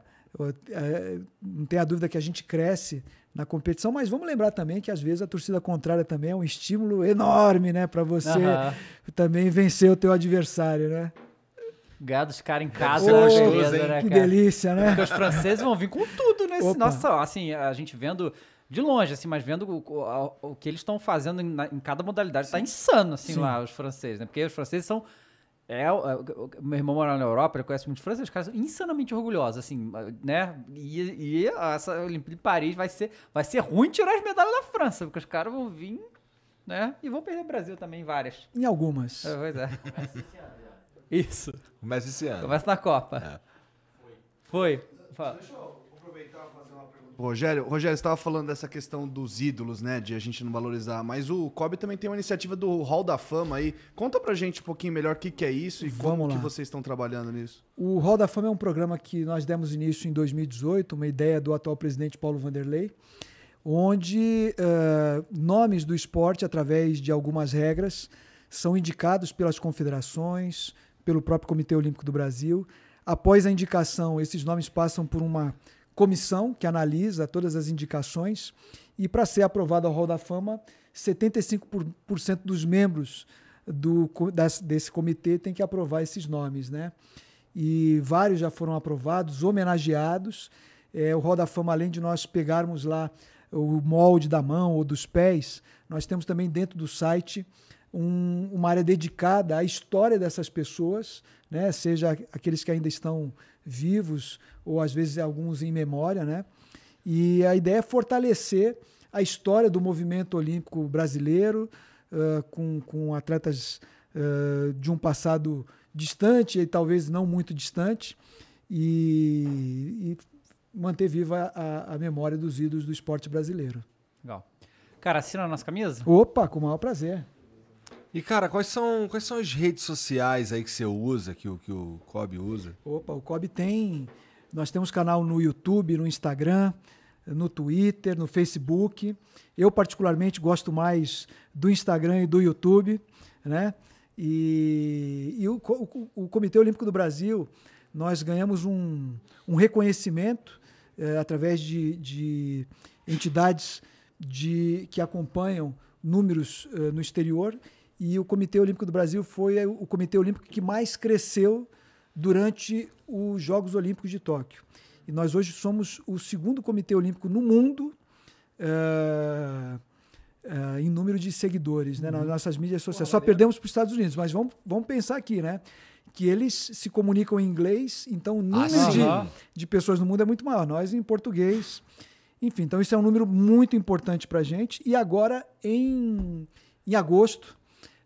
não tenha dúvida que a gente cresce na competição, mas vamos lembrar também que às vezes a torcida contrária também é um estímulo enorme, né, para você uhum. também vencer o teu adversário, né? Gado os caras em casa, oh, né, gostoso, né, Que delícia, né? Porque os franceses vão vir com tudo nesse. Né? Opa. Nossa, assim, a gente vendo de longe, assim, mas vendo o, o, o que eles estão fazendo em, em, cada modalidade, tá Sim. tá insano, assim, Sim. lá, os franceses, né? Porque os franceses são é, é meu irmão mora na Europa, ele conhece muito francês, os caras são insanamente orgulhosos, assim, né? E, e essa Olimpíada de Paris vai ser, vai ser ruim tirar as medalhas da França, porque os caras vão vir, né? E vão perder o Brasil também, várias. Em algumas. É, pois é. Começa esse ano. Isso. Começa esse ano. Começa na Copa. É. Foi. Foi. Rogério, Rogério, estava falando dessa questão dos ídolos, né? De a gente não valorizar. Mas o Kobe também tem uma iniciativa do Hall da Fama aí. Conta pra gente um pouquinho melhor o que, que é isso e Vamos como lá. que vocês estão trabalhando nisso. O Hall da Fama é um programa que nós demos início em 2018, uma ideia do atual presidente Paulo Vanderlei, onde uh, nomes do esporte, através de algumas regras, são indicados pelas confederações, pelo próprio Comitê Olímpico do Brasil. Após a indicação, esses nomes passam por uma comissão que analisa todas as indicações e para ser aprovado ao Hall da Fama, 75% dos membros do, desse comitê tem que aprovar esses nomes, né? E vários já foram aprovados, homenageados. É, o Hall da Fama, além de nós pegarmos lá o molde da mão ou dos pés, nós temos também dentro do site um, uma área dedicada à história dessas pessoas, né? seja aqueles que ainda estão vivos, ou às vezes alguns em memória, né? E a ideia é fortalecer a história do movimento olímpico brasileiro, uh, com, com atletas uh, de um passado distante e talvez não muito distante, e, e manter viva a, a, memória dos ídolos do esporte brasileiro. Legal. Cara, assina a nossa camisa? Opa, com o maior prazer. E, cara, quais são, quais são as redes sociais aí que você usa, que, o, que o Cobb usa? Opa, o Cobb tem. Nós temos canal no YouTube, no Instagram, no Twitter, no Facebook. Eu, particularmente, gosto mais do Instagram e do YouTube, né? E, e o, o, o Comitê Olímpico do Brasil, nós ganhamos um, um reconhecimento é, através de, de entidades de, que acompanham números é, no exterior e o Comitê Olímpico do Brasil foi é, o comitê olímpico que mais cresceu durante os Jogos Olímpicos de Tóquio. E nós hoje somos o segundo comitê olímpico no mundo uh, uh, em número de seguidores né, nas uhum. nossas mídias sociais. Só perdemos para os Estados Unidos, mas vamos, vamos pensar aqui, né? Que eles se comunicam em inglês, então o ah, número ah, de, de pessoas no mundo é muito maior. Nós em português. Enfim, então isso é um número muito importante para a gente. E agora, em, em agosto,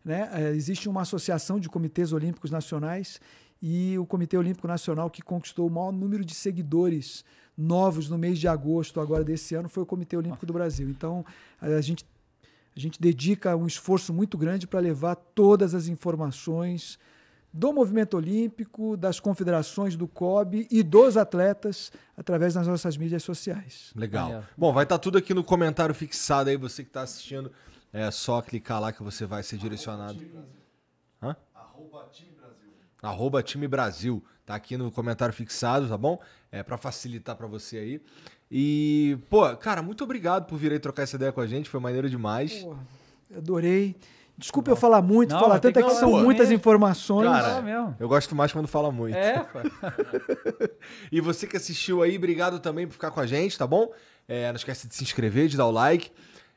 né? É, existe uma associação de comitês olímpicos nacionais e o Comitê Olímpico Nacional que conquistou o maior número de seguidores novos no mês de agosto agora desse ano foi o Comitê Olímpico do Brasil. Então, a gente a gente dedica um esforço muito grande para levar todas as informações do movimento olímpico, das confederações do COB e dos atletas através das nossas mídias sociais. Legal. Bom, vai estar tá tudo aqui no comentário fixado aí, você que está assistindo é só clicar lá que você vai ser direcionado. Hã? Arroba time Brasil. Arroba time Brasil. Tá aqui no comentário fixado, tá bom? É para facilitar para você aí. E, pô, cara, muito obrigado por vir aí trocar essa ideia com a gente. Foi maneiro demais. Pô, adorei. Desculpa tá eu falar muito, não, falar tanto é que, que são muitas informações. Cara, eu gosto mais quando fala muito. É, *laughs* e você que assistiu aí, obrigado também por ficar com a gente, tá bom? É, não esquece de se inscrever, de dar o like.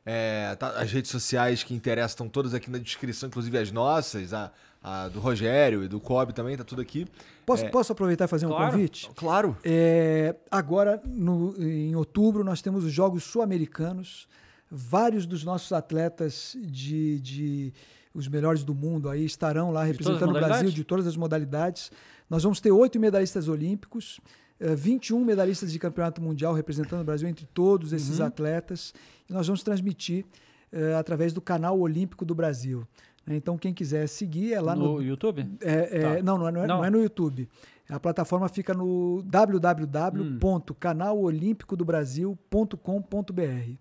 É, tá, as redes sociais que interessam estão todas aqui na descrição, inclusive as nossas, a, a do Rogério e do Cobb também, tá tudo aqui. Posso, é, posso aproveitar e fazer claro, um convite? Claro. É, agora, no, em outubro, nós temos os Jogos Sul-Americanos. Vários dos nossos atletas de, de os melhores do mundo aí estarão lá representando o Brasil de todas as modalidades. Nós vamos ter oito medalhistas olímpicos 21 eh, medalhistas de campeonato mundial representando o Brasil entre todos esses uhum. atletas. E nós vamos transmitir uh, através do canal Olímpico do Brasil. Né? Então, quem quiser seguir é lá no. No YouTube? É, é, tá. não, não é, não, é, não é, no YouTube. A plataforma fica no www.canalolimpicodobrasil.com.br.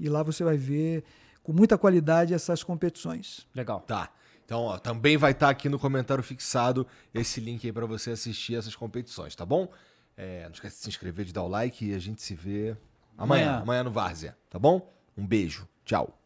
E lá você vai ver com muita qualidade essas competições. Legal. Tá. Então, ó, também vai estar tá aqui no comentário fixado esse link aí para você assistir essas competições, tá bom? É, não esquece de se inscrever, de dar o like e a gente se vê amanhã, amanhã, amanhã no Várzea, tá bom? Um beijo, tchau.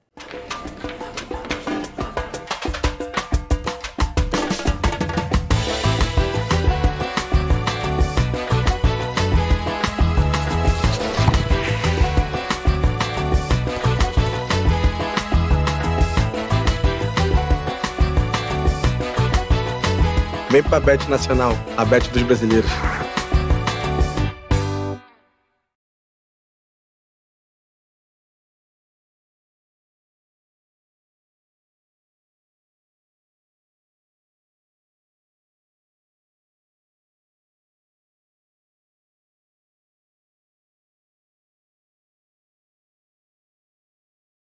Vem pra Bet Nacional, a Bet dos brasileiros.